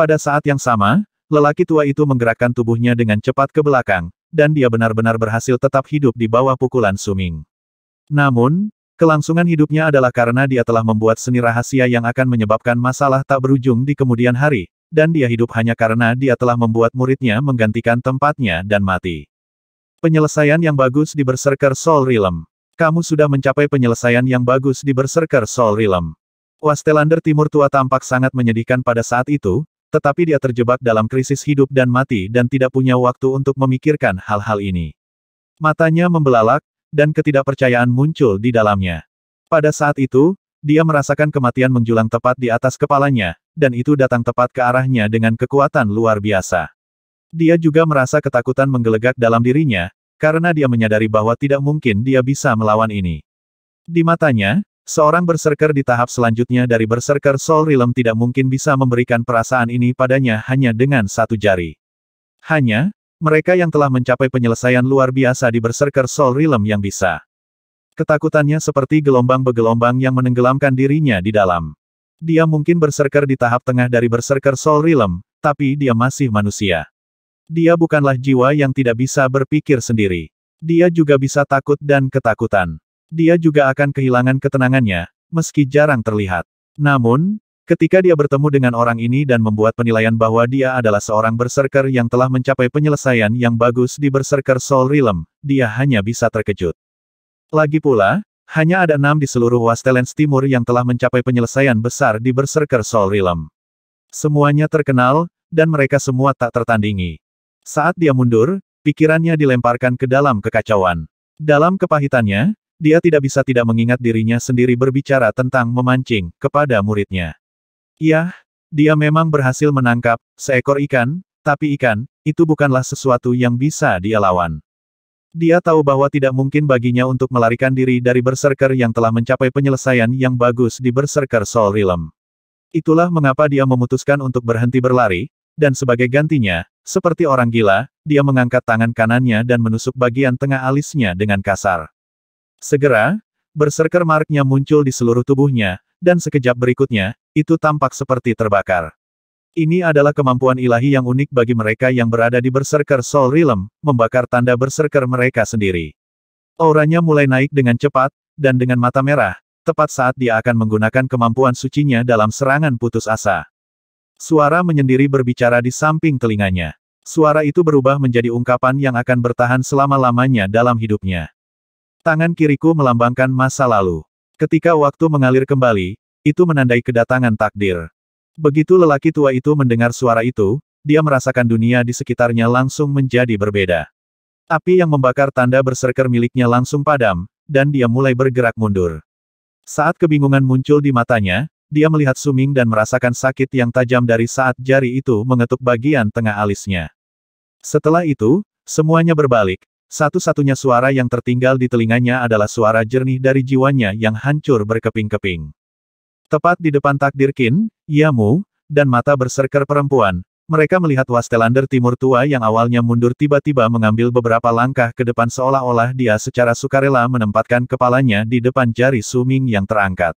Pada saat yang sama, lelaki tua itu menggerakkan tubuhnya dengan cepat ke belakang, dan dia benar-benar berhasil tetap hidup di bawah pukulan Suming. Namun, kelangsungan hidupnya adalah karena dia telah membuat seni rahasia yang akan menyebabkan masalah tak berujung di kemudian hari, dan dia hidup hanya karena dia telah membuat muridnya menggantikan tempatnya dan mati. Penyelesaian yang bagus di Berserker Soul Realm. Kamu sudah mencapai penyelesaian yang bagus di Berserker Soul Realm. Wastelander Timur Tua tampak sangat menyedihkan pada saat itu, tetapi dia terjebak dalam krisis hidup dan mati dan tidak punya waktu untuk memikirkan hal-hal ini. Matanya membelalak, dan ketidakpercayaan muncul di dalamnya. Pada saat itu, dia merasakan kematian menjulang tepat di atas kepalanya, dan itu datang tepat ke arahnya dengan kekuatan luar biasa. Dia juga merasa ketakutan menggelegak dalam dirinya, karena dia menyadari bahwa tidak mungkin dia bisa melawan ini. Di matanya, Seorang berserker di tahap selanjutnya dari berserker Soul Realm tidak mungkin bisa memberikan perasaan ini padanya hanya dengan satu jari. Hanya, mereka yang telah mencapai penyelesaian luar biasa di berserker Soul Realm yang bisa. Ketakutannya seperti gelombang begelombang yang menenggelamkan dirinya di dalam. Dia mungkin berserker di tahap tengah dari berserker Soul Realm, tapi dia masih manusia. Dia bukanlah jiwa yang tidak bisa berpikir sendiri. Dia juga bisa takut dan ketakutan. Dia juga akan kehilangan ketenangannya, meski jarang terlihat. Namun, ketika dia bertemu dengan orang ini dan membuat penilaian bahwa dia adalah seorang berserker yang telah mencapai penyelesaian yang bagus di berserker Soul Realm, dia hanya bisa terkejut. Lagi pula, hanya ada enam di seluruh Wastelands Timur yang telah mencapai penyelesaian besar di berserker Soul Realm. Semuanya terkenal, dan mereka semua tak tertandingi. Saat dia mundur, pikirannya dilemparkan ke dalam kekacauan. Dalam kepahitannya, dia tidak bisa tidak mengingat dirinya sendiri berbicara tentang memancing kepada muridnya. Yah, dia memang berhasil menangkap seekor ikan, tapi ikan itu bukanlah sesuatu yang bisa dia lawan. Dia tahu bahwa tidak mungkin baginya untuk melarikan diri dari berserker yang telah mencapai penyelesaian yang bagus di berserker Soul Realm. Itulah mengapa dia memutuskan untuk berhenti berlari, dan sebagai gantinya, seperti orang gila, dia mengangkat tangan kanannya dan menusuk bagian tengah alisnya dengan kasar. Segera, berserker marknya muncul di seluruh tubuhnya, dan sekejap berikutnya, itu tampak seperti terbakar. Ini adalah kemampuan ilahi yang unik bagi mereka yang berada di berserker Soul Realm, membakar tanda berserker mereka sendiri. Auranya mulai naik dengan cepat, dan dengan mata merah, tepat saat dia akan menggunakan kemampuan sucinya dalam serangan putus asa. Suara menyendiri berbicara di samping telinganya. Suara itu berubah menjadi ungkapan yang akan bertahan selama-lamanya dalam hidupnya. Tangan kiriku melambangkan masa lalu. Ketika waktu mengalir kembali, itu menandai kedatangan takdir. Begitu lelaki tua itu mendengar suara itu, dia merasakan dunia di sekitarnya langsung menjadi berbeda. Api yang membakar tanda berserker miliknya langsung padam, dan dia mulai bergerak mundur. Saat kebingungan muncul di matanya, dia melihat Suming dan merasakan sakit yang tajam dari saat jari itu mengetuk bagian tengah alisnya. Setelah itu, semuanya berbalik, satu-satunya suara yang tertinggal di telinganya adalah suara jernih dari jiwanya yang hancur berkeping-keping. Tepat di depan takdir Kin, Yamu, dan mata berserker perempuan, mereka melihat Wastelander Timur tua yang awalnya mundur tiba-tiba mengambil beberapa langkah ke depan seolah-olah dia secara sukarela menempatkan kepalanya di depan jari suming yang terangkat.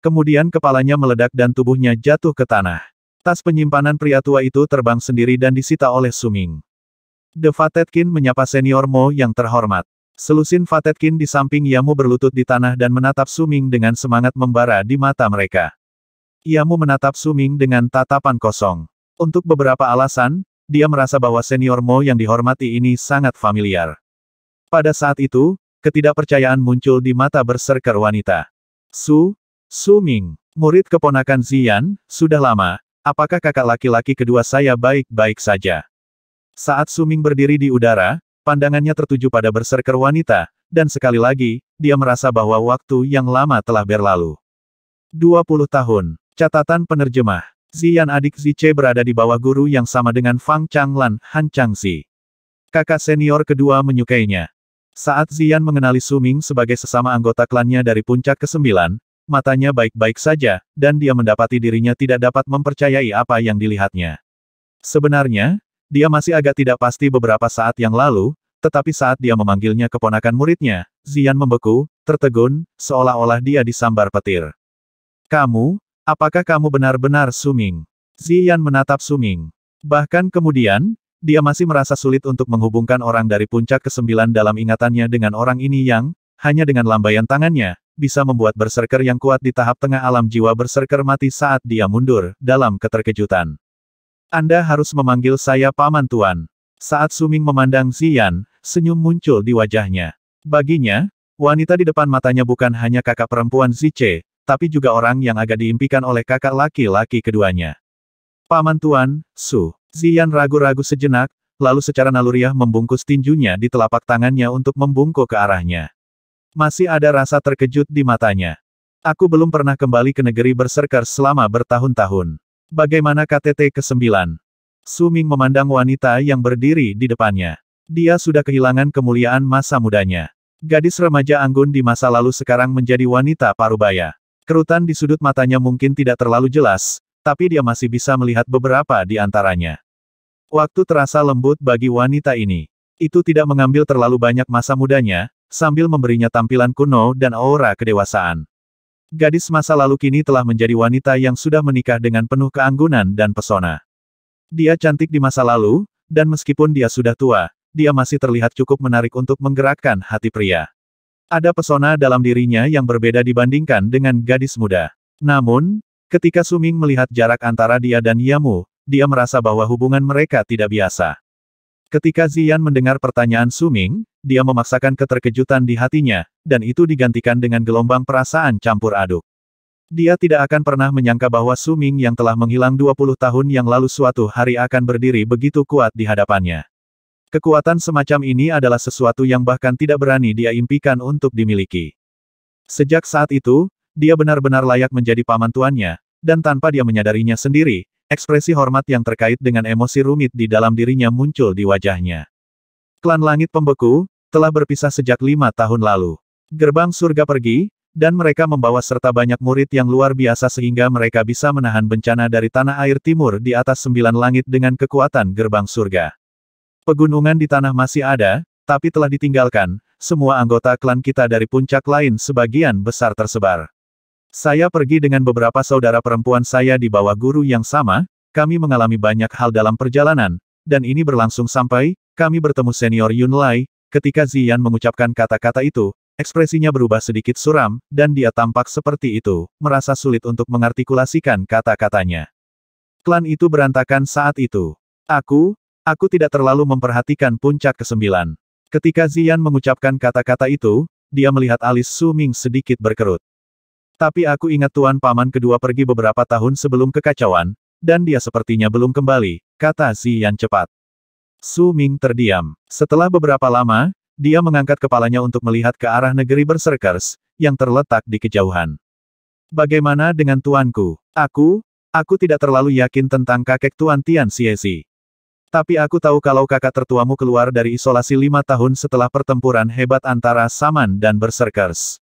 Kemudian kepalanya meledak dan tubuhnya jatuh ke tanah. Tas penyimpanan pria tua itu terbang sendiri dan disita oleh Suming. The Fatetkin menyapa senior Mo yang terhormat. Selusin Fatetkin di samping Yamu berlutut di tanah dan menatap Suming dengan semangat membara di mata mereka. Yamu menatap Suming dengan tatapan kosong. Untuk beberapa alasan, dia merasa bahwa senior Mo yang dihormati ini sangat familiar. Pada saat itu, ketidakpercayaan muncul di mata berserker wanita. Su, Su Ming, murid keponakan Zian, sudah lama, apakah kakak laki-laki kedua saya baik-baik saja? Saat Suming berdiri di udara, pandangannya tertuju pada berserker wanita, dan sekali lagi, dia merasa bahwa waktu yang lama telah berlalu. 20 tahun. Catatan penerjemah. Zian adik Zice berada di bawah guru yang sama dengan Fang Changlan, Han Changsi. Kakak senior kedua menyukainya. Saat Zian mengenali Suming sebagai sesama anggota klannya dari puncak ke-9, matanya baik-baik saja, dan dia mendapati dirinya tidak dapat mempercayai apa yang dilihatnya. Sebenarnya, dia masih agak tidak pasti beberapa saat yang lalu, tetapi saat dia memanggilnya keponakan muridnya, Zian membeku, tertegun, seolah-olah dia disambar petir. Kamu, apakah kamu benar-benar Suming? Zian menatap Suming. Bahkan kemudian, dia masih merasa sulit untuk menghubungkan orang dari puncak ke kesembilan dalam ingatannya dengan orang ini yang, hanya dengan lambaian tangannya, bisa membuat berserker yang kuat di tahap tengah alam jiwa berserker mati saat dia mundur, dalam keterkejutan. Anda harus memanggil saya Paman Tuan. Saat Suming memandang Zian, senyum muncul di wajahnya. Baginya, wanita di depan matanya bukan hanya kakak perempuan Zice, tapi juga orang yang agak diimpikan oleh kakak laki-laki keduanya. Paman Tuan, Su. Zian ragu-ragu sejenak, lalu secara naluriah membungkus tinjunya di telapak tangannya untuk membungkuk ke arahnya. Masih ada rasa terkejut di matanya. Aku belum pernah kembali ke negeri berserker selama bertahun-tahun. Bagaimana KTT ke-9? Suming memandang wanita yang berdiri di depannya. Dia sudah kehilangan kemuliaan masa mudanya. Gadis remaja anggun di masa lalu sekarang menjadi wanita parubaya. Kerutan di sudut matanya mungkin tidak terlalu jelas, tapi dia masih bisa melihat beberapa di antaranya. Waktu terasa lembut bagi wanita ini. Itu tidak mengambil terlalu banyak masa mudanya, sambil memberinya tampilan kuno dan aura kedewasaan. Gadis masa lalu kini telah menjadi wanita yang sudah menikah dengan penuh keanggunan dan pesona. Dia cantik di masa lalu, dan meskipun dia sudah tua, dia masih terlihat cukup menarik untuk menggerakkan hati pria. Ada pesona dalam dirinya yang berbeda dibandingkan dengan gadis muda. Namun, ketika Suming melihat jarak antara dia dan Yamu, dia merasa bahwa hubungan mereka tidak biasa. Ketika Zian mendengar pertanyaan Suming, dia memaksakan keterkejutan di hatinya, dan itu digantikan dengan gelombang perasaan campur aduk. Dia tidak akan pernah menyangka bahwa Suming yang telah menghilang 20 tahun yang lalu suatu hari akan berdiri begitu kuat di hadapannya. Kekuatan semacam ini adalah sesuatu yang bahkan tidak berani dia impikan untuk dimiliki. Sejak saat itu, dia benar-benar layak menjadi paman tuannya, dan tanpa dia menyadarinya sendiri, Ekspresi hormat yang terkait dengan emosi rumit di dalam dirinya muncul di wajahnya. Klan Langit Pembeku, telah berpisah sejak lima tahun lalu. Gerbang surga pergi, dan mereka membawa serta banyak murid yang luar biasa sehingga mereka bisa menahan bencana dari tanah air timur di atas sembilan langit dengan kekuatan gerbang surga. Pegunungan di tanah masih ada, tapi telah ditinggalkan, semua anggota klan kita dari puncak lain sebagian besar tersebar. Saya pergi dengan beberapa saudara perempuan saya di bawah guru yang sama, kami mengalami banyak hal dalam perjalanan, dan ini berlangsung sampai, kami bertemu senior Yun Lai, ketika Zian mengucapkan kata-kata itu, ekspresinya berubah sedikit suram, dan dia tampak seperti itu, merasa sulit untuk mengartikulasikan kata-katanya. Klan itu berantakan saat itu. Aku, aku tidak terlalu memperhatikan puncak kesembilan. Ketika Zian mengucapkan kata-kata itu, dia melihat alis Su Ming sedikit berkerut. Tapi aku ingat Tuan Paman kedua pergi beberapa tahun sebelum kekacauan, dan dia sepertinya belum kembali, kata Xian cepat. Su Ming terdiam. Setelah beberapa lama, dia mengangkat kepalanya untuk melihat ke arah negeri berserkers, yang terletak di kejauhan. Bagaimana dengan tuanku? Aku, aku tidak terlalu yakin tentang kakek Tuan Tian Xiezi. Tapi aku tahu kalau kakak tertuamu keluar dari isolasi lima tahun setelah pertempuran hebat antara Saman dan Berserkers.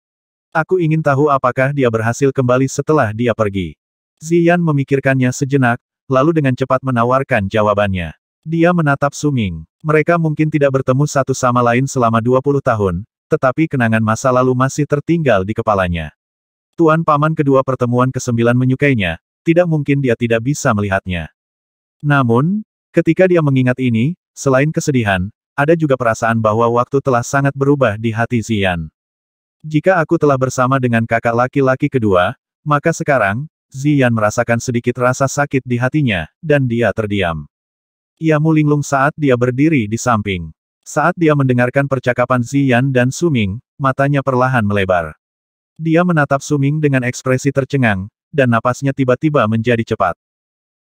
Aku ingin tahu apakah dia berhasil kembali setelah dia pergi. Zian memikirkannya sejenak, lalu dengan cepat menawarkan jawabannya. Dia menatap Suming. Mereka mungkin tidak bertemu satu sama lain selama 20 tahun, tetapi kenangan masa lalu masih tertinggal di kepalanya. Tuan Paman kedua pertemuan ke-9 menyukainya, tidak mungkin dia tidak bisa melihatnya. Namun, ketika dia mengingat ini, selain kesedihan, ada juga perasaan bahwa waktu telah sangat berubah di hati Zian. Jika aku telah bersama dengan kakak laki-laki kedua, maka sekarang, Zian merasakan sedikit rasa sakit di hatinya, dan dia terdiam. Ia mulinglung saat dia berdiri di samping. Saat dia mendengarkan percakapan Zian dan Suming, matanya perlahan melebar. Dia menatap Suming dengan ekspresi tercengang, dan napasnya tiba-tiba menjadi cepat.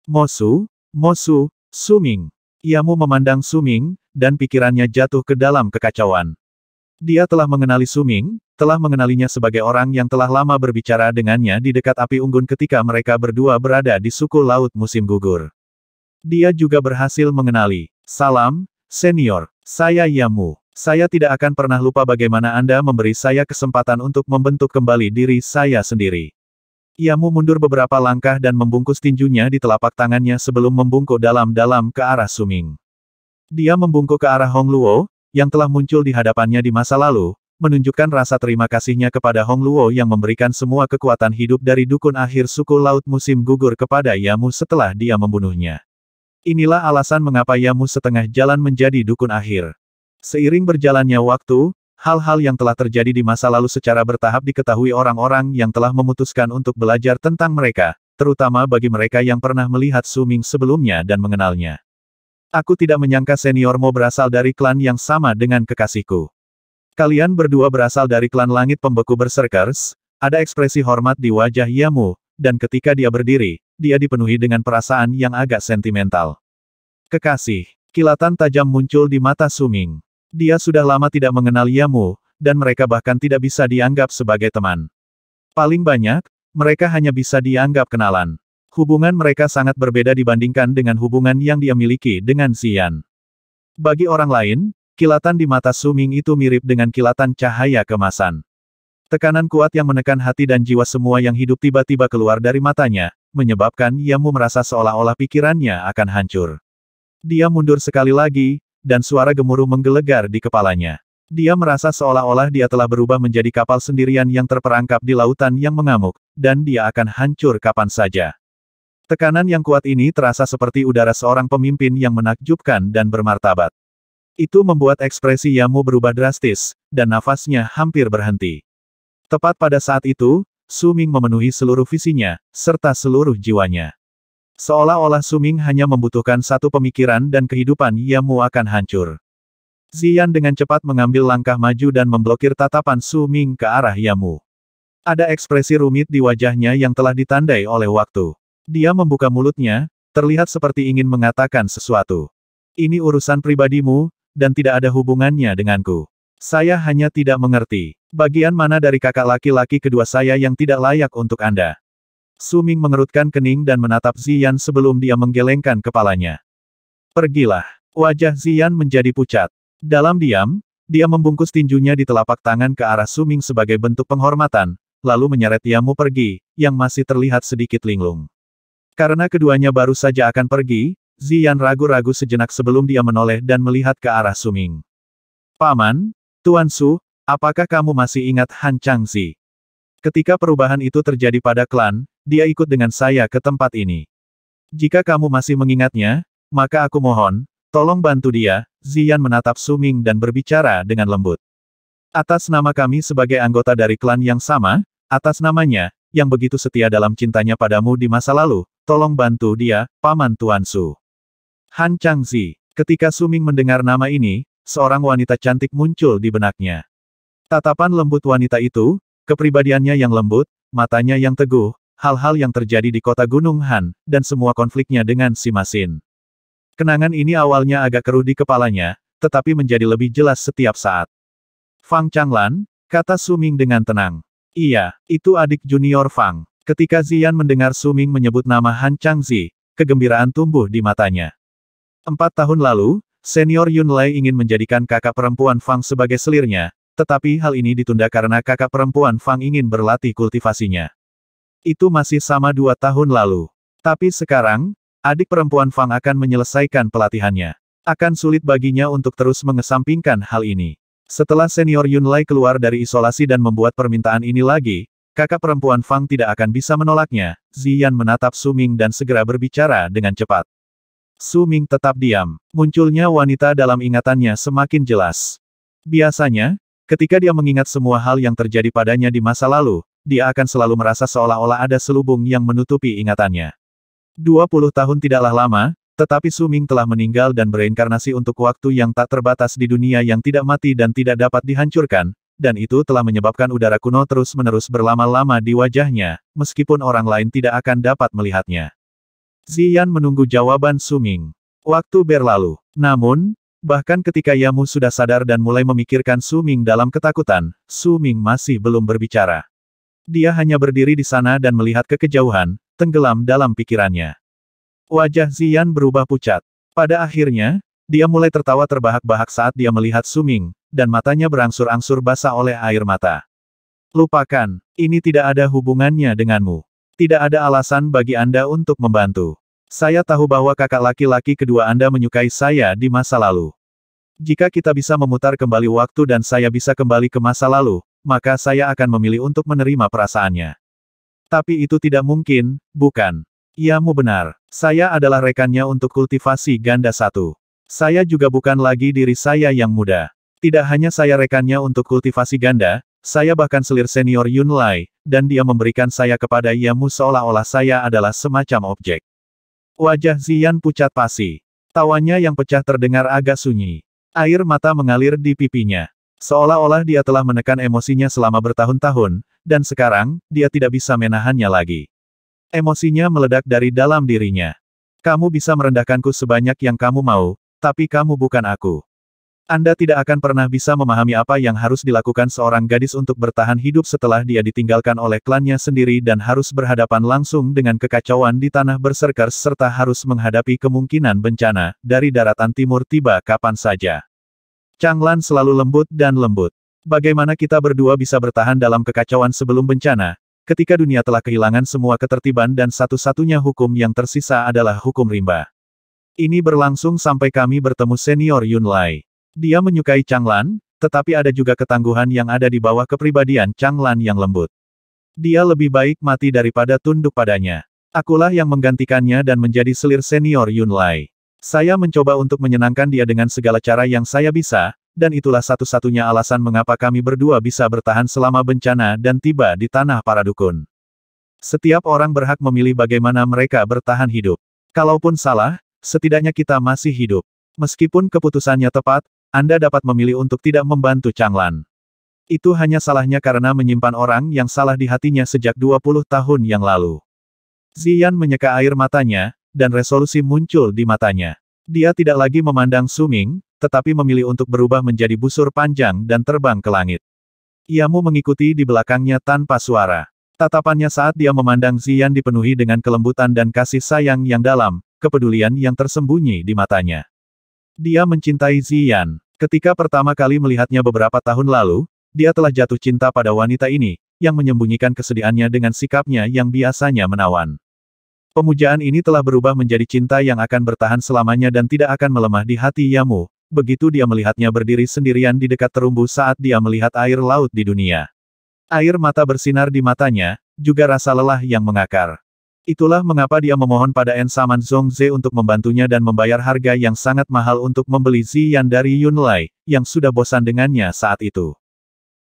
Mosu, Mosu, Suming. Iamu memandang Suming, dan pikirannya jatuh ke dalam kekacauan. Dia telah mengenali Suming, telah mengenalinya sebagai orang yang telah lama berbicara dengannya di dekat api unggun ketika mereka berdua berada di suku laut musim gugur. Dia juga berhasil mengenali, Salam, senior, saya Yamu. Saya tidak akan pernah lupa bagaimana Anda memberi saya kesempatan untuk membentuk kembali diri saya sendiri. Yamu mundur beberapa langkah dan membungkus tinjunya di telapak tangannya sebelum membungkuk dalam-dalam ke arah Suming. Dia membungkuk ke arah Hong Luo, yang telah muncul di hadapannya di masa lalu, menunjukkan rasa terima kasihnya kepada Hong Luo yang memberikan semua kekuatan hidup dari dukun akhir suku laut musim gugur kepada Yamu setelah dia membunuhnya. Inilah alasan mengapa Yamu setengah jalan menjadi dukun akhir. Seiring berjalannya waktu, hal-hal yang telah terjadi di masa lalu secara bertahap diketahui orang-orang yang telah memutuskan untuk belajar tentang mereka, terutama bagi mereka yang pernah melihat Suming sebelumnya dan mengenalnya. Aku tidak menyangka seniormu berasal dari klan yang sama dengan kekasihku. Kalian berdua berasal dari klan langit pembeku berserkers, ada ekspresi hormat di wajah Yamu, dan ketika dia berdiri, dia dipenuhi dengan perasaan yang agak sentimental. Kekasih, kilatan tajam muncul di mata Suming. Dia sudah lama tidak mengenal Yamu, dan mereka bahkan tidak bisa dianggap sebagai teman. Paling banyak, mereka hanya bisa dianggap kenalan. Hubungan mereka sangat berbeda dibandingkan dengan hubungan yang dia miliki dengan Xian. Bagi orang lain, kilatan di mata Suming itu mirip dengan kilatan cahaya kemasan. Tekanan kuat yang menekan hati dan jiwa semua yang hidup tiba-tiba keluar dari matanya, menyebabkan Yamu merasa seolah-olah pikirannya akan hancur. Dia mundur sekali lagi, dan suara gemuruh menggelegar di kepalanya. Dia merasa seolah-olah dia telah berubah menjadi kapal sendirian yang terperangkap di lautan yang mengamuk, dan dia akan hancur kapan saja. Tekanan yang kuat ini terasa seperti udara seorang pemimpin yang menakjubkan dan bermartabat. Itu membuat ekspresi Yamu berubah drastis, dan nafasnya hampir berhenti. Tepat pada saat itu, Suming memenuhi seluruh visinya, serta seluruh jiwanya. Seolah-olah Suming hanya membutuhkan satu pemikiran dan kehidupan Yamu akan hancur. Zian dengan cepat mengambil langkah maju dan memblokir tatapan Suming ke arah Yamu. Ada ekspresi rumit di wajahnya yang telah ditandai oleh waktu. Dia membuka mulutnya, terlihat seperti ingin mengatakan sesuatu. Ini urusan pribadimu, dan tidak ada hubungannya denganku. Saya hanya tidak mengerti. Bagian mana dari kakak laki-laki kedua saya yang tidak layak untuk Anda? Suming mengerutkan kening dan menatap zian sebelum dia menggelengkan kepalanya. Pergilah. Wajah zian menjadi pucat. Dalam diam, dia membungkus tinjunya di telapak tangan ke arah Suming sebagai bentuk penghormatan, lalu menyeret Yamu pergi, yang masih terlihat sedikit linglung. Karena keduanya baru saja akan pergi, Zian ragu-ragu sejenak sebelum dia menoleh dan melihat ke arah Suming. Paman, Tuan Su, apakah kamu masih ingat Han Changzi? Ketika perubahan itu terjadi pada klan, dia ikut dengan saya ke tempat ini. Jika kamu masih mengingatnya, maka aku mohon, tolong bantu dia, Zian menatap Suming dan berbicara dengan lembut. Atas nama kami sebagai anggota dari klan yang sama, atas namanya, yang begitu setia dalam cintanya padamu di masa lalu, Tolong bantu dia, Paman Tuan Su. Han Changzi. Ketika Suming mendengar nama ini, seorang wanita cantik muncul di benaknya. Tatapan lembut wanita itu, kepribadiannya yang lembut, matanya yang teguh, hal-hal yang terjadi di kota Gunung Han, dan semua konfliknya dengan Simasin. Kenangan ini awalnya agak keruh di kepalanya, tetapi menjadi lebih jelas setiap saat. Fang Changlan, kata Suming dengan tenang. Iya, itu adik junior Fang. Ketika Zian mendengar Suming menyebut nama Han Changzi, kegembiraan tumbuh di matanya. Empat tahun lalu, senior Yun Lei ingin menjadikan kakak perempuan Fang sebagai selirnya, tetapi hal ini ditunda karena kakak perempuan Fang ingin berlatih kultivasinya. Itu masih sama dua tahun lalu. Tapi sekarang, adik perempuan Fang akan menyelesaikan pelatihannya. Akan sulit baginya untuk terus mengesampingkan hal ini. Setelah senior Yun Lai keluar dari isolasi dan membuat permintaan ini lagi, Kakak perempuan Fang tidak akan bisa menolaknya, Zian menatap Suming dan segera berbicara dengan cepat. Suming tetap diam. Munculnya wanita dalam ingatannya semakin jelas. Biasanya, ketika dia mengingat semua hal yang terjadi padanya di masa lalu, dia akan selalu merasa seolah-olah ada selubung yang menutupi ingatannya. 20 tahun tidaklah lama, tetapi Suming telah meninggal dan bereinkarnasi untuk waktu yang tak terbatas di dunia yang tidak mati dan tidak dapat dihancurkan, dan itu telah menyebabkan udara kuno terus-menerus berlama-lama di wajahnya, meskipun orang lain tidak akan dapat melihatnya. Zian menunggu jawaban Suming. Waktu berlalu. Namun, bahkan ketika Yamu sudah sadar dan mulai memikirkan Suming dalam ketakutan, Suming masih belum berbicara. Dia hanya berdiri di sana dan melihat ke kejauhan, tenggelam dalam pikirannya. Wajah Zian berubah pucat. Pada akhirnya, dia mulai tertawa terbahak-bahak saat dia melihat Suming, dan matanya berangsur-angsur basah oleh air mata. Lupakan, ini tidak ada hubungannya denganmu. Tidak ada alasan bagi Anda untuk membantu. Saya tahu bahwa kakak laki-laki kedua Anda menyukai saya di masa lalu. Jika kita bisa memutar kembali waktu dan saya bisa kembali ke masa lalu, maka saya akan memilih untuk menerima perasaannya. Tapi itu tidak mungkin, bukan? Iamu ya, benar. Saya adalah rekannya untuk kultivasi ganda satu. Saya juga bukan lagi diri saya yang muda. Tidak hanya saya rekannya untuk kultivasi ganda, saya bahkan selir senior Yun Lai, dan dia memberikan saya kepada Yamu seolah-olah saya adalah semacam objek. Wajah Zian pucat pasi. Tawanya yang pecah terdengar agak sunyi. Air mata mengalir di pipinya. Seolah-olah dia telah menekan emosinya selama bertahun-tahun, dan sekarang, dia tidak bisa menahannya lagi. Emosinya meledak dari dalam dirinya. Kamu bisa merendahkanku sebanyak yang kamu mau, tapi kamu bukan aku. Anda tidak akan pernah bisa memahami apa yang harus dilakukan seorang gadis untuk bertahan hidup setelah dia ditinggalkan oleh klannya sendiri dan harus berhadapan langsung dengan kekacauan di tanah berserkers serta harus menghadapi kemungkinan bencana dari daratan timur tiba kapan saja. Changlan selalu lembut dan lembut. Bagaimana kita berdua bisa bertahan dalam kekacauan sebelum bencana, ketika dunia telah kehilangan semua ketertiban dan satu-satunya hukum yang tersisa adalah hukum rimba. Ini berlangsung sampai kami bertemu senior Yun Lai. Dia menyukai Changlan, tetapi ada juga ketangguhan yang ada di bawah kepribadian Changlan yang lembut. Dia lebih baik mati daripada tunduk padanya. Akulah yang menggantikannya dan menjadi selir senior Yun Lai. Saya mencoba untuk menyenangkan dia dengan segala cara yang saya bisa, dan itulah satu-satunya alasan mengapa kami berdua bisa bertahan selama bencana dan tiba di tanah para dukun. Setiap orang berhak memilih bagaimana mereka bertahan hidup. Kalaupun salah, setidaknya kita masih hidup. Meskipun keputusannya tepat, anda dapat memilih untuk tidak membantu Changlan. Itu hanya salahnya karena menyimpan orang yang salah di hatinya sejak 20 tahun yang lalu. Zian menyeka air matanya, dan resolusi muncul di matanya. Dia tidak lagi memandang Suming, tetapi memilih untuk berubah menjadi busur panjang dan terbang ke langit. Iamu mengikuti di belakangnya tanpa suara. Tatapannya saat dia memandang Zian dipenuhi dengan kelembutan dan kasih sayang yang dalam, kepedulian yang tersembunyi di matanya. Dia mencintai Ziyan. Ketika pertama kali melihatnya beberapa tahun lalu, dia telah jatuh cinta pada wanita ini, yang menyembunyikan kesedihannya dengan sikapnya yang biasanya menawan. Pemujaan ini telah berubah menjadi cinta yang akan bertahan selamanya dan tidak akan melemah di hati Yamu, begitu dia melihatnya berdiri sendirian di dekat terumbu saat dia melihat air laut di dunia. Air mata bersinar di matanya, juga rasa lelah yang mengakar. Itulah mengapa dia memohon pada Ensaman Zongze untuk membantunya dan membayar harga yang sangat mahal untuk membeli Ziyan dari Yunlai, yang sudah bosan dengannya saat itu.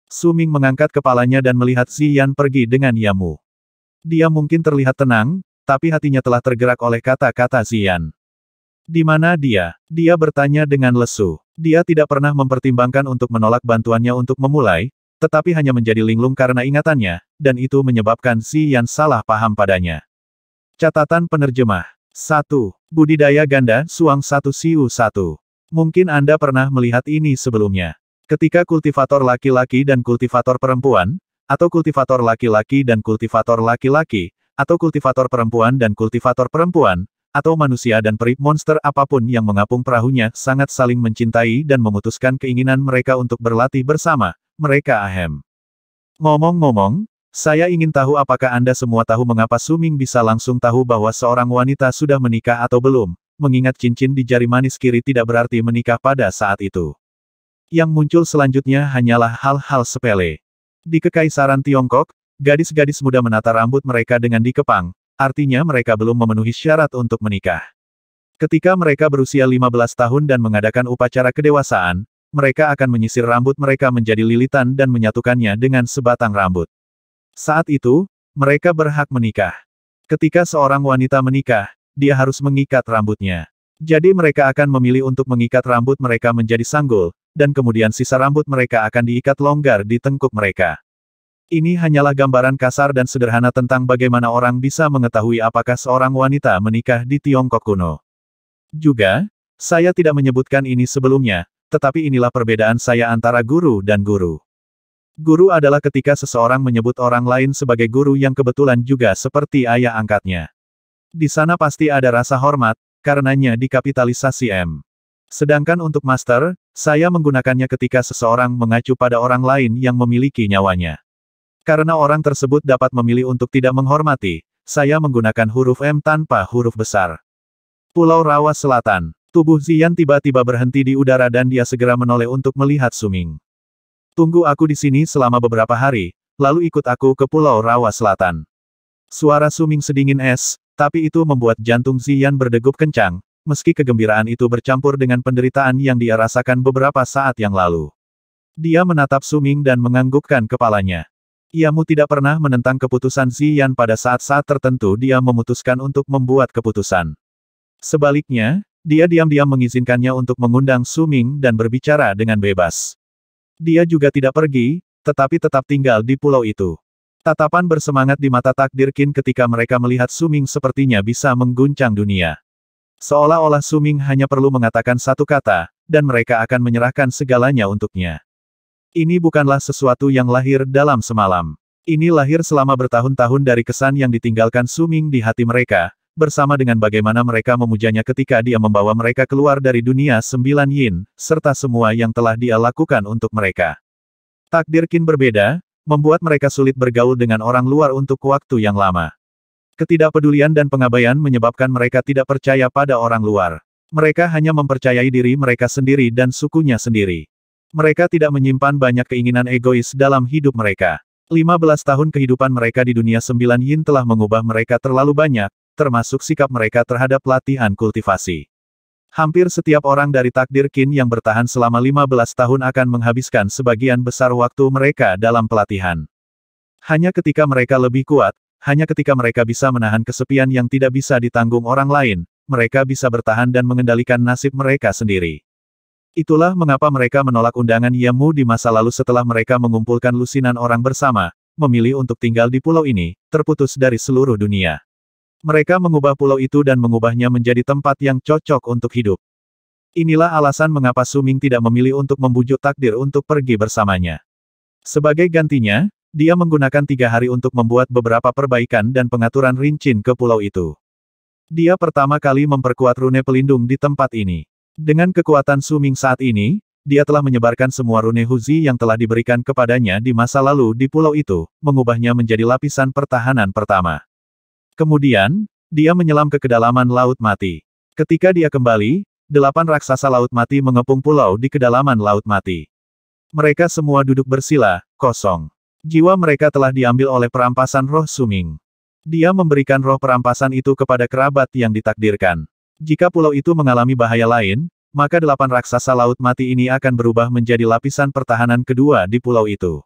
Suming mengangkat kepalanya dan melihat Ziyan pergi dengan Yamu. Dia mungkin terlihat tenang, tapi hatinya telah tergerak oleh kata-kata Ziyan. Di mana dia? Dia bertanya dengan lesu. Dia tidak pernah mempertimbangkan untuk menolak bantuannya untuk memulai, tetapi hanya menjadi linglung karena ingatannya, dan itu menyebabkan Ziyan salah paham padanya. Catatan penerjemah. 1. Budidaya ganda suang satu siu 1. Mungkin Anda pernah melihat ini sebelumnya. Ketika kultivator laki-laki dan kultivator perempuan, atau kultivator laki-laki dan kultivator laki-laki, atau kultivator perempuan dan kultivator perempuan, atau manusia dan peri monster apapun yang mengapung perahunya sangat saling mencintai dan memutuskan keinginan mereka untuk berlatih bersama, mereka ahem. Ngomong-ngomong, saya ingin tahu apakah Anda semua tahu mengapa Suming bisa langsung tahu bahwa seorang wanita sudah menikah atau belum, mengingat cincin di jari manis kiri tidak berarti menikah pada saat itu. Yang muncul selanjutnya hanyalah hal-hal sepele. Di Kekaisaran Tiongkok, gadis-gadis muda menata rambut mereka dengan dikepang, artinya mereka belum memenuhi syarat untuk menikah. Ketika mereka berusia 15 tahun dan mengadakan upacara kedewasaan, mereka akan menyisir rambut mereka menjadi lilitan dan menyatukannya dengan sebatang rambut. Saat itu, mereka berhak menikah. Ketika seorang wanita menikah, dia harus mengikat rambutnya. Jadi mereka akan memilih untuk mengikat rambut mereka menjadi sanggul, dan kemudian sisa rambut mereka akan diikat longgar di tengkuk mereka. Ini hanyalah gambaran kasar dan sederhana tentang bagaimana orang bisa mengetahui apakah seorang wanita menikah di Tiongkok kuno. Juga, saya tidak menyebutkan ini sebelumnya, tetapi inilah perbedaan saya antara guru dan guru. Guru adalah ketika seseorang menyebut orang lain sebagai guru yang kebetulan juga seperti ayah angkatnya. Di sana pasti ada rasa hormat, karenanya dikapitalisasi M. Sedangkan untuk master, saya menggunakannya ketika seseorang mengacu pada orang lain yang memiliki nyawanya. Karena orang tersebut dapat memilih untuk tidak menghormati, saya menggunakan huruf M tanpa huruf besar. Pulau Rawa Selatan, tubuh Zian tiba-tiba berhenti di udara dan dia segera menoleh untuk melihat Suming. Tunggu aku di sini selama beberapa hari, lalu ikut aku ke Pulau Rawa Selatan. Suara Suming sedingin es, tapi itu membuat jantung Zian berdegup kencang, meski kegembiraan itu bercampur dengan penderitaan yang dia rasakan beberapa saat yang lalu. Dia menatap Suming dan menganggukkan kepalanya. Iamu tidak pernah menentang keputusan Zian pada saat-saat tertentu dia memutuskan untuk membuat keputusan. Sebaliknya, dia diam-diam mengizinkannya untuk mengundang Suming dan berbicara dengan bebas. Dia juga tidak pergi, tetapi tetap tinggal di pulau itu. Tatapan bersemangat di mata takdir Qin ketika mereka melihat Suming sepertinya bisa mengguncang dunia. Seolah-olah Suming hanya perlu mengatakan satu kata, dan mereka akan menyerahkan segalanya untuknya. Ini bukanlah sesuatu yang lahir dalam semalam. Ini lahir selama bertahun-tahun dari kesan yang ditinggalkan Suming di hati mereka, bersama dengan bagaimana mereka memujanya ketika dia membawa mereka keluar dari dunia sembilan yin, serta semua yang telah dia lakukan untuk mereka. Takdir Qin berbeda, membuat mereka sulit bergaul dengan orang luar untuk waktu yang lama. Ketidakpedulian dan pengabaian menyebabkan mereka tidak percaya pada orang luar. Mereka hanya mempercayai diri mereka sendiri dan sukunya sendiri. Mereka tidak menyimpan banyak keinginan egois dalam hidup mereka. 15 tahun kehidupan mereka di dunia sembilan yin telah mengubah mereka terlalu banyak, termasuk sikap mereka terhadap latihan kultivasi. Hampir setiap orang dari takdir Qin yang bertahan selama 15 tahun akan menghabiskan sebagian besar waktu mereka dalam pelatihan. Hanya ketika mereka lebih kuat, hanya ketika mereka bisa menahan kesepian yang tidak bisa ditanggung orang lain, mereka bisa bertahan dan mengendalikan nasib mereka sendiri. Itulah mengapa mereka menolak undangan Yamu di masa lalu setelah mereka mengumpulkan lusinan orang bersama, memilih untuk tinggal di pulau ini, terputus dari seluruh dunia. Mereka mengubah pulau itu dan mengubahnya menjadi tempat yang cocok untuk hidup. Inilah alasan mengapa Suming tidak memilih untuk membujuk takdir untuk pergi bersamanya. Sebagai gantinya, dia menggunakan tiga hari untuk membuat beberapa perbaikan dan pengaturan rincin ke pulau itu. Dia pertama kali memperkuat rune pelindung di tempat ini. Dengan kekuatan Suming saat ini, dia telah menyebarkan semua rune Huzi yang telah diberikan kepadanya di masa lalu di pulau itu, mengubahnya menjadi lapisan pertahanan pertama. Kemudian, dia menyelam ke kedalaman Laut Mati. Ketika dia kembali, delapan raksasa Laut Mati mengepung pulau di kedalaman Laut Mati. Mereka semua duduk bersila, kosong. Jiwa mereka telah diambil oleh perampasan roh Suming. Dia memberikan roh perampasan itu kepada kerabat yang ditakdirkan. Jika pulau itu mengalami bahaya lain, maka delapan raksasa Laut Mati ini akan berubah menjadi lapisan pertahanan kedua di pulau itu.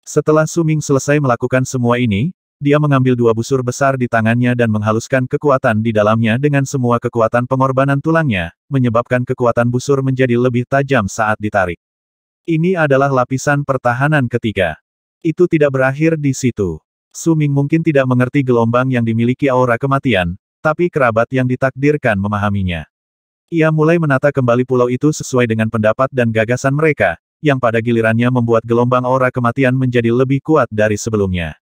Setelah Suming selesai melakukan semua ini, dia mengambil dua busur besar di tangannya dan menghaluskan kekuatan di dalamnya dengan semua kekuatan pengorbanan tulangnya, menyebabkan kekuatan busur menjadi lebih tajam saat ditarik. Ini adalah lapisan pertahanan ketiga. Itu tidak berakhir di situ. Suming mungkin tidak mengerti gelombang yang dimiliki aura kematian, tapi kerabat yang ditakdirkan memahaminya. Ia mulai menata kembali pulau itu sesuai dengan pendapat dan gagasan mereka, yang pada gilirannya membuat gelombang aura kematian menjadi lebih kuat dari sebelumnya.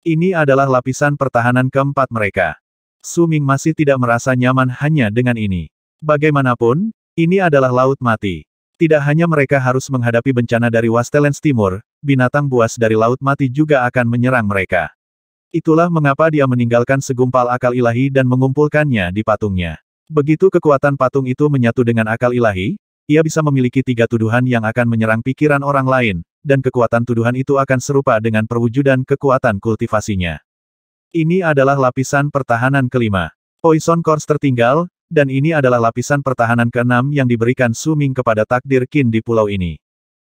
Ini adalah lapisan pertahanan keempat mereka. Suming masih tidak merasa nyaman hanya dengan ini. Bagaimanapun, ini adalah laut mati. Tidak hanya mereka harus menghadapi bencana dari Wastelands Timur, binatang buas dari laut mati juga akan menyerang mereka. Itulah mengapa dia meninggalkan segumpal akal ilahi dan mengumpulkannya di patungnya. Begitu kekuatan patung itu menyatu dengan akal ilahi, ia bisa memiliki tiga tuduhan yang akan menyerang pikiran orang lain, dan kekuatan tuduhan itu akan serupa dengan perwujudan kekuatan kultivasinya. Ini adalah lapisan pertahanan kelima. Poison Course tertinggal, dan ini adalah lapisan pertahanan keenam yang diberikan Suming kepada takdir Qin di pulau ini.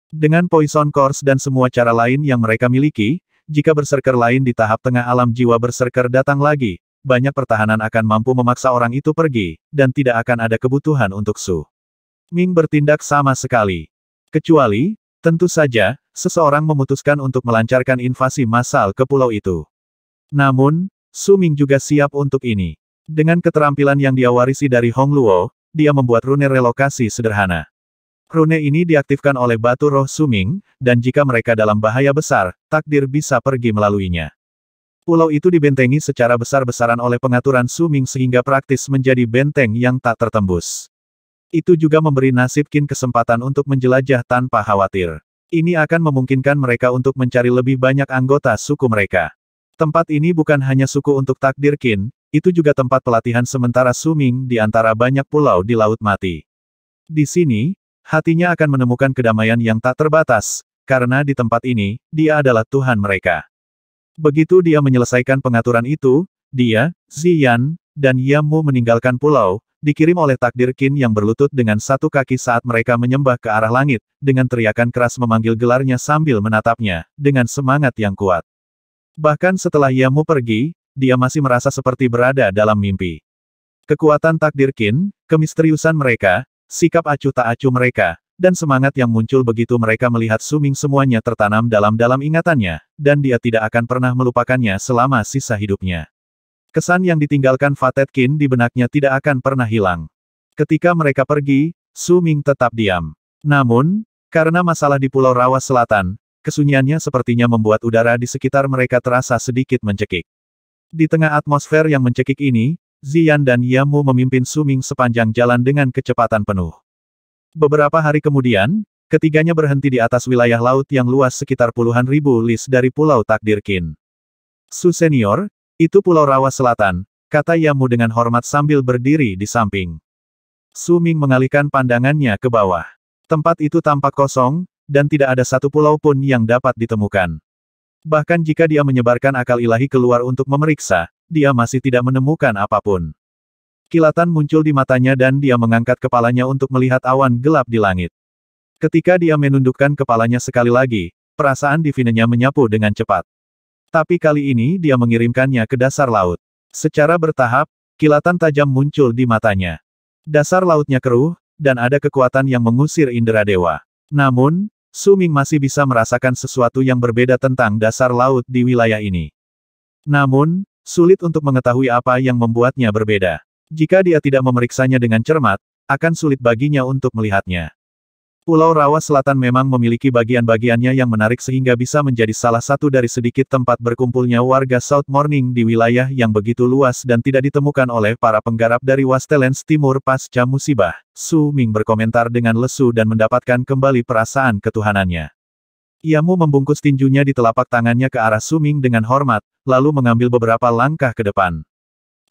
Dengan Poison Course dan semua cara lain yang mereka miliki, jika berserker lain di tahap tengah alam jiwa berserker datang lagi, banyak pertahanan akan mampu memaksa orang itu pergi, dan tidak akan ada kebutuhan untuk Su. Ming bertindak sama sekali. Kecuali, Tentu saja, seseorang memutuskan untuk melancarkan invasi massal ke pulau itu. Namun, Suming juga siap untuk ini. Dengan keterampilan yang dia warisi dari Hong Luo, dia membuat rune relokasi sederhana. Rune ini diaktifkan oleh batu roh Suming, dan jika mereka dalam bahaya besar, takdir bisa pergi melaluinya. Pulau itu dibentengi secara besar-besaran oleh pengaturan Suming sehingga praktis menjadi benteng yang tak tertembus. Itu juga memberi nasib Qin kesempatan untuk menjelajah tanpa khawatir. Ini akan memungkinkan mereka untuk mencari lebih banyak anggota suku mereka. Tempat ini bukan hanya suku untuk takdir Qin, itu juga tempat pelatihan sementara Suming di antara banyak pulau di Laut Mati. Di sini, hatinya akan menemukan kedamaian yang tak terbatas, karena di tempat ini, dia adalah Tuhan mereka. Begitu dia menyelesaikan pengaturan itu, dia, Ziyan, dan Yamu meninggalkan pulau, dikirim oleh takdir Qin yang berlutut dengan satu kaki saat mereka menyembah ke arah langit, dengan teriakan keras memanggil gelarnya sambil menatapnya, dengan semangat yang kuat. Bahkan setelah Yamu pergi, dia masih merasa seperti berada dalam mimpi. Kekuatan takdir Qin, kemisteriusan mereka, sikap acuh tak acuh mereka, dan semangat yang muncul begitu mereka melihat Suming semuanya tertanam dalam-dalam ingatannya, dan dia tidak akan pernah melupakannya selama sisa hidupnya. Kesan yang ditinggalkan Kin di benaknya tidak akan pernah hilang. Ketika mereka pergi, Su Ming tetap diam. Namun, karena masalah di Pulau Rawa Selatan, kesunyiannya sepertinya membuat udara di sekitar mereka terasa sedikit mencekik. Di tengah atmosfer yang mencekik ini, Zian dan Yamu memimpin Suming sepanjang jalan dengan kecepatan penuh. Beberapa hari kemudian, ketiganya berhenti di atas wilayah laut yang luas sekitar puluhan ribu lis dari Pulau Takdir Qin. Su Senior, itu Pulau Rawa Selatan, kata Yamu dengan hormat sambil berdiri di samping. Suming mengalihkan pandangannya ke bawah. Tempat itu tampak kosong, dan tidak ada satu pulau pun yang dapat ditemukan. Bahkan jika dia menyebarkan akal ilahi keluar untuk memeriksa, dia masih tidak menemukan apapun. Kilatan muncul di matanya dan dia mengangkat kepalanya untuk melihat awan gelap di langit. Ketika dia menundukkan kepalanya sekali lagi, perasaan divinenya menyapu dengan cepat. Tapi kali ini dia mengirimkannya ke dasar laut. Secara bertahap, kilatan tajam muncul di matanya. Dasar lautnya keruh, dan ada kekuatan yang mengusir indera dewa. Namun, Suming masih bisa merasakan sesuatu yang berbeda tentang dasar laut di wilayah ini. Namun, sulit untuk mengetahui apa yang membuatnya berbeda. Jika dia tidak memeriksanya dengan cermat, akan sulit baginya untuk melihatnya. Pulau Rawa Selatan memang memiliki bagian-bagiannya yang menarik sehingga bisa menjadi salah satu dari sedikit tempat berkumpulnya warga South Morning di wilayah yang begitu luas dan tidak ditemukan oleh para penggarap dari Westlands Timur pasca musibah. Su Ming berkomentar dengan lesu dan mendapatkan kembali perasaan ketuhanannya. Iamu membungkus tinjunya di telapak tangannya ke arah Su Ming dengan hormat, lalu mengambil beberapa langkah ke depan.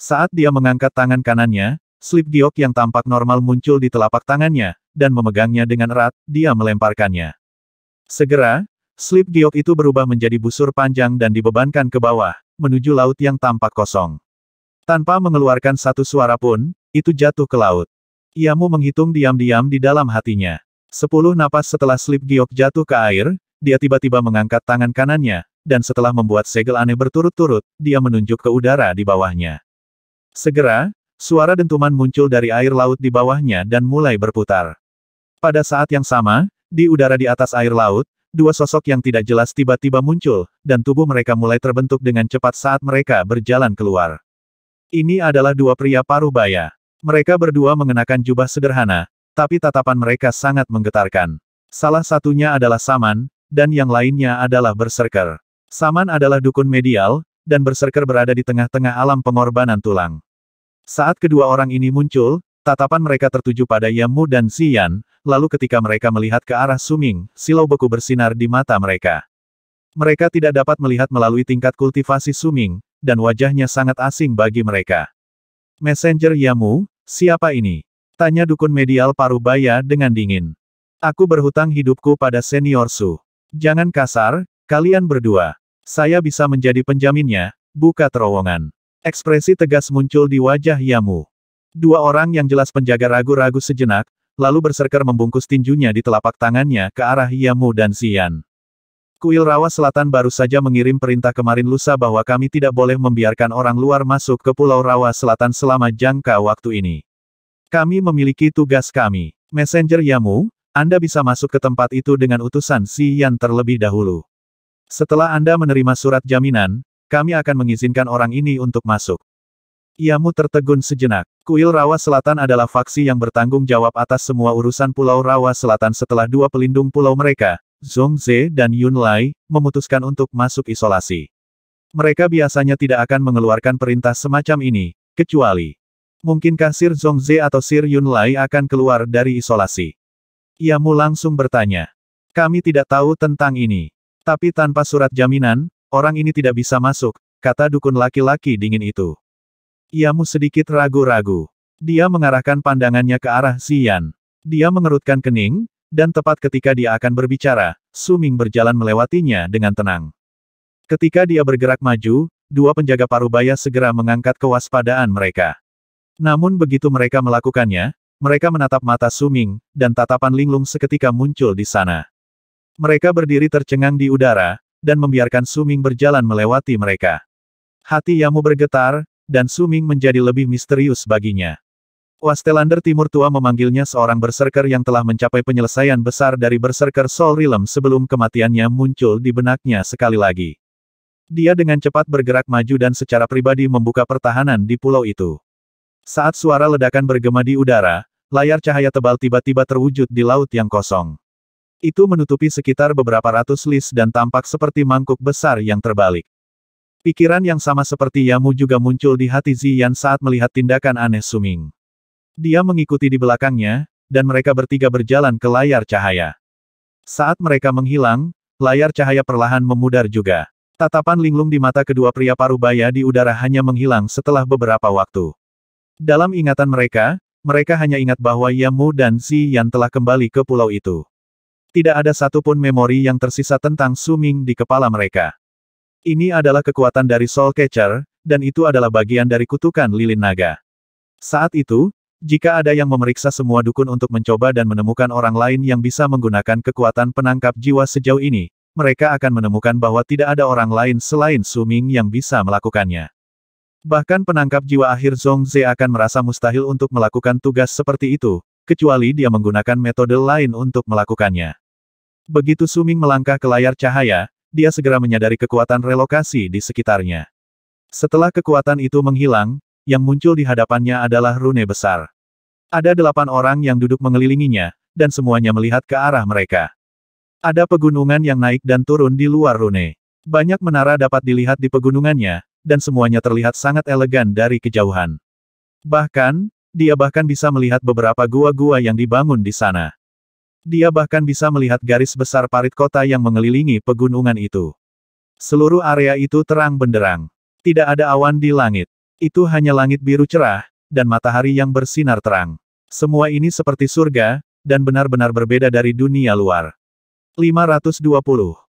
Saat dia mengangkat tangan kanannya, Slip giok yang tampak normal muncul di telapak tangannya, dan memegangnya dengan erat, dia melemparkannya. Segera, slip giok itu berubah menjadi busur panjang dan dibebankan ke bawah, menuju laut yang tampak kosong. Tanpa mengeluarkan satu suara pun, itu jatuh ke laut. Iamu menghitung diam-diam di dalam hatinya. Sepuluh napas setelah slip giok jatuh ke air, dia tiba-tiba mengangkat tangan kanannya, dan setelah membuat segel aneh berturut-turut, dia menunjuk ke udara di bawahnya. Segera, Suara dentuman muncul dari air laut di bawahnya dan mulai berputar. Pada saat yang sama, di udara di atas air laut, dua sosok yang tidak jelas tiba-tiba muncul, dan tubuh mereka mulai terbentuk dengan cepat saat mereka berjalan keluar. Ini adalah dua pria paruh baya. Mereka berdua mengenakan jubah sederhana, tapi tatapan mereka sangat menggetarkan. Salah satunya adalah Saman, dan yang lainnya adalah Berserker. Saman adalah dukun medial, dan Berserker berada di tengah-tengah alam pengorbanan tulang. Saat kedua orang ini muncul, tatapan mereka tertuju pada Yamu dan Xian, lalu ketika mereka melihat ke arah Suming, silau beku bersinar di mata mereka. Mereka tidak dapat melihat melalui tingkat kultivasi Suming, dan wajahnya sangat asing bagi mereka. Messenger Yamu, siapa ini? Tanya dukun medial Parubaya dengan dingin. Aku berhutang hidupku pada senior Su. Jangan kasar, kalian berdua. Saya bisa menjadi penjaminnya, buka terowongan. Ekspresi tegas muncul di wajah Yamu. Dua orang yang jelas penjaga ragu-ragu sejenak, lalu berserker membungkus tinjunya di telapak tangannya ke arah Yamu dan Sian. Kuil Rawa Selatan baru saja mengirim perintah kemarin lusa bahwa kami tidak boleh membiarkan orang luar masuk ke Pulau Rawa Selatan selama jangka waktu ini. Kami memiliki tugas kami. Messenger Yamu, Anda bisa masuk ke tempat itu dengan utusan Sian terlebih dahulu. Setelah Anda menerima surat jaminan, kami akan mengizinkan orang ini untuk masuk. Iamu tertegun sejenak. Kuil Rawa Selatan adalah faksi yang bertanggung jawab atas semua urusan Pulau Rawa Selatan setelah dua pelindung pulau mereka, Zongze dan Yun Lai, memutuskan untuk masuk isolasi. Mereka biasanya tidak akan mengeluarkan perintah semacam ini, kecuali mungkinkah Sir Zongze atau Sir Yun Lai akan keluar dari isolasi. Iamu langsung bertanya. Kami tidak tahu tentang ini. Tapi tanpa surat jaminan, Orang ini tidak bisa masuk, kata dukun laki-laki dingin itu. Iamu sedikit ragu-ragu. Dia mengarahkan pandangannya ke arah Xian. Dia mengerutkan kening, dan tepat ketika dia akan berbicara, Suming berjalan melewatinya dengan tenang. Ketika dia bergerak maju, dua penjaga parubaya segera mengangkat kewaspadaan mereka. Namun begitu mereka melakukannya, mereka menatap mata Suming, dan tatapan linglung seketika muncul di sana. Mereka berdiri tercengang di udara, dan membiarkan Suming berjalan melewati mereka. Hati Yamu bergetar, dan Suming menjadi lebih misterius baginya. Wastelander Timur Tua memanggilnya seorang berserker yang telah mencapai penyelesaian besar dari berserker Sol Realm sebelum kematiannya muncul di benaknya sekali lagi. Dia dengan cepat bergerak maju dan secara pribadi membuka pertahanan di pulau itu. Saat suara ledakan bergema di udara, layar cahaya tebal tiba-tiba terwujud di laut yang kosong. Itu menutupi sekitar beberapa ratus lis dan tampak seperti mangkuk besar yang terbalik. Pikiran yang sama seperti Yamu juga muncul di hati Ziyan saat melihat tindakan aneh Suming. Dia mengikuti di belakangnya, dan mereka bertiga berjalan ke layar cahaya. Saat mereka menghilang, layar cahaya perlahan memudar juga. Tatapan linglung di mata kedua pria parubaya di udara hanya menghilang setelah beberapa waktu. Dalam ingatan mereka, mereka hanya ingat bahwa Yamu dan Ziyan Yan telah kembali ke pulau itu. Tidak ada satupun memori yang tersisa tentang Su Ming di kepala mereka. Ini adalah kekuatan dari Soul Catcher, dan itu adalah bagian dari kutukan lilin naga. Saat itu, jika ada yang memeriksa semua dukun untuk mencoba dan menemukan orang lain yang bisa menggunakan kekuatan penangkap jiwa sejauh ini, mereka akan menemukan bahwa tidak ada orang lain selain Su Ming yang bisa melakukannya. Bahkan penangkap jiwa akhir Zhongze akan merasa mustahil untuk melakukan tugas seperti itu, kecuali dia menggunakan metode lain untuk melakukannya. Begitu Suming melangkah ke layar cahaya, dia segera menyadari kekuatan relokasi di sekitarnya. Setelah kekuatan itu menghilang, yang muncul di hadapannya adalah rune besar. Ada delapan orang yang duduk mengelilinginya, dan semuanya melihat ke arah mereka. Ada pegunungan yang naik dan turun di luar rune. Banyak menara dapat dilihat di pegunungannya, dan semuanya terlihat sangat elegan dari kejauhan. Bahkan, dia bahkan bisa melihat beberapa gua-gua yang dibangun di sana. Dia bahkan bisa melihat garis besar parit kota yang mengelilingi pegunungan itu. Seluruh area itu terang benderang. Tidak ada awan di langit. Itu hanya langit biru cerah, dan matahari yang bersinar terang. Semua ini seperti surga, dan benar-benar berbeda dari dunia luar. 520.